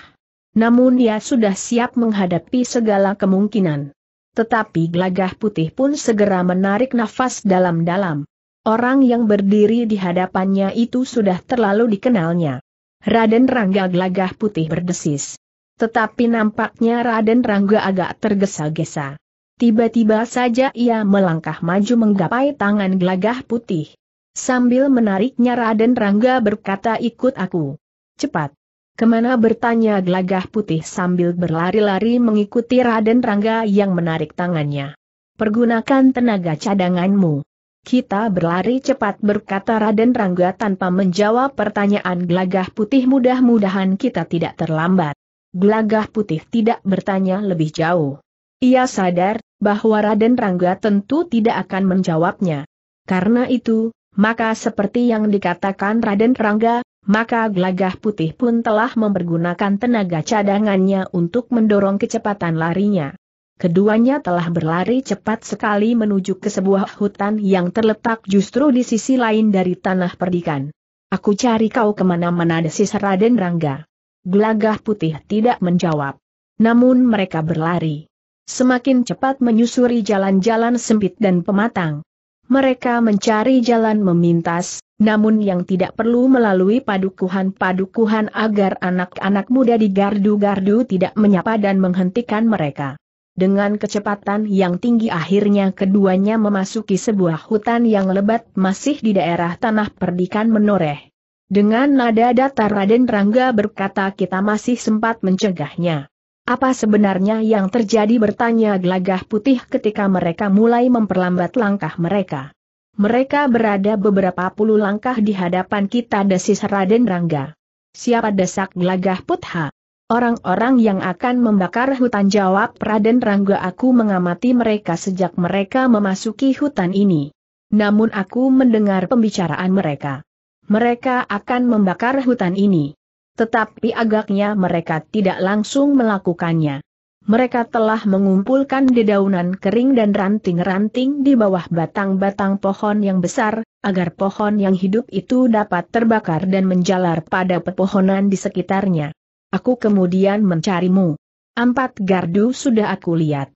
[SPEAKER 1] Namun dia sudah siap menghadapi segala kemungkinan. Tetapi gelagah putih pun segera menarik nafas dalam-dalam. Orang yang berdiri di hadapannya itu sudah terlalu dikenalnya. Raden Rangga gelagah putih berdesis. Tetapi nampaknya Raden Rangga agak tergesa-gesa. Tiba-tiba saja ia melangkah maju menggapai tangan gelagah putih. Sambil menariknya Raden Rangga berkata ikut aku. Cepat. Kemana bertanya gelagah putih sambil berlari-lari mengikuti Raden Rangga yang menarik tangannya. Pergunakan tenaga cadanganmu. Kita berlari cepat berkata Raden Rangga tanpa menjawab pertanyaan gelagah putih mudah-mudahan kita tidak terlambat. Gelagah putih tidak bertanya lebih jauh. Ia sadar bahwa Raden Rangga tentu tidak akan menjawabnya. Karena itu, maka seperti yang dikatakan Raden Rangga, maka gelagah putih pun telah mempergunakan tenaga cadangannya untuk mendorong kecepatan larinya keduanya telah berlari cepat sekali menuju ke sebuah hutan yang terletak justru di sisi lain dari tanah perdikan. Aku cari kau kemana-mana desis Raden Rangga. Gelagah putih tidak menjawab. Namun mereka berlari. Semakin cepat menyusuri jalan-jalan sempit dan pematang. Mereka mencari jalan memintas, namun yang tidak perlu melalui padukuhan-padukuhan agar anak-anak muda di gardu-gardu tidak menyapa dan menghentikan mereka. Dengan kecepatan yang tinggi akhirnya keduanya memasuki sebuah hutan yang lebat masih di daerah tanah perdikan menoreh. Dengan nada datar Raden Rangga berkata kita masih sempat mencegahnya. Apa sebenarnya yang terjadi bertanya gelagah putih ketika mereka mulai memperlambat langkah mereka. Mereka berada beberapa puluh langkah di hadapan kita desis Raden Rangga. Siapa desak gelagah putha? Orang-orang yang akan membakar hutan jawab Raden Rangga aku mengamati mereka sejak mereka memasuki hutan ini. Namun aku mendengar pembicaraan mereka. Mereka akan membakar hutan ini. Tetapi agaknya mereka tidak langsung melakukannya. Mereka telah mengumpulkan dedaunan kering dan ranting-ranting di bawah batang-batang pohon yang besar, agar pohon yang hidup itu dapat terbakar dan menjalar pada pepohonan di sekitarnya. Aku kemudian mencarimu. Empat gardu sudah aku lihat.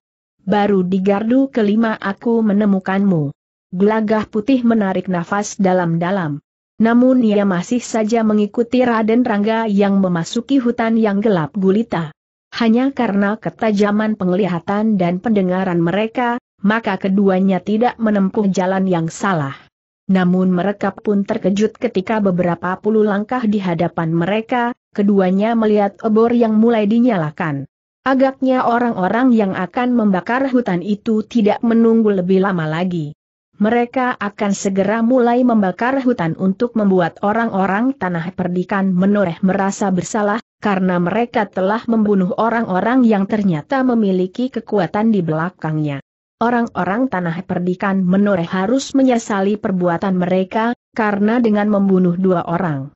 [SPEAKER 1] Baru di gardu kelima aku menemukanmu. Gelagah putih menarik nafas dalam-dalam. Namun ia masih saja mengikuti Raden Rangga yang memasuki hutan yang gelap gulita. Hanya karena ketajaman penglihatan dan pendengaran mereka, maka keduanya tidak menempuh jalan yang salah. Namun mereka pun terkejut ketika beberapa puluh langkah di hadapan mereka, keduanya melihat obor yang mulai dinyalakan. Agaknya orang-orang yang akan membakar hutan itu tidak menunggu lebih lama lagi. Mereka akan segera mulai membakar hutan untuk membuat orang-orang tanah perdikan menoreh merasa bersalah, karena mereka telah membunuh orang-orang yang ternyata memiliki kekuatan di belakangnya. Orang-orang tanah perdikan menoreh harus menyesali perbuatan mereka, karena dengan membunuh dua orang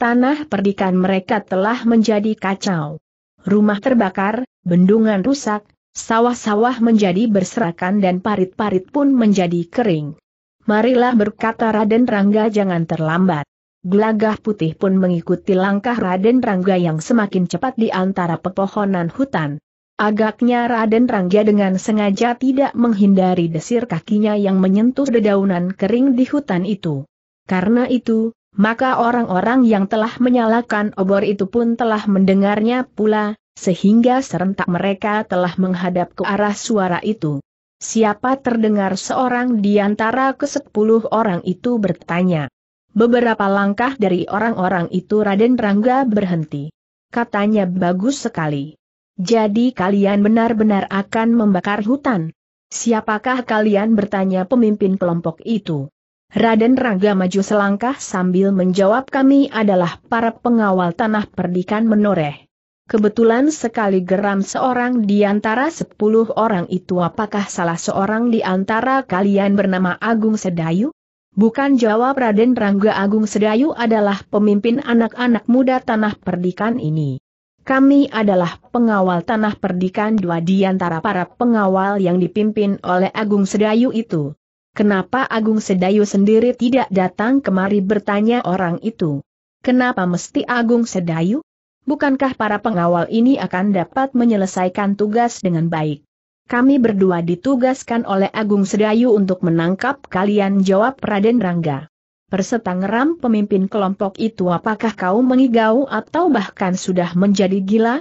[SPEAKER 1] Tanah perdikan mereka telah menjadi kacau. Rumah terbakar, bendungan rusak, sawah-sawah menjadi berserakan dan parit-parit pun menjadi kering. Marilah berkata Raden Rangga jangan terlambat. Gelagah putih pun mengikuti langkah Raden Rangga yang semakin cepat di antara pepohonan hutan. Agaknya Raden Rangga dengan sengaja tidak menghindari desir kakinya yang menyentuh dedaunan kering di hutan itu. Karena itu, maka orang-orang yang telah menyalakan obor itu pun telah mendengarnya pula, sehingga serentak mereka telah menghadap ke arah suara itu. Siapa terdengar seorang di antara kesepuluh orang itu bertanya. Beberapa langkah dari orang-orang itu Raden Rangga berhenti. Katanya bagus sekali. Jadi kalian benar-benar akan membakar hutan. Siapakah kalian bertanya pemimpin kelompok itu? Raden Rangga maju selangkah sambil menjawab kami adalah para pengawal tanah perdikan menoreh. Kebetulan sekali geram seorang di antara sepuluh orang itu apakah salah seorang di antara kalian bernama Agung Sedayu? Bukan jawab Raden Rangga Agung Sedayu adalah pemimpin anak-anak muda tanah perdikan ini. Kami adalah pengawal tanah perdikan dua di antara para pengawal yang dipimpin oleh Agung Sedayu itu. Kenapa Agung Sedayu sendiri tidak datang kemari bertanya orang itu? Kenapa mesti Agung Sedayu? Bukankah para pengawal ini akan dapat menyelesaikan tugas dengan baik? Kami berdua ditugaskan oleh Agung Sedayu untuk menangkap kalian jawab Raden Rangga. Persetangeram pemimpin kelompok itu apakah kau mengigau atau bahkan sudah menjadi gila?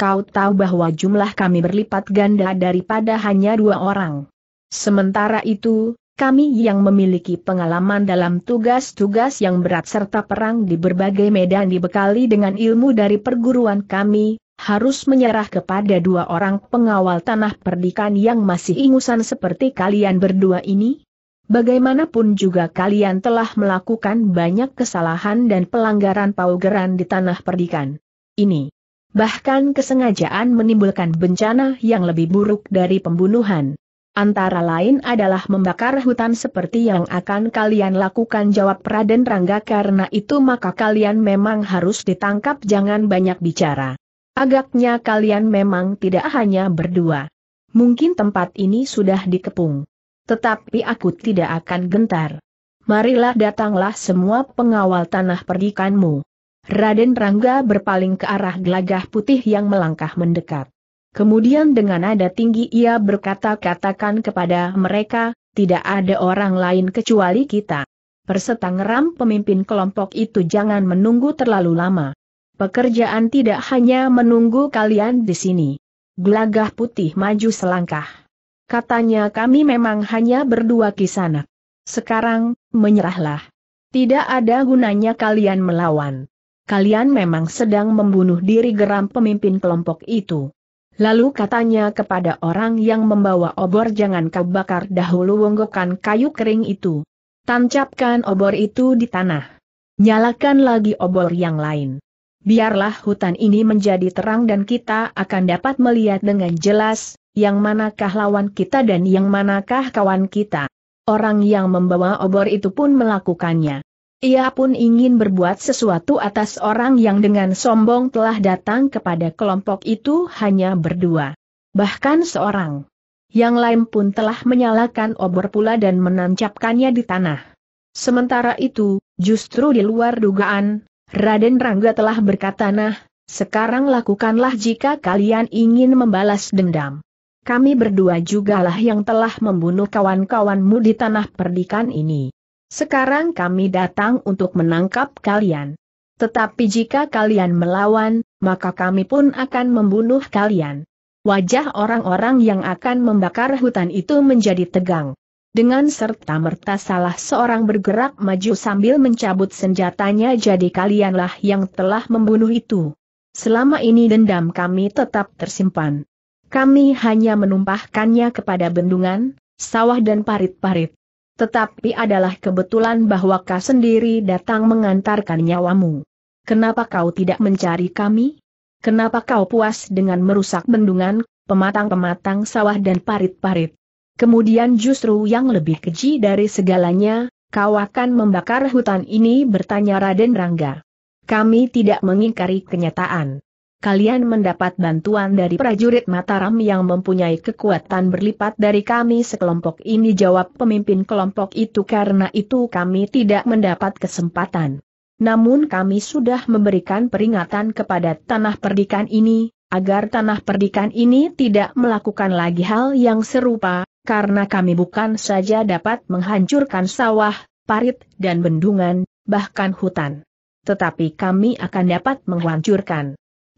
[SPEAKER 1] Kau tahu bahwa jumlah kami berlipat ganda daripada hanya dua orang. Sementara itu, kami yang memiliki pengalaman dalam tugas-tugas yang berat serta perang di berbagai medan dibekali dengan ilmu dari perguruan kami, harus menyerah kepada dua orang pengawal tanah perdikan yang masih ingusan seperti kalian berdua ini? Bagaimanapun juga kalian telah melakukan banyak kesalahan dan pelanggaran paugeran di tanah perdikan. Ini bahkan kesengajaan menimbulkan bencana yang lebih buruk dari pembunuhan. Antara lain adalah membakar hutan seperti yang akan kalian lakukan jawab Raden Rangga karena itu maka kalian memang harus ditangkap jangan banyak bicara. Agaknya kalian memang tidak hanya berdua. Mungkin tempat ini sudah dikepung. Tetapi aku tidak akan gentar. Marilah datanglah semua pengawal tanah perdikanmu. Raden Rangga berpaling ke arah gelagah putih yang melangkah mendekat. Kemudian dengan nada tinggi ia berkata-katakan kepada mereka, tidak ada orang lain kecuali kita. Persetangeram pemimpin kelompok itu jangan menunggu terlalu lama. Pekerjaan tidak hanya menunggu kalian di sini. Gelagah putih maju selangkah. Katanya kami memang hanya berdua kisana. Sekarang, menyerahlah. Tidak ada gunanya kalian melawan. Kalian memang sedang membunuh diri geram pemimpin kelompok itu. Lalu katanya kepada orang yang membawa obor jangan kau bakar dahulu wonggokan kayu kering itu. Tancapkan obor itu di tanah. Nyalakan lagi obor yang lain. Biarlah hutan ini menjadi terang dan kita akan dapat melihat dengan jelas, yang manakah lawan kita dan yang manakah kawan kita. Orang yang membawa obor itu pun melakukannya. Ia pun ingin berbuat sesuatu atas orang yang dengan sombong telah datang kepada kelompok itu hanya berdua. Bahkan seorang. Yang lain pun telah menyalakan obor pula dan menancapkannya di tanah. Sementara itu, justru di luar dugaan, Raden Rangga telah berkata nah, sekarang lakukanlah jika kalian ingin membalas dendam. Kami berdua jugalah yang telah membunuh kawan-kawanmu di tanah perdikan ini. Sekarang kami datang untuk menangkap kalian. Tetapi jika kalian melawan, maka kami pun akan membunuh kalian. Wajah orang-orang yang akan membakar hutan itu menjadi tegang. Dengan serta-merta salah seorang bergerak maju sambil mencabut senjatanya jadi kalianlah yang telah membunuh itu. Selama ini dendam kami tetap tersimpan. Kami hanya menumpahkannya kepada bendungan, sawah dan parit-parit. Tetapi adalah kebetulan bahwa kau sendiri datang mengantarkan nyawamu. Kenapa kau tidak mencari kami? Kenapa kau puas dengan merusak bendungan, pematang-pematang sawah dan parit-parit? Kemudian justru yang lebih keji dari segalanya, kau akan membakar hutan ini bertanya Raden Rangga. Kami tidak mengingkari kenyataan kalian mendapat bantuan dari prajurit Mataram yang mempunyai kekuatan berlipat dari kami sekelompok ini jawab pemimpin kelompok itu karena itu kami tidak mendapat kesempatan. Namun kami sudah memberikan peringatan kepada tanah perdikan ini, agar tanah perdikan ini tidak melakukan lagi hal yang serupa, karena kami bukan saja dapat menghancurkan sawah, parit, dan bendungan, bahkan hutan. Tetapi kami akan dapat menghancurkan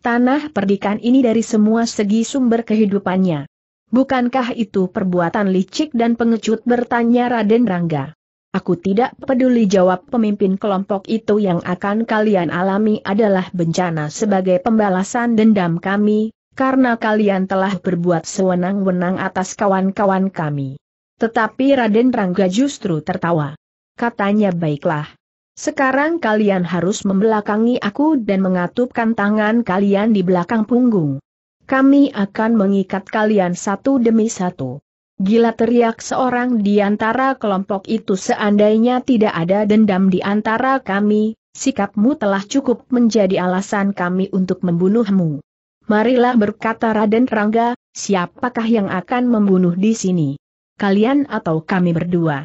[SPEAKER 1] tanah perdikan ini dari semua segi sumber kehidupannya. Bukankah itu perbuatan licik dan pengecut bertanya Raden Rangga? Aku tidak peduli jawab pemimpin kelompok itu yang akan kalian alami adalah bencana sebagai pembalasan dendam kami, karena kalian telah berbuat sewenang-wenang atas kawan-kawan kami. Tetapi Raden Rangga justru tertawa. Katanya baiklah, sekarang kalian harus membelakangi aku dan mengatupkan tangan kalian di belakang punggung. Kami akan mengikat kalian satu demi satu. Gila teriak seorang di antara kelompok itu seandainya tidak ada dendam di antara kami, sikapmu telah cukup menjadi alasan kami untuk membunuhmu. Marilah berkata Raden Rangga, siapakah yang akan membunuh di sini? Kalian atau kami berdua?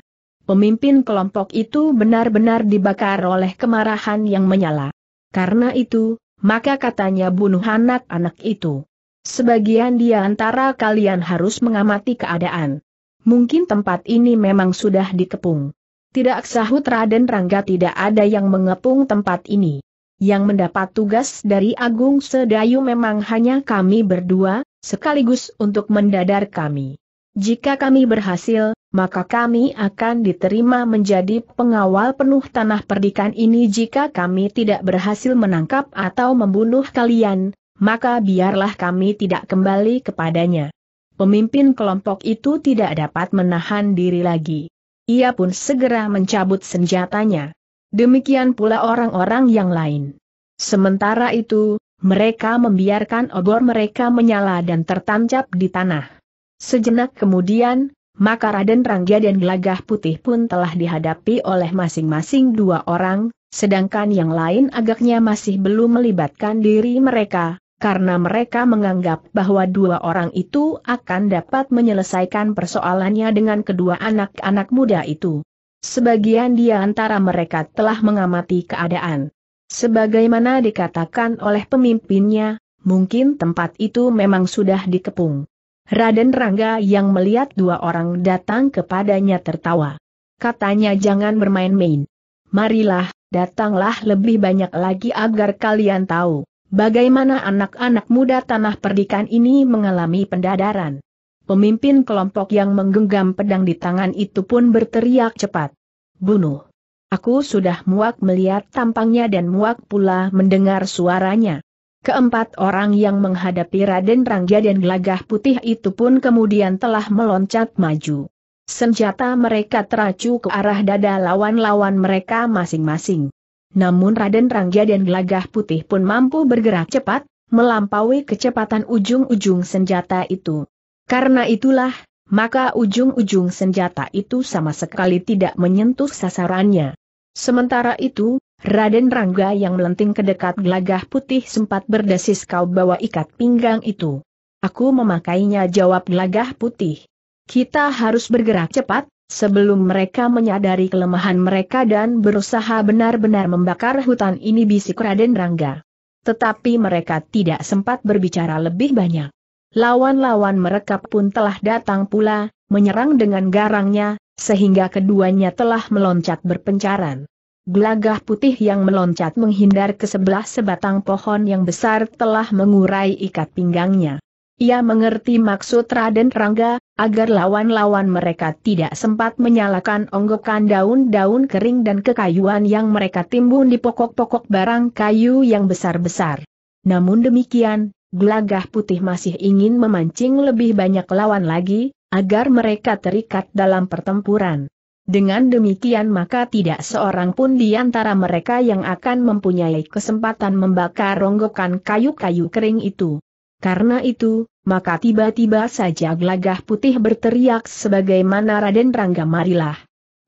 [SPEAKER 1] pemimpin kelompok itu benar-benar dibakar oleh kemarahan yang menyala. Karena itu, maka katanya bunuh anak-anak itu. Sebagian di antara kalian harus mengamati keadaan. Mungkin tempat ini memang sudah dikepung. Tidak sahut Raden Rangga tidak ada yang mengepung tempat ini. Yang mendapat tugas dari Agung Sedayu memang hanya kami berdua, sekaligus untuk mendadar kami. Jika kami berhasil, maka kami akan diterima menjadi pengawal penuh tanah perdikan ini jika kami tidak berhasil menangkap atau membunuh kalian, maka biarlah kami tidak kembali kepadanya. Pemimpin kelompok itu tidak dapat menahan diri lagi. Ia pun segera mencabut senjatanya. Demikian pula orang-orang yang lain. Sementara itu, mereka membiarkan obor mereka menyala dan tertancap di tanah. Sejenak kemudian, maka Raden Rangga dan Gelagah Putih pun telah dihadapi oleh masing-masing dua orang, sedangkan yang lain agaknya masih belum melibatkan diri mereka, karena mereka menganggap bahwa dua orang itu akan dapat menyelesaikan persoalannya dengan kedua anak-anak muda itu. Sebagian di antara mereka telah mengamati keadaan. Sebagaimana dikatakan oleh pemimpinnya, mungkin tempat itu memang sudah dikepung. Raden Rangga yang melihat dua orang datang kepadanya tertawa. Katanya jangan bermain-main. Marilah, datanglah lebih banyak lagi agar kalian tahu, bagaimana anak-anak muda tanah perdikan ini mengalami pendadaran. Pemimpin kelompok yang menggenggam pedang di tangan itu pun berteriak cepat. Bunuh. Aku sudah muak melihat tampangnya dan muak pula mendengar suaranya. Keempat orang yang menghadapi Raden Rangga dan Gelagah Putih itu pun kemudian telah meloncat maju. Senjata mereka teracu ke arah dada lawan-lawan mereka masing-masing. Namun Raden Rangga dan Gelagah Putih pun mampu bergerak cepat, melampaui kecepatan ujung-ujung senjata itu. Karena itulah, maka ujung-ujung senjata itu sama sekali tidak menyentuh sasarannya. Sementara itu, Raden Rangga yang melenting ke dekat gelagah putih sempat berdesis kau bawa ikat pinggang itu. Aku memakainya jawab gelagah putih. Kita harus bergerak cepat, sebelum mereka menyadari kelemahan mereka dan berusaha benar-benar membakar hutan ini bisik Raden Rangga. Tetapi mereka tidak sempat berbicara lebih banyak. Lawan-lawan mereka pun telah datang pula, menyerang dengan garangnya, sehingga keduanya telah meloncat berpencaran. Gelagah putih yang meloncat menghindar ke sebelah sebatang pohon yang besar telah mengurai ikat pinggangnya. Ia mengerti maksud Raden Rangga, agar lawan-lawan mereka tidak sempat menyalakan onggokan daun-daun kering dan kekayuan yang mereka timbun di pokok-pokok barang kayu yang besar-besar. Namun demikian, Gelagah Putih masih ingin memancing lebih banyak lawan lagi, agar mereka terikat dalam pertempuran. Dengan demikian maka tidak seorang pun di antara mereka yang akan mempunyai kesempatan membakar ronggokan kayu-kayu kering itu. Karena itu, maka tiba-tiba saja gelagah putih berteriak sebagaimana Raden Rangga marilah.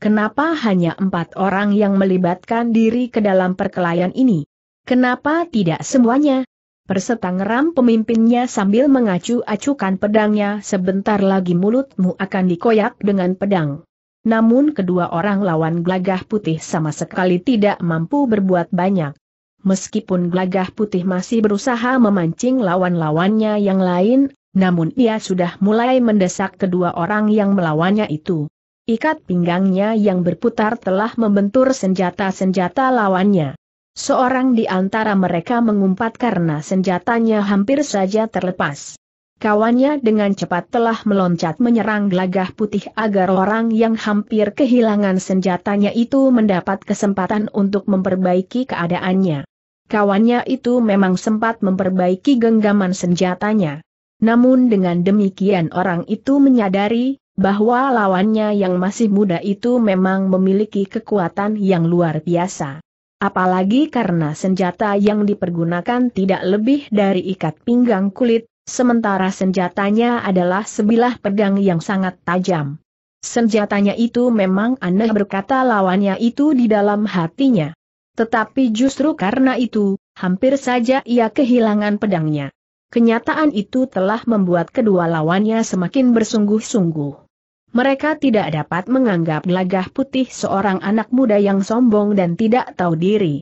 [SPEAKER 1] Kenapa hanya empat orang yang melibatkan diri ke dalam perkelahian ini? Kenapa tidak semuanya? Persetangeram pemimpinnya sambil mengacu-acukan pedangnya sebentar lagi mulutmu akan dikoyak dengan pedang. Namun kedua orang lawan gelagah putih sama sekali tidak mampu berbuat banyak. Meskipun gelagah putih masih berusaha memancing lawan-lawannya yang lain, namun ia sudah mulai mendesak kedua orang yang melawannya itu. Ikat pinggangnya yang berputar telah membentur senjata-senjata lawannya. Seorang di antara mereka mengumpat karena senjatanya hampir saja terlepas. Kawannya dengan cepat telah meloncat menyerang gelagah putih agar orang yang hampir kehilangan senjatanya itu mendapat kesempatan untuk memperbaiki keadaannya. Kawannya itu memang sempat memperbaiki genggaman senjatanya. Namun dengan demikian orang itu menyadari bahwa lawannya yang masih muda itu memang memiliki kekuatan yang luar biasa. Apalagi karena senjata yang dipergunakan tidak lebih dari ikat pinggang kulit, Sementara senjatanya adalah sebilah pedang yang sangat tajam. Senjatanya itu memang aneh berkata lawannya itu di dalam hatinya. Tetapi justru karena itu, hampir saja ia kehilangan pedangnya. Kenyataan itu telah membuat kedua lawannya semakin bersungguh-sungguh. Mereka tidak dapat menganggap gelagah putih seorang anak muda yang sombong dan tidak tahu diri.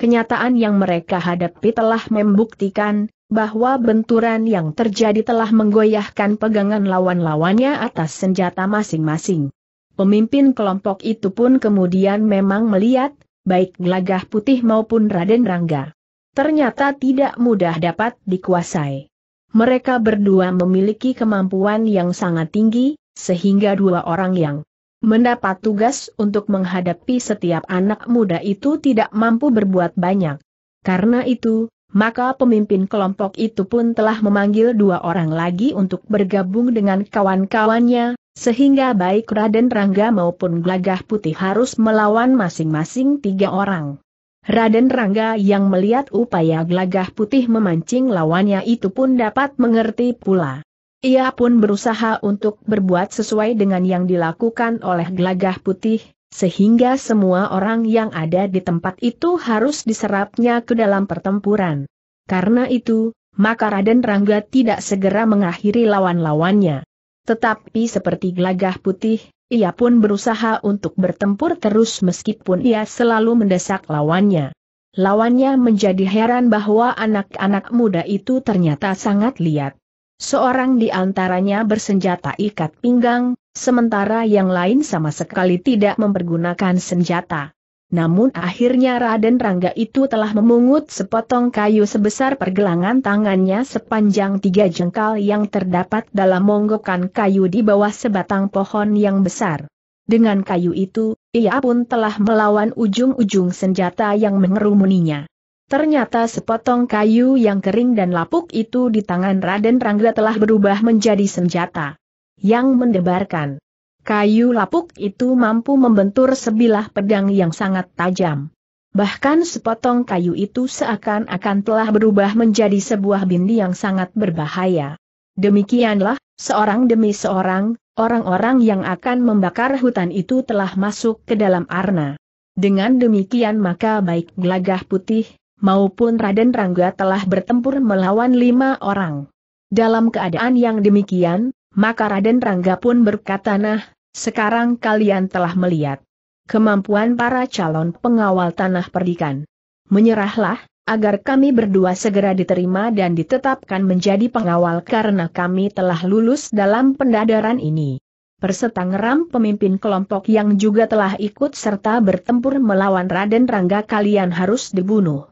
[SPEAKER 1] Kenyataan yang mereka hadapi telah membuktikan, bahwa benturan yang terjadi telah menggoyahkan pegangan lawan-lawannya atas senjata masing-masing. Pemimpin kelompok itu pun kemudian memang melihat, baik Gelagah Putih maupun Raden Rangga. Ternyata tidak mudah dapat dikuasai. Mereka berdua memiliki kemampuan yang sangat tinggi, sehingga dua orang yang mendapat tugas untuk menghadapi setiap anak muda itu tidak mampu berbuat banyak. Karena itu, maka pemimpin kelompok itu pun telah memanggil dua orang lagi untuk bergabung dengan kawan-kawannya, sehingga baik Raden Rangga maupun Glagah Putih harus melawan masing-masing tiga orang. Raden Rangga yang melihat upaya Glagah Putih memancing lawannya itu pun dapat mengerti pula. Ia pun berusaha untuk berbuat sesuai dengan yang dilakukan oleh Glagah Putih, sehingga semua orang yang ada di tempat itu harus diserapnya ke dalam pertempuran. Karena itu, maka Raden Rangga tidak segera mengakhiri lawan-lawannya. Tetapi seperti gelagah putih, ia pun berusaha untuk bertempur terus meskipun ia selalu mendesak lawannya. Lawannya menjadi heran bahwa anak-anak muda itu ternyata sangat liat. Seorang di antaranya bersenjata ikat pinggang, sementara yang lain sama sekali tidak mempergunakan senjata. Namun akhirnya Raden Rangga itu telah memungut sepotong kayu sebesar pergelangan tangannya sepanjang tiga jengkal yang terdapat dalam monggokan kayu di bawah sebatang pohon yang besar. Dengan kayu itu, ia pun telah melawan ujung-ujung senjata yang mengerumuninya. Ternyata sepotong kayu yang kering dan lapuk itu di tangan Raden Rangga telah berubah menjadi senjata yang mendebarkan. Kayu lapuk itu mampu membentur sebilah pedang yang sangat tajam. Bahkan sepotong kayu itu seakan-akan telah berubah menjadi sebuah bindi yang sangat berbahaya. Demikianlah, seorang demi seorang, orang-orang yang akan membakar hutan itu telah masuk ke dalam arna. Dengan demikian maka baik Gelagah Putih, maupun Raden Rangga telah bertempur melawan lima orang. Dalam keadaan yang demikian, maka Raden Rangga pun berkata nah, sekarang kalian telah melihat kemampuan para calon pengawal tanah perdikan. Menyerahlah, agar kami berdua segera diterima dan ditetapkan menjadi pengawal karena kami telah lulus dalam pendadaran ini. Ram, pemimpin kelompok yang juga telah ikut serta bertempur melawan Raden Rangga kalian harus dibunuh.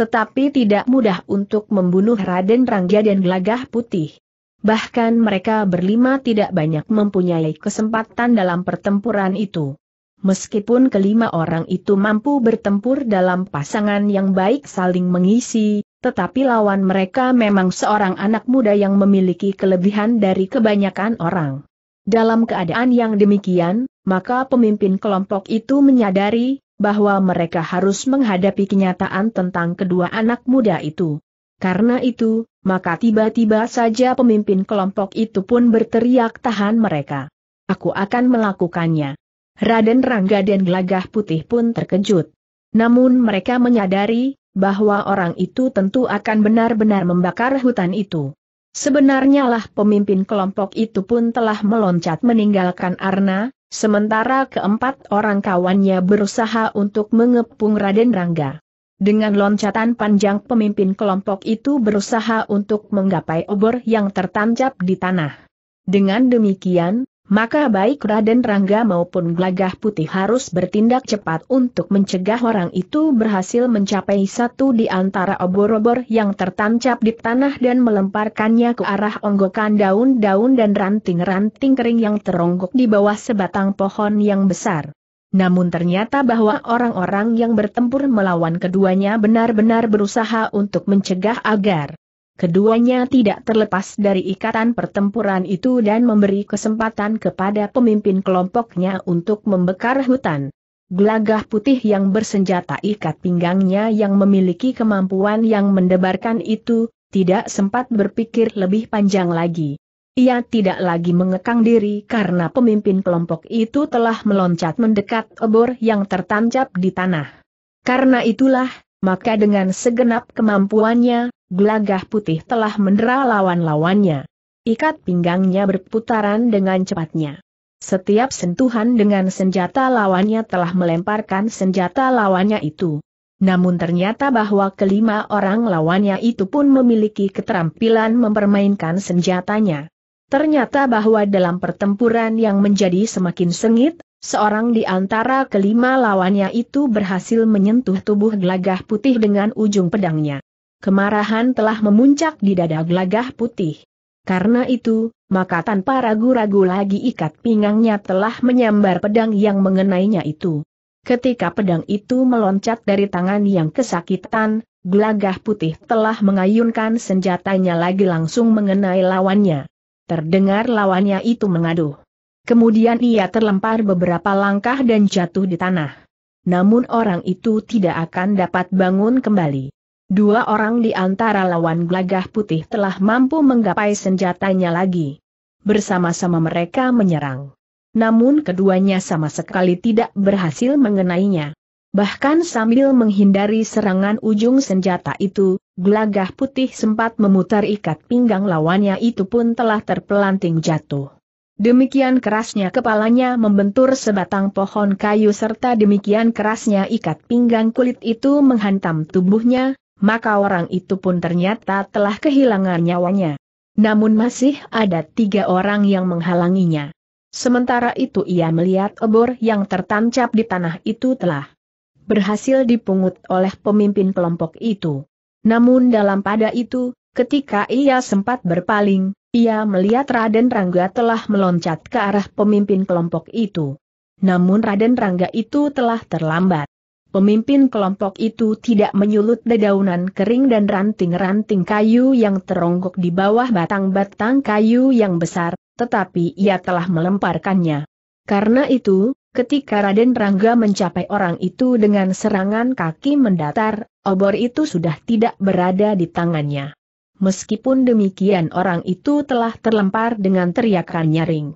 [SPEAKER 1] Tetapi tidak mudah untuk membunuh Raden Rangga dan Gelagah Putih bahkan mereka berlima tidak banyak mempunyai kesempatan dalam pertempuran itu. Meskipun kelima orang itu mampu bertempur dalam pasangan yang baik saling mengisi, tetapi lawan mereka memang seorang anak muda yang memiliki kelebihan dari kebanyakan orang. Dalam keadaan yang demikian, maka pemimpin kelompok itu menyadari bahwa mereka harus menghadapi kenyataan tentang kedua anak muda itu. Karena itu, maka tiba-tiba saja pemimpin kelompok itu pun berteriak tahan mereka. Aku akan melakukannya. Raden Rangga dan Gelagah Putih pun terkejut. Namun mereka menyadari, bahwa orang itu tentu akan benar-benar membakar hutan itu. Sebenarnya lah pemimpin kelompok itu pun telah meloncat meninggalkan Arna, sementara keempat orang kawannya berusaha untuk mengepung Raden Rangga. Dengan loncatan panjang pemimpin kelompok itu berusaha untuk menggapai obor yang tertancap di tanah. Dengan demikian, maka baik Raden Rangga maupun Glagah Putih harus bertindak cepat untuk mencegah orang itu berhasil mencapai satu di antara obor-obor yang tertancap di tanah dan melemparkannya ke arah onggokan daun-daun dan ranting-ranting kering yang teronggok di bawah sebatang pohon yang besar. Namun ternyata bahwa orang-orang yang bertempur melawan keduanya benar-benar berusaha untuk mencegah agar keduanya tidak terlepas dari ikatan pertempuran itu dan memberi kesempatan kepada pemimpin kelompoknya untuk membekar hutan. Gelagah putih yang bersenjata ikat pinggangnya yang memiliki kemampuan yang mendebarkan itu, tidak sempat berpikir lebih panjang lagi. Ia tidak lagi mengekang diri karena pemimpin kelompok itu telah meloncat mendekat obor yang tertancap di tanah. Karena itulah, maka dengan segenap kemampuannya, gelagah putih telah mendera lawan-lawannya. Ikat pinggangnya berputaran dengan cepatnya. Setiap sentuhan dengan senjata lawannya telah melemparkan senjata lawannya itu. Namun ternyata bahwa kelima orang lawannya itu pun memiliki keterampilan mempermainkan senjatanya. Ternyata bahwa dalam pertempuran yang menjadi semakin sengit, seorang di antara kelima lawannya itu berhasil menyentuh tubuh gelagah putih dengan ujung pedangnya. Kemarahan telah memuncak di dada gelagah putih. Karena itu, maka tanpa ragu-ragu lagi ikat pinggangnya telah menyambar pedang yang mengenainya itu. Ketika pedang itu meloncat dari tangan yang kesakitan, gelagah putih telah mengayunkan senjatanya lagi langsung mengenai lawannya. Terdengar lawannya itu mengadu. Kemudian ia terlempar beberapa langkah dan jatuh di tanah. Namun orang itu tidak akan dapat bangun kembali. Dua orang di antara lawan gelagah putih telah mampu menggapai senjatanya lagi. Bersama-sama mereka menyerang. Namun keduanya sama sekali tidak berhasil mengenainya. Bahkan sambil menghindari serangan ujung senjata itu, Gelagah putih sempat memutar ikat pinggang lawannya itu pun telah terpelanting jatuh. Demikian kerasnya kepalanya membentur sebatang pohon kayu serta demikian kerasnya ikat pinggang kulit itu menghantam tubuhnya, maka orang itu pun ternyata telah kehilangan nyawanya. Namun masih ada tiga orang yang menghalanginya. Sementara itu ia melihat obor yang tertancap di tanah itu telah berhasil dipungut oleh pemimpin kelompok itu. Namun dalam pada itu, ketika ia sempat berpaling, ia melihat Raden Rangga telah meloncat ke arah pemimpin kelompok itu. Namun Raden Rangga itu telah terlambat. Pemimpin kelompok itu tidak menyulut dedaunan kering dan ranting-ranting kayu yang teronggok di bawah batang-batang kayu yang besar, tetapi ia telah melemparkannya. Karena itu, Ketika Raden Rangga mencapai orang itu dengan serangan kaki mendatar, obor itu sudah tidak berada di tangannya. Meskipun demikian orang itu telah terlempar dengan teriakan nyaring.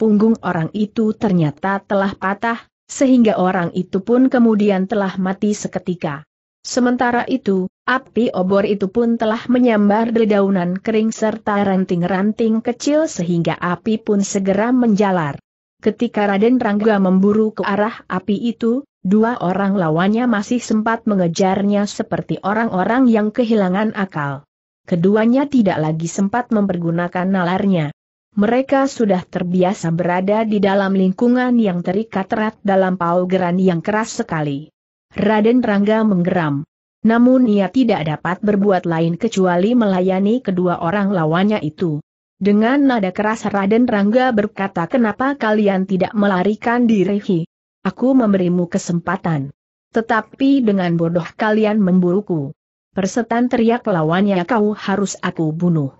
[SPEAKER 1] Punggung orang itu ternyata telah patah, sehingga orang itu pun kemudian telah mati seketika. Sementara itu, api obor itu pun telah menyambar dedaunan kering serta ranting-ranting kecil sehingga api pun segera menjalar. Ketika Raden Rangga memburu ke arah api itu, dua orang lawannya masih sempat mengejarnya seperti orang-orang yang kehilangan akal. Keduanya tidak lagi sempat mempergunakan nalarnya. Mereka sudah terbiasa berada di dalam lingkungan yang terikat erat dalam paugeran yang keras sekali. Raden Rangga menggeram. Namun ia tidak dapat berbuat lain kecuali melayani kedua orang lawannya itu. Dengan nada keras Raden Rangga berkata kenapa kalian tidak melarikan diri Aku memberimu kesempatan. Tetapi dengan bodoh kalian memburuku. Persetan teriak lawannya kau harus aku bunuh.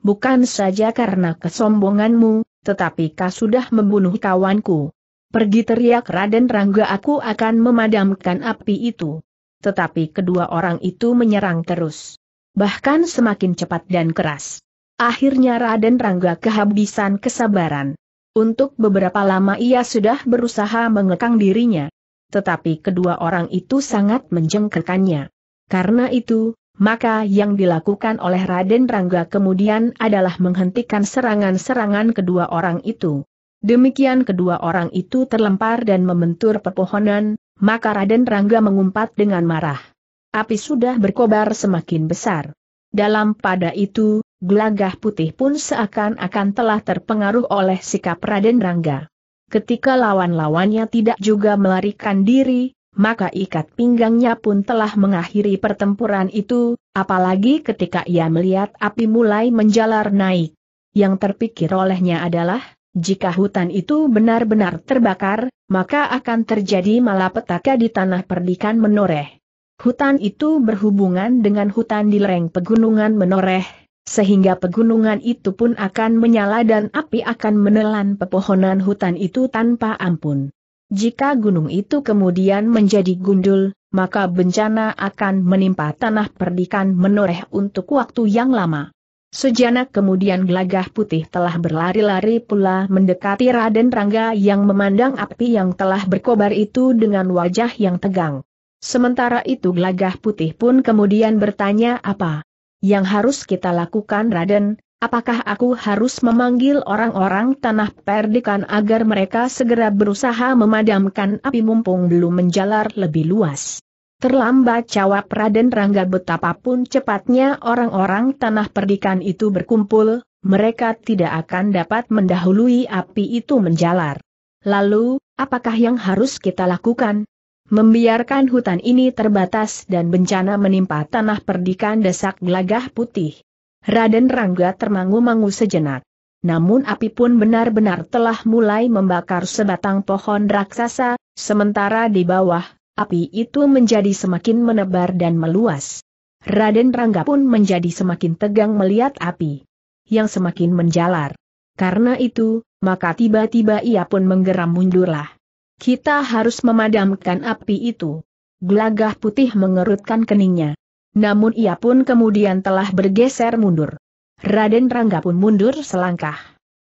[SPEAKER 1] Bukan saja karena kesombonganmu, tetapi kau sudah membunuh kawanku. Pergi teriak Raden Rangga aku akan memadamkan api itu. Tetapi kedua orang itu menyerang terus. Bahkan semakin cepat dan keras. Akhirnya Raden Rangga kehabisan kesabaran. Untuk beberapa lama ia sudah berusaha mengekang dirinya. Tetapi kedua orang itu sangat menjengkelkannya. Karena itu, maka yang dilakukan oleh Raden Rangga kemudian adalah menghentikan serangan-serangan kedua orang itu. Demikian kedua orang itu terlempar dan membentur pepohonan, maka Raden Rangga mengumpat dengan marah. Api sudah berkobar semakin besar. Dalam pada itu, gelagah putih pun seakan-akan telah terpengaruh oleh sikap Raden Rangga. Ketika lawan-lawannya tidak juga melarikan diri, maka ikat pinggangnya pun telah mengakhiri pertempuran itu, apalagi ketika ia melihat api mulai menjalar naik. Yang terpikir olehnya adalah, jika hutan itu benar-benar terbakar, maka akan terjadi malapetaka di tanah perdikan menoreh. Hutan itu berhubungan dengan hutan di lereng pegunungan menoreh, sehingga pegunungan itu pun akan menyala dan api akan menelan pepohonan hutan itu tanpa ampun. Jika gunung itu kemudian menjadi gundul, maka bencana akan menimpa tanah perdikan menoreh untuk waktu yang lama. Sejanak kemudian gelagah putih telah berlari-lari pula mendekati Raden Rangga yang memandang api yang telah berkobar itu dengan wajah yang tegang. Sementara itu gelagah putih pun kemudian bertanya apa yang harus kita lakukan Raden, apakah aku harus memanggil orang-orang tanah perdikan agar mereka segera berusaha memadamkan api mumpung belum menjalar lebih luas? Terlambat jawab Raden Rangga betapapun cepatnya orang-orang tanah perdikan itu berkumpul, mereka tidak akan dapat mendahului api itu menjalar. Lalu, apakah yang harus kita lakukan? membiarkan hutan ini terbatas dan bencana menimpa tanah perdikan desak gelagah putih. Raden Rangga termangu-mangu sejenak. Namun api pun benar-benar telah mulai membakar sebatang pohon raksasa, sementara di bawah, api itu menjadi semakin menebar dan meluas. Raden Rangga pun menjadi semakin tegang melihat api yang semakin menjalar. Karena itu, maka tiba-tiba ia pun menggeram mundurlah. Kita harus memadamkan api itu. Gelagah putih mengerutkan keningnya. Namun ia pun kemudian telah bergeser mundur. Raden Rangga pun mundur selangkah.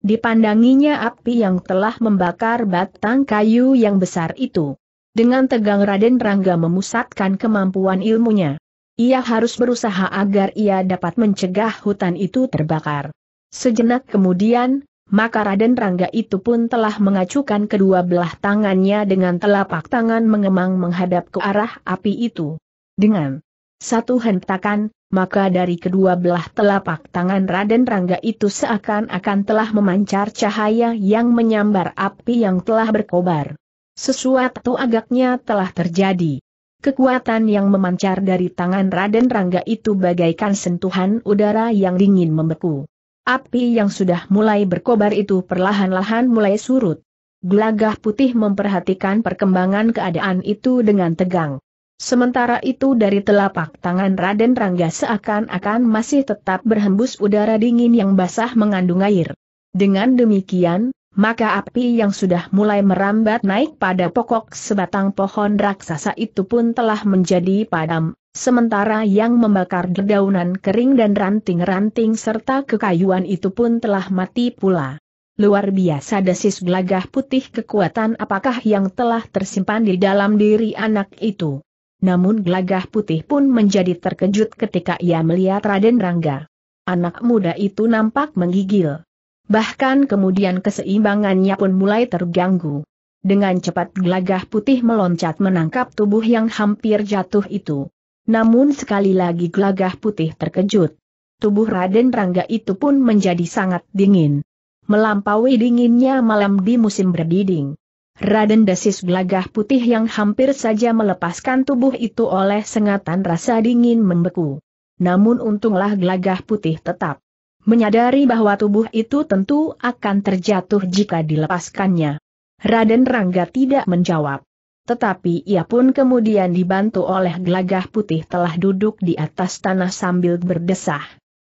[SPEAKER 1] Dipandanginya api yang telah membakar batang kayu yang besar itu. Dengan tegang Raden Rangga memusatkan kemampuan ilmunya. Ia harus berusaha agar ia dapat mencegah hutan itu terbakar. Sejenak kemudian, maka Raden Rangga itu pun telah mengacukan kedua belah tangannya dengan telapak tangan mengemang menghadap ke arah api itu. Dengan satu hentakan, maka dari kedua belah telapak tangan Raden Rangga itu seakan-akan telah memancar cahaya yang menyambar api yang telah berkobar. Sesuatu agaknya telah terjadi. Kekuatan yang memancar dari tangan Raden Rangga itu bagaikan sentuhan udara yang dingin membeku. Api yang sudah mulai berkobar itu perlahan-lahan mulai surut. Gelagah putih memperhatikan perkembangan keadaan itu dengan tegang. Sementara itu dari telapak tangan Raden Rangga seakan-akan masih tetap berhembus udara dingin yang basah mengandung air. Dengan demikian, maka api yang sudah mulai merambat naik pada pokok sebatang pohon raksasa itu pun telah menjadi padam. Sementara yang membakar dedaunan kering dan ranting-ranting serta kekayuan itu pun telah mati pula. Luar biasa desis gelagah putih kekuatan apakah yang telah tersimpan di dalam diri anak itu. Namun gelagah putih pun menjadi terkejut ketika ia melihat Raden Rangga. Anak muda itu nampak menggigil. Bahkan kemudian keseimbangannya pun mulai terganggu. Dengan cepat gelagah putih meloncat menangkap tubuh yang hampir jatuh itu. Namun sekali lagi gelagah putih terkejut. Tubuh Raden Rangga itu pun menjadi sangat dingin. Melampaui dinginnya malam di musim berdiding. Raden desis gelagah putih yang hampir saja melepaskan tubuh itu oleh sengatan rasa dingin membeku. Namun untunglah gelagah putih tetap menyadari bahwa tubuh itu tentu akan terjatuh jika dilepaskannya. Raden Rangga tidak menjawab. Tetapi ia pun kemudian dibantu oleh gelagah putih telah duduk di atas tanah sambil berdesah.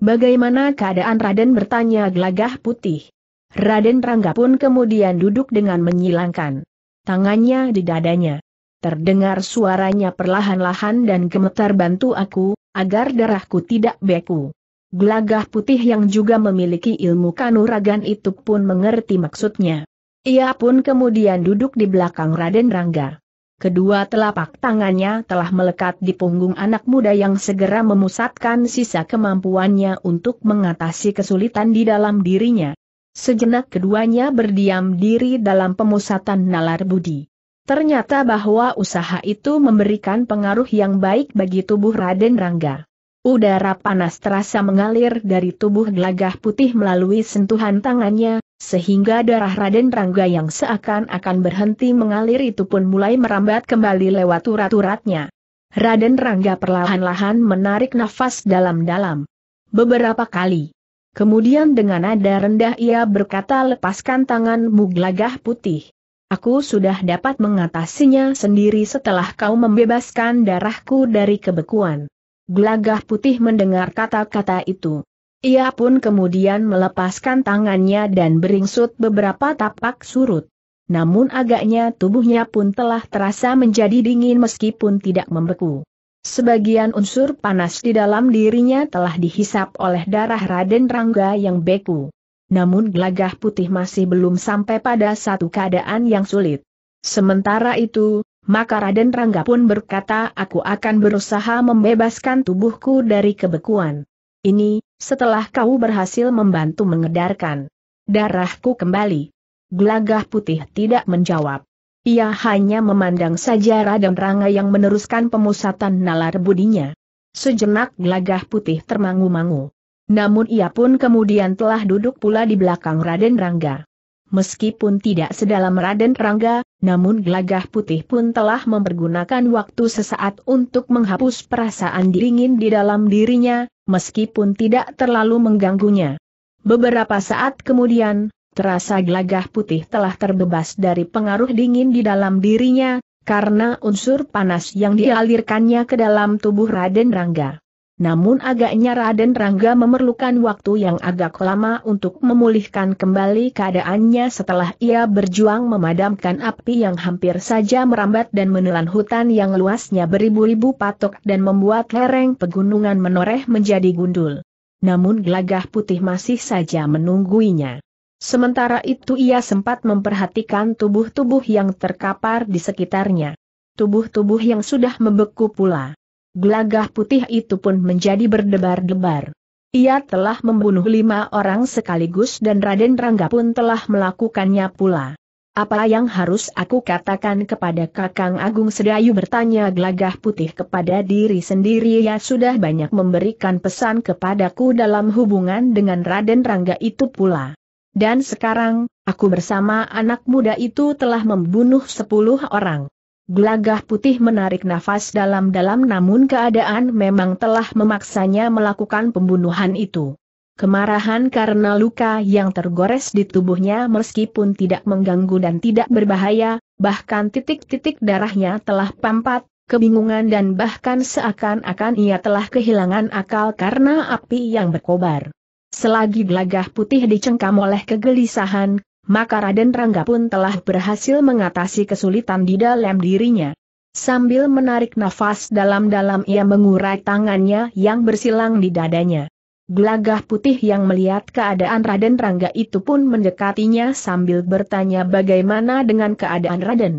[SPEAKER 1] Bagaimana keadaan Raden bertanya gelagah putih. Raden Rangga pun kemudian duduk dengan menyilangkan tangannya di dadanya. Terdengar suaranya perlahan-lahan dan gemetar bantu aku, agar darahku tidak beku. Gelagah putih yang juga memiliki ilmu kanuragan itu pun mengerti maksudnya. Ia pun kemudian duduk di belakang Raden Rangga. Kedua telapak tangannya telah melekat di punggung anak muda yang segera memusatkan sisa kemampuannya untuk mengatasi kesulitan di dalam dirinya. Sejenak keduanya berdiam diri dalam pemusatan nalar budi. Ternyata bahwa usaha itu memberikan pengaruh yang baik bagi tubuh Raden Rangga. Udara panas terasa mengalir dari tubuh gelagah putih melalui sentuhan tangannya, sehingga darah Raden Rangga yang seakan-akan berhenti mengalir itu pun mulai merambat kembali lewat urat-uratnya. Raden Rangga perlahan-lahan menarik nafas dalam-dalam. Beberapa kali. Kemudian dengan nada rendah ia berkata lepaskan tanganmu muglagah putih. Aku sudah dapat mengatasinya sendiri setelah kau membebaskan darahku dari kebekuan. Gelagah putih mendengar kata-kata itu. Ia pun kemudian melepaskan tangannya dan beringsut beberapa tapak surut. Namun agaknya tubuhnya pun telah terasa menjadi dingin meskipun tidak membeku. Sebagian unsur panas di dalam dirinya telah dihisap oleh darah Raden Rangga yang beku. Namun gelagah putih masih belum sampai pada satu keadaan yang sulit. Sementara itu, maka Raden Rangga pun berkata aku akan berusaha membebaskan tubuhku dari kebekuan. Ini, setelah kau berhasil membantu mengedarkan darahku kembali. Gelagah putih tidak menjawab. Ia hanya memandang saja Raden Ranga yang meneruskan pemusatan nalar budinya. Sejenak gelagah putih termangu-mangu. Namun ia pun kemudian telah duduk pula di belakang Raden Rangga. Meskipun tidak sedalam Raden Rangga, namun gelagah putih pun telah mempergunakan waktu sesaat untuk menghapus perasaan dingin di dalam dirinya, meskipun tidak terlalu mengganggunya. Beberapa saat kemudian, terasa gelagah putih telah terbebas dari pengaruh dingin di dalam dirinya, karena unsur panas yang dialirkannya ke dalam tubuh Raden Rangga namun agaknya Raden Rangga memerlukan waktu yang agak lama untuk memulihkan kembali keadaannya setelah ia berjuang memadamkan api yang hampir saja merambat dan menelan hutan yang luasnya beribu-ribu patok dan membuat lereng pegunungan menoreh menjadi gundul. Namun gelagah putih masih saja menungguinya. Sementara itu ia sempat memperhatikan tubuh-tubuh yang terkapar di sekitarnya. Tubuh-tubuh yang sudah membeku pula. Gelagah putih itu pun menjadi berdebar-debar. Ia telah membunuh lima orang sekaligus dan Raden Rangga pun telah melakukannya pula. Apa yang harus aku katakan kepada Kakang Agung Sedayu bertanya gelagah putih kepada diri sendiri ya sudah banyak memberikan pesan kepadaku dalam hubungan dengan Raden Rangga itu pula. Dan sekarang, aku bersama anak muda itu telah membunuh sepuluh orang. Gelagah putih menarik nafas dalam-dalam namun keadaan memang telah memaksanya melakukan pembunuhan itu. Kemarahan karena luka yang tergores di tubuhnya meskipun tidak mengganggu dan tidak berbahaya, bahkan titik-titik darahnya telah pampat, kebingungan dan bahkan seakan-akan ia telah kehilangan akal karena api yang berkobar. Selagi gelagah putih dicengkam oleh kegelisahan, maka Raden Rangga pun telah berhasil mengatasi kesulitan di dalam dirinya. Sambil menarik nafas dalam-dalam ia mengurai tangannya yang bersilang di dadanya. Gelagah putih yang melihat keadaan Raden Rangga itu pun mendekatinya sambil bertanya bagaimana dengan keadaan Raden.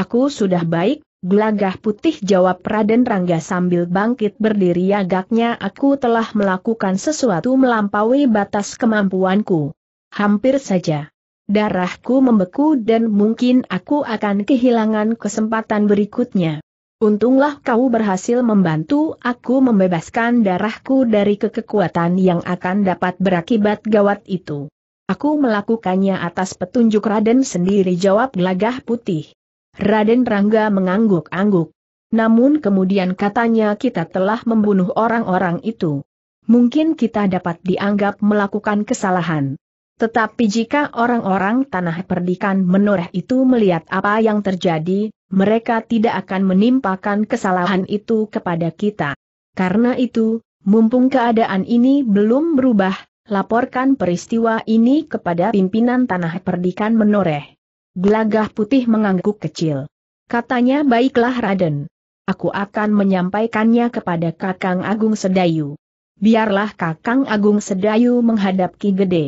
[SPEAKER 1] Aku sudah baik, Gelagah putih jawab Raden Rangga sambil bangkit berdiri agaknya aku telah melakukan sesuatu melampaui batas kemampuanku. Hampir saja. Darahku membeku dan mungkin aku akan kehilangan kesempatan berikutnya. Untunglah kau berhasil membantu aku membebaskan darahku dari kekekuatan yang akan dapat berakibat gawat itu. Aku melakukannya atas petunjuk Raden sendiri jawab gelagah putih. Raden Rangga mengangguk-angguk. Namun kemudian katanya kita telah membunuh orang-orang itu. Mungkin kita dapat dianggap melakukan kesalahan. Tetapi jika orang-orang tanah perdikan menoreh itu melihat apa yang terjadi, mereka tidak akan menimpakan kesalahan itu kepada kita. Karena itu, mumpung keadaan ini belum berubah, laporkan peristiwa ini kepada pimpinan tanah perdikan menoreh. Gelagah putih mengangguk kecil. Katanya baiklah Raden. Aku akan menyampaikannya kepada Kakang Agung Sedayu. Biarlah Kakang Agung Sedayu menghadapi Gede.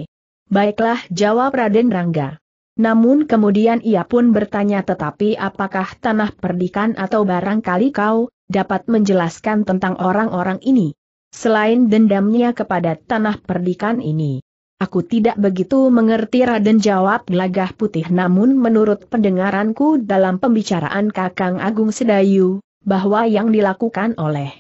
[SPEAKER 1] Baiklah jawab Raden Rangga. Namun kemudian ia pun bertanya tetapi apakah tanah perdikan atau barangkali kau, dapat menjelaskan tentang orang-orang ini? Selain dendamnya kepada tanah perdikan ini. Aku tidak begitu mengerti Raden jawab gelagah putih namun menurut pendengaranku dalam pembicaraan Kakang Agung Sedayu, bahwa yang dilakukan oleh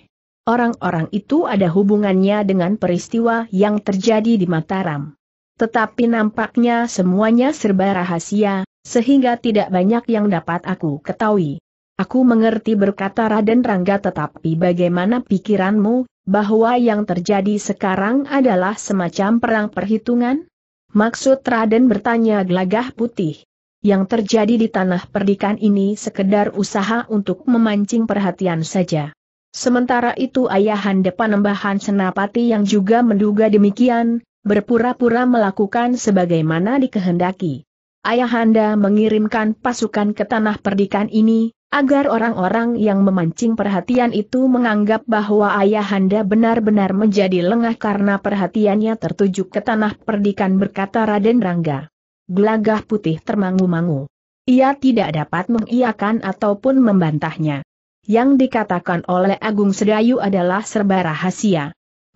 [SPEAKER 1] orang-orang itu ada hubungannya dengan peristiwa yang terjadi di Mataram. Tetapi nampaknya semuanya serba rahasia, sehingga tidak banyak yang dapat aku ketahui. Aku mengerti berkata Raden Rangga tetapi bagaimana pikiranmu, bahwa yang terjadi sekarang adalah semacam perang perhitungan? Maksud Raden bertanya gelagah putih. Yang terjadi di tanah perdikan ini sekedar usaha untuk memancing perhatian saja. Sementara itu ayahanda Panembahan Senapati yang juga menduga demikian, berpura-pura melakukan sebagaimana dikehendaki. Ayahanda mengirimkan pasukan ke tanah perdikan ini, agar orang-orang yang memancing perhatian itu menganggap bahwa ayahanda benar-benar menjadi lengah karena perhatiannya tertuju ke tanah perdikan berkata Raden Rangga. Gelagah putih termangu-mangu. Ia tidak dapat mengiakan ataupun membantahnya. Yang dikatakan oleh Agung Sedayu adalah serba rahasia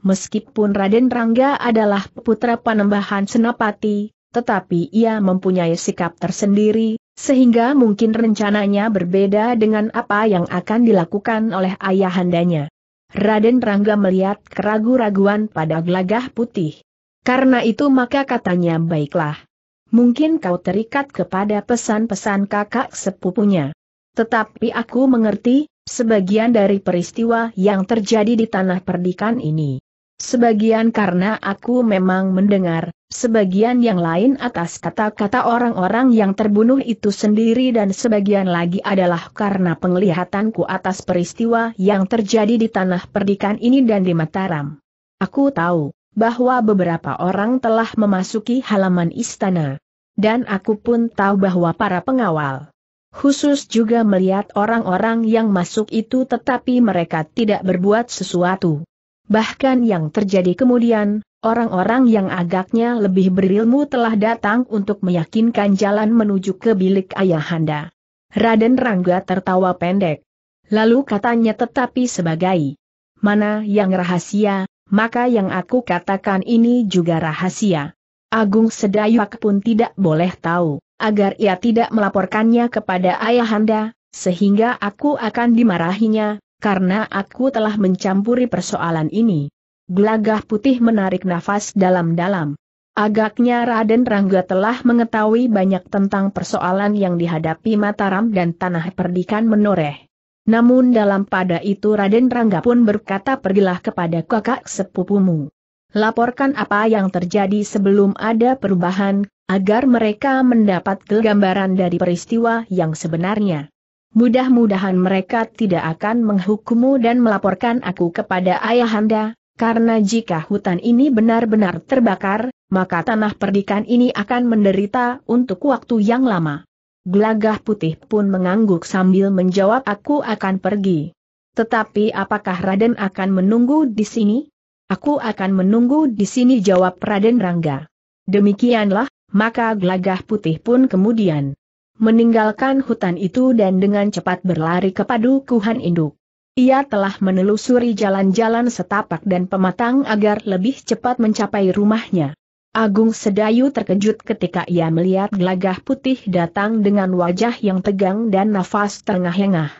[SPEAKER 1] meskipun Raden Rangga adalah putra panembahan Senapati, tetapi ia mempunyai sikap tersendiri, sehingga mungkin rencananya berbeda dengan apa yang akan dilakukan oleh ayahandanya. Raden Rangga melihat keragu-raguan pada gelagah putih. Karena itu maka katanya baiklah. Mungkin kau terikat kepada pesan-pesan kakak sepupunya. Tetapi aku mengerti, sebagian dari peristiwa yang terjadi di tanah perdikan ini. Sebagian karena aku memang mendengar, sebagian yang lain atas kata-kata orang-orang yang terbunuh itu sendiri dan sebagian lagi adalah karena penglihatanku atas peristiwa yang terjadi di tanah perdikan ini dan di Mataram. Aku tahu bahwa beberapa orang telah memasuki halaman istana. Dan aku pun tahu bahwa para pengawal khusus juga melihat orang-orang yang masuk itu tetapi mereka tidak berbuat sesuatu. Bahkan yang terjadi kemudian, orang-orang yang agaknya lebih berilmu telah datang untuk meyakinkan jalan menuju ke bilik ayahanda. Raden Rangga tertawa pendek. Lalu katanya tetapi sebagai mana yang rahasia, maka yang aku katakan ini juga rahasia. Agung Sedayuak pun tidak boleh tahu, agar ia tidak melaporkannya kepada ayahanda, sehingga aku akan dimarahinya, karena aku telah mencampuri persoalan ini. Gelagah putih menarik nafas dalam-dalam. Agaknya Raden Rangga telah mengetahui banyak tentang persoalan yang dihadapi Mataram dan tanah perdikan menoreh. Namun dalam pada itu Raden Rangga pun berkata pergilah kepada kakak sepupumu. Laporkan apa yang terjadi sebelum ada perubahan, agar mereka mendapat gambaran dari peristiwa yang sebenarnya. Mudah-mudahan mereka tidak akan menghukummu dan melaporkan aku kepada ayahanda, karena jika hutan ini benar-benar terbakar, maka tanah perdikan ini akan menderita untuk waktu yang lama. Gelagah putih pun mengangguk sambil menjawab aku akan pergi. Tetapi apakah Raden akan menunggu di sini? Aku akan menunggu di sini jawab Raden Rangga. Demikianlah, maka gelagah putih pun kemudian meninggalkan hutan itu dan dengan cepat berlari ke padukuhan induk. Ia telah menelusuri jalan-jalan setapak dan pematang agar lebih cepat mencapai rumahnya. Agung Sedayu terkejut ketika ia melihat gelagah putih datang dengan wajah yang tegang dan nafas terengah-engah.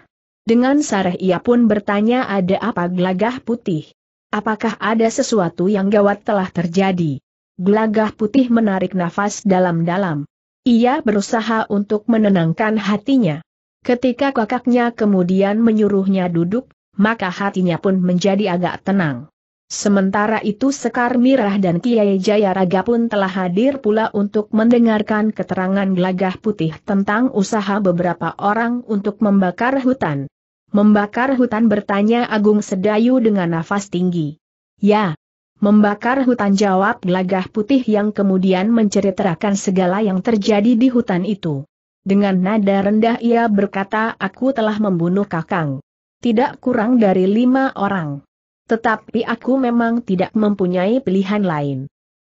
[SPEAKER 1] Dengan sarah ia pun bertanya ada apa gelagah putih. Apakah ada sesuatu yang gawat telah terjadi? Gelagah putih menarik nafas dalam-dalam. Ia berusaha untuk menenangkan hatinya. Ketika kakaknya kemudian menyuruhnya duduk, maka hatinya pun menjadi agak tenang. Sementara itu Sekar Mirah dan Kiai Jayaraga pun telah hadir pula untuk mendengarkan keterangan gelagah putih tentang usaha beberapa orang untuk membakar hutan. Membakar hutan bertanya Agung Sedayu dengan nafas tinggi. Ya, Membakar hutan jawab gelagah putih yang kemudian menceritakan segala yang terjadi di hutan itu. Dengan nada rendah ia berkata aku telah membunuh kakang. Tidak kurang dari lima orang. Tetapi aku memang tidak mempunyai pilihan lain.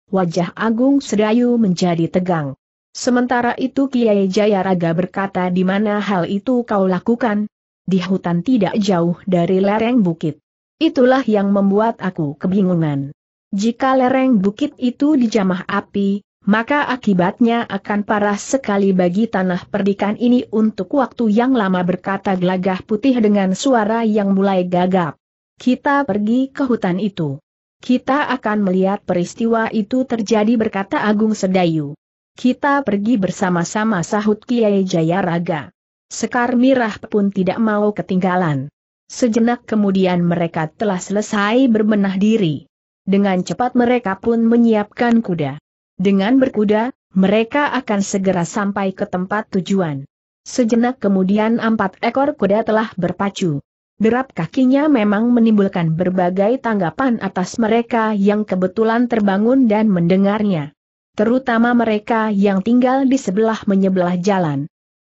[SPEAKER 1] Wajah Agung Sedayu menjadi tegang. Sementara itu Kiai Jayaraga berkata di mana hal itu kau lakukan? Di hutan tidak jauh dari lereng bukit. Itulah yang membuat aku kebingungan. Jika lereng bukit itu dijamah api, maka akibatnya akan parah sekali bagi tanah perdikan ini untuk waktu yang lama berkata gelagah putih dengan suara yang mulai gagap. Kita pergi ke hutan itu. Kita akan melihat peristiwa itu terjadi berkata Agung Sedayu. Kita pergi bersama-sama sahut Kiai Jayaraga. Sekar Mirah pun tidak mau ketinggalan. Sejenak kemudian mereka telah selesai berbenah diri. Dengan cepat mereka pun menyiapkan kuda. Dengan berkuda, mereka akan segera sampai ke tempat tujuan. Sejenak kemudian empat ekor kuda telah berpacu. Derap kakinya memang menimbulkan berbagai tanggapan atas mereka yang kebetulan terbangun dan mendengarnya. Terutama mereka yang tinggal di sebelah menyebelah jalan.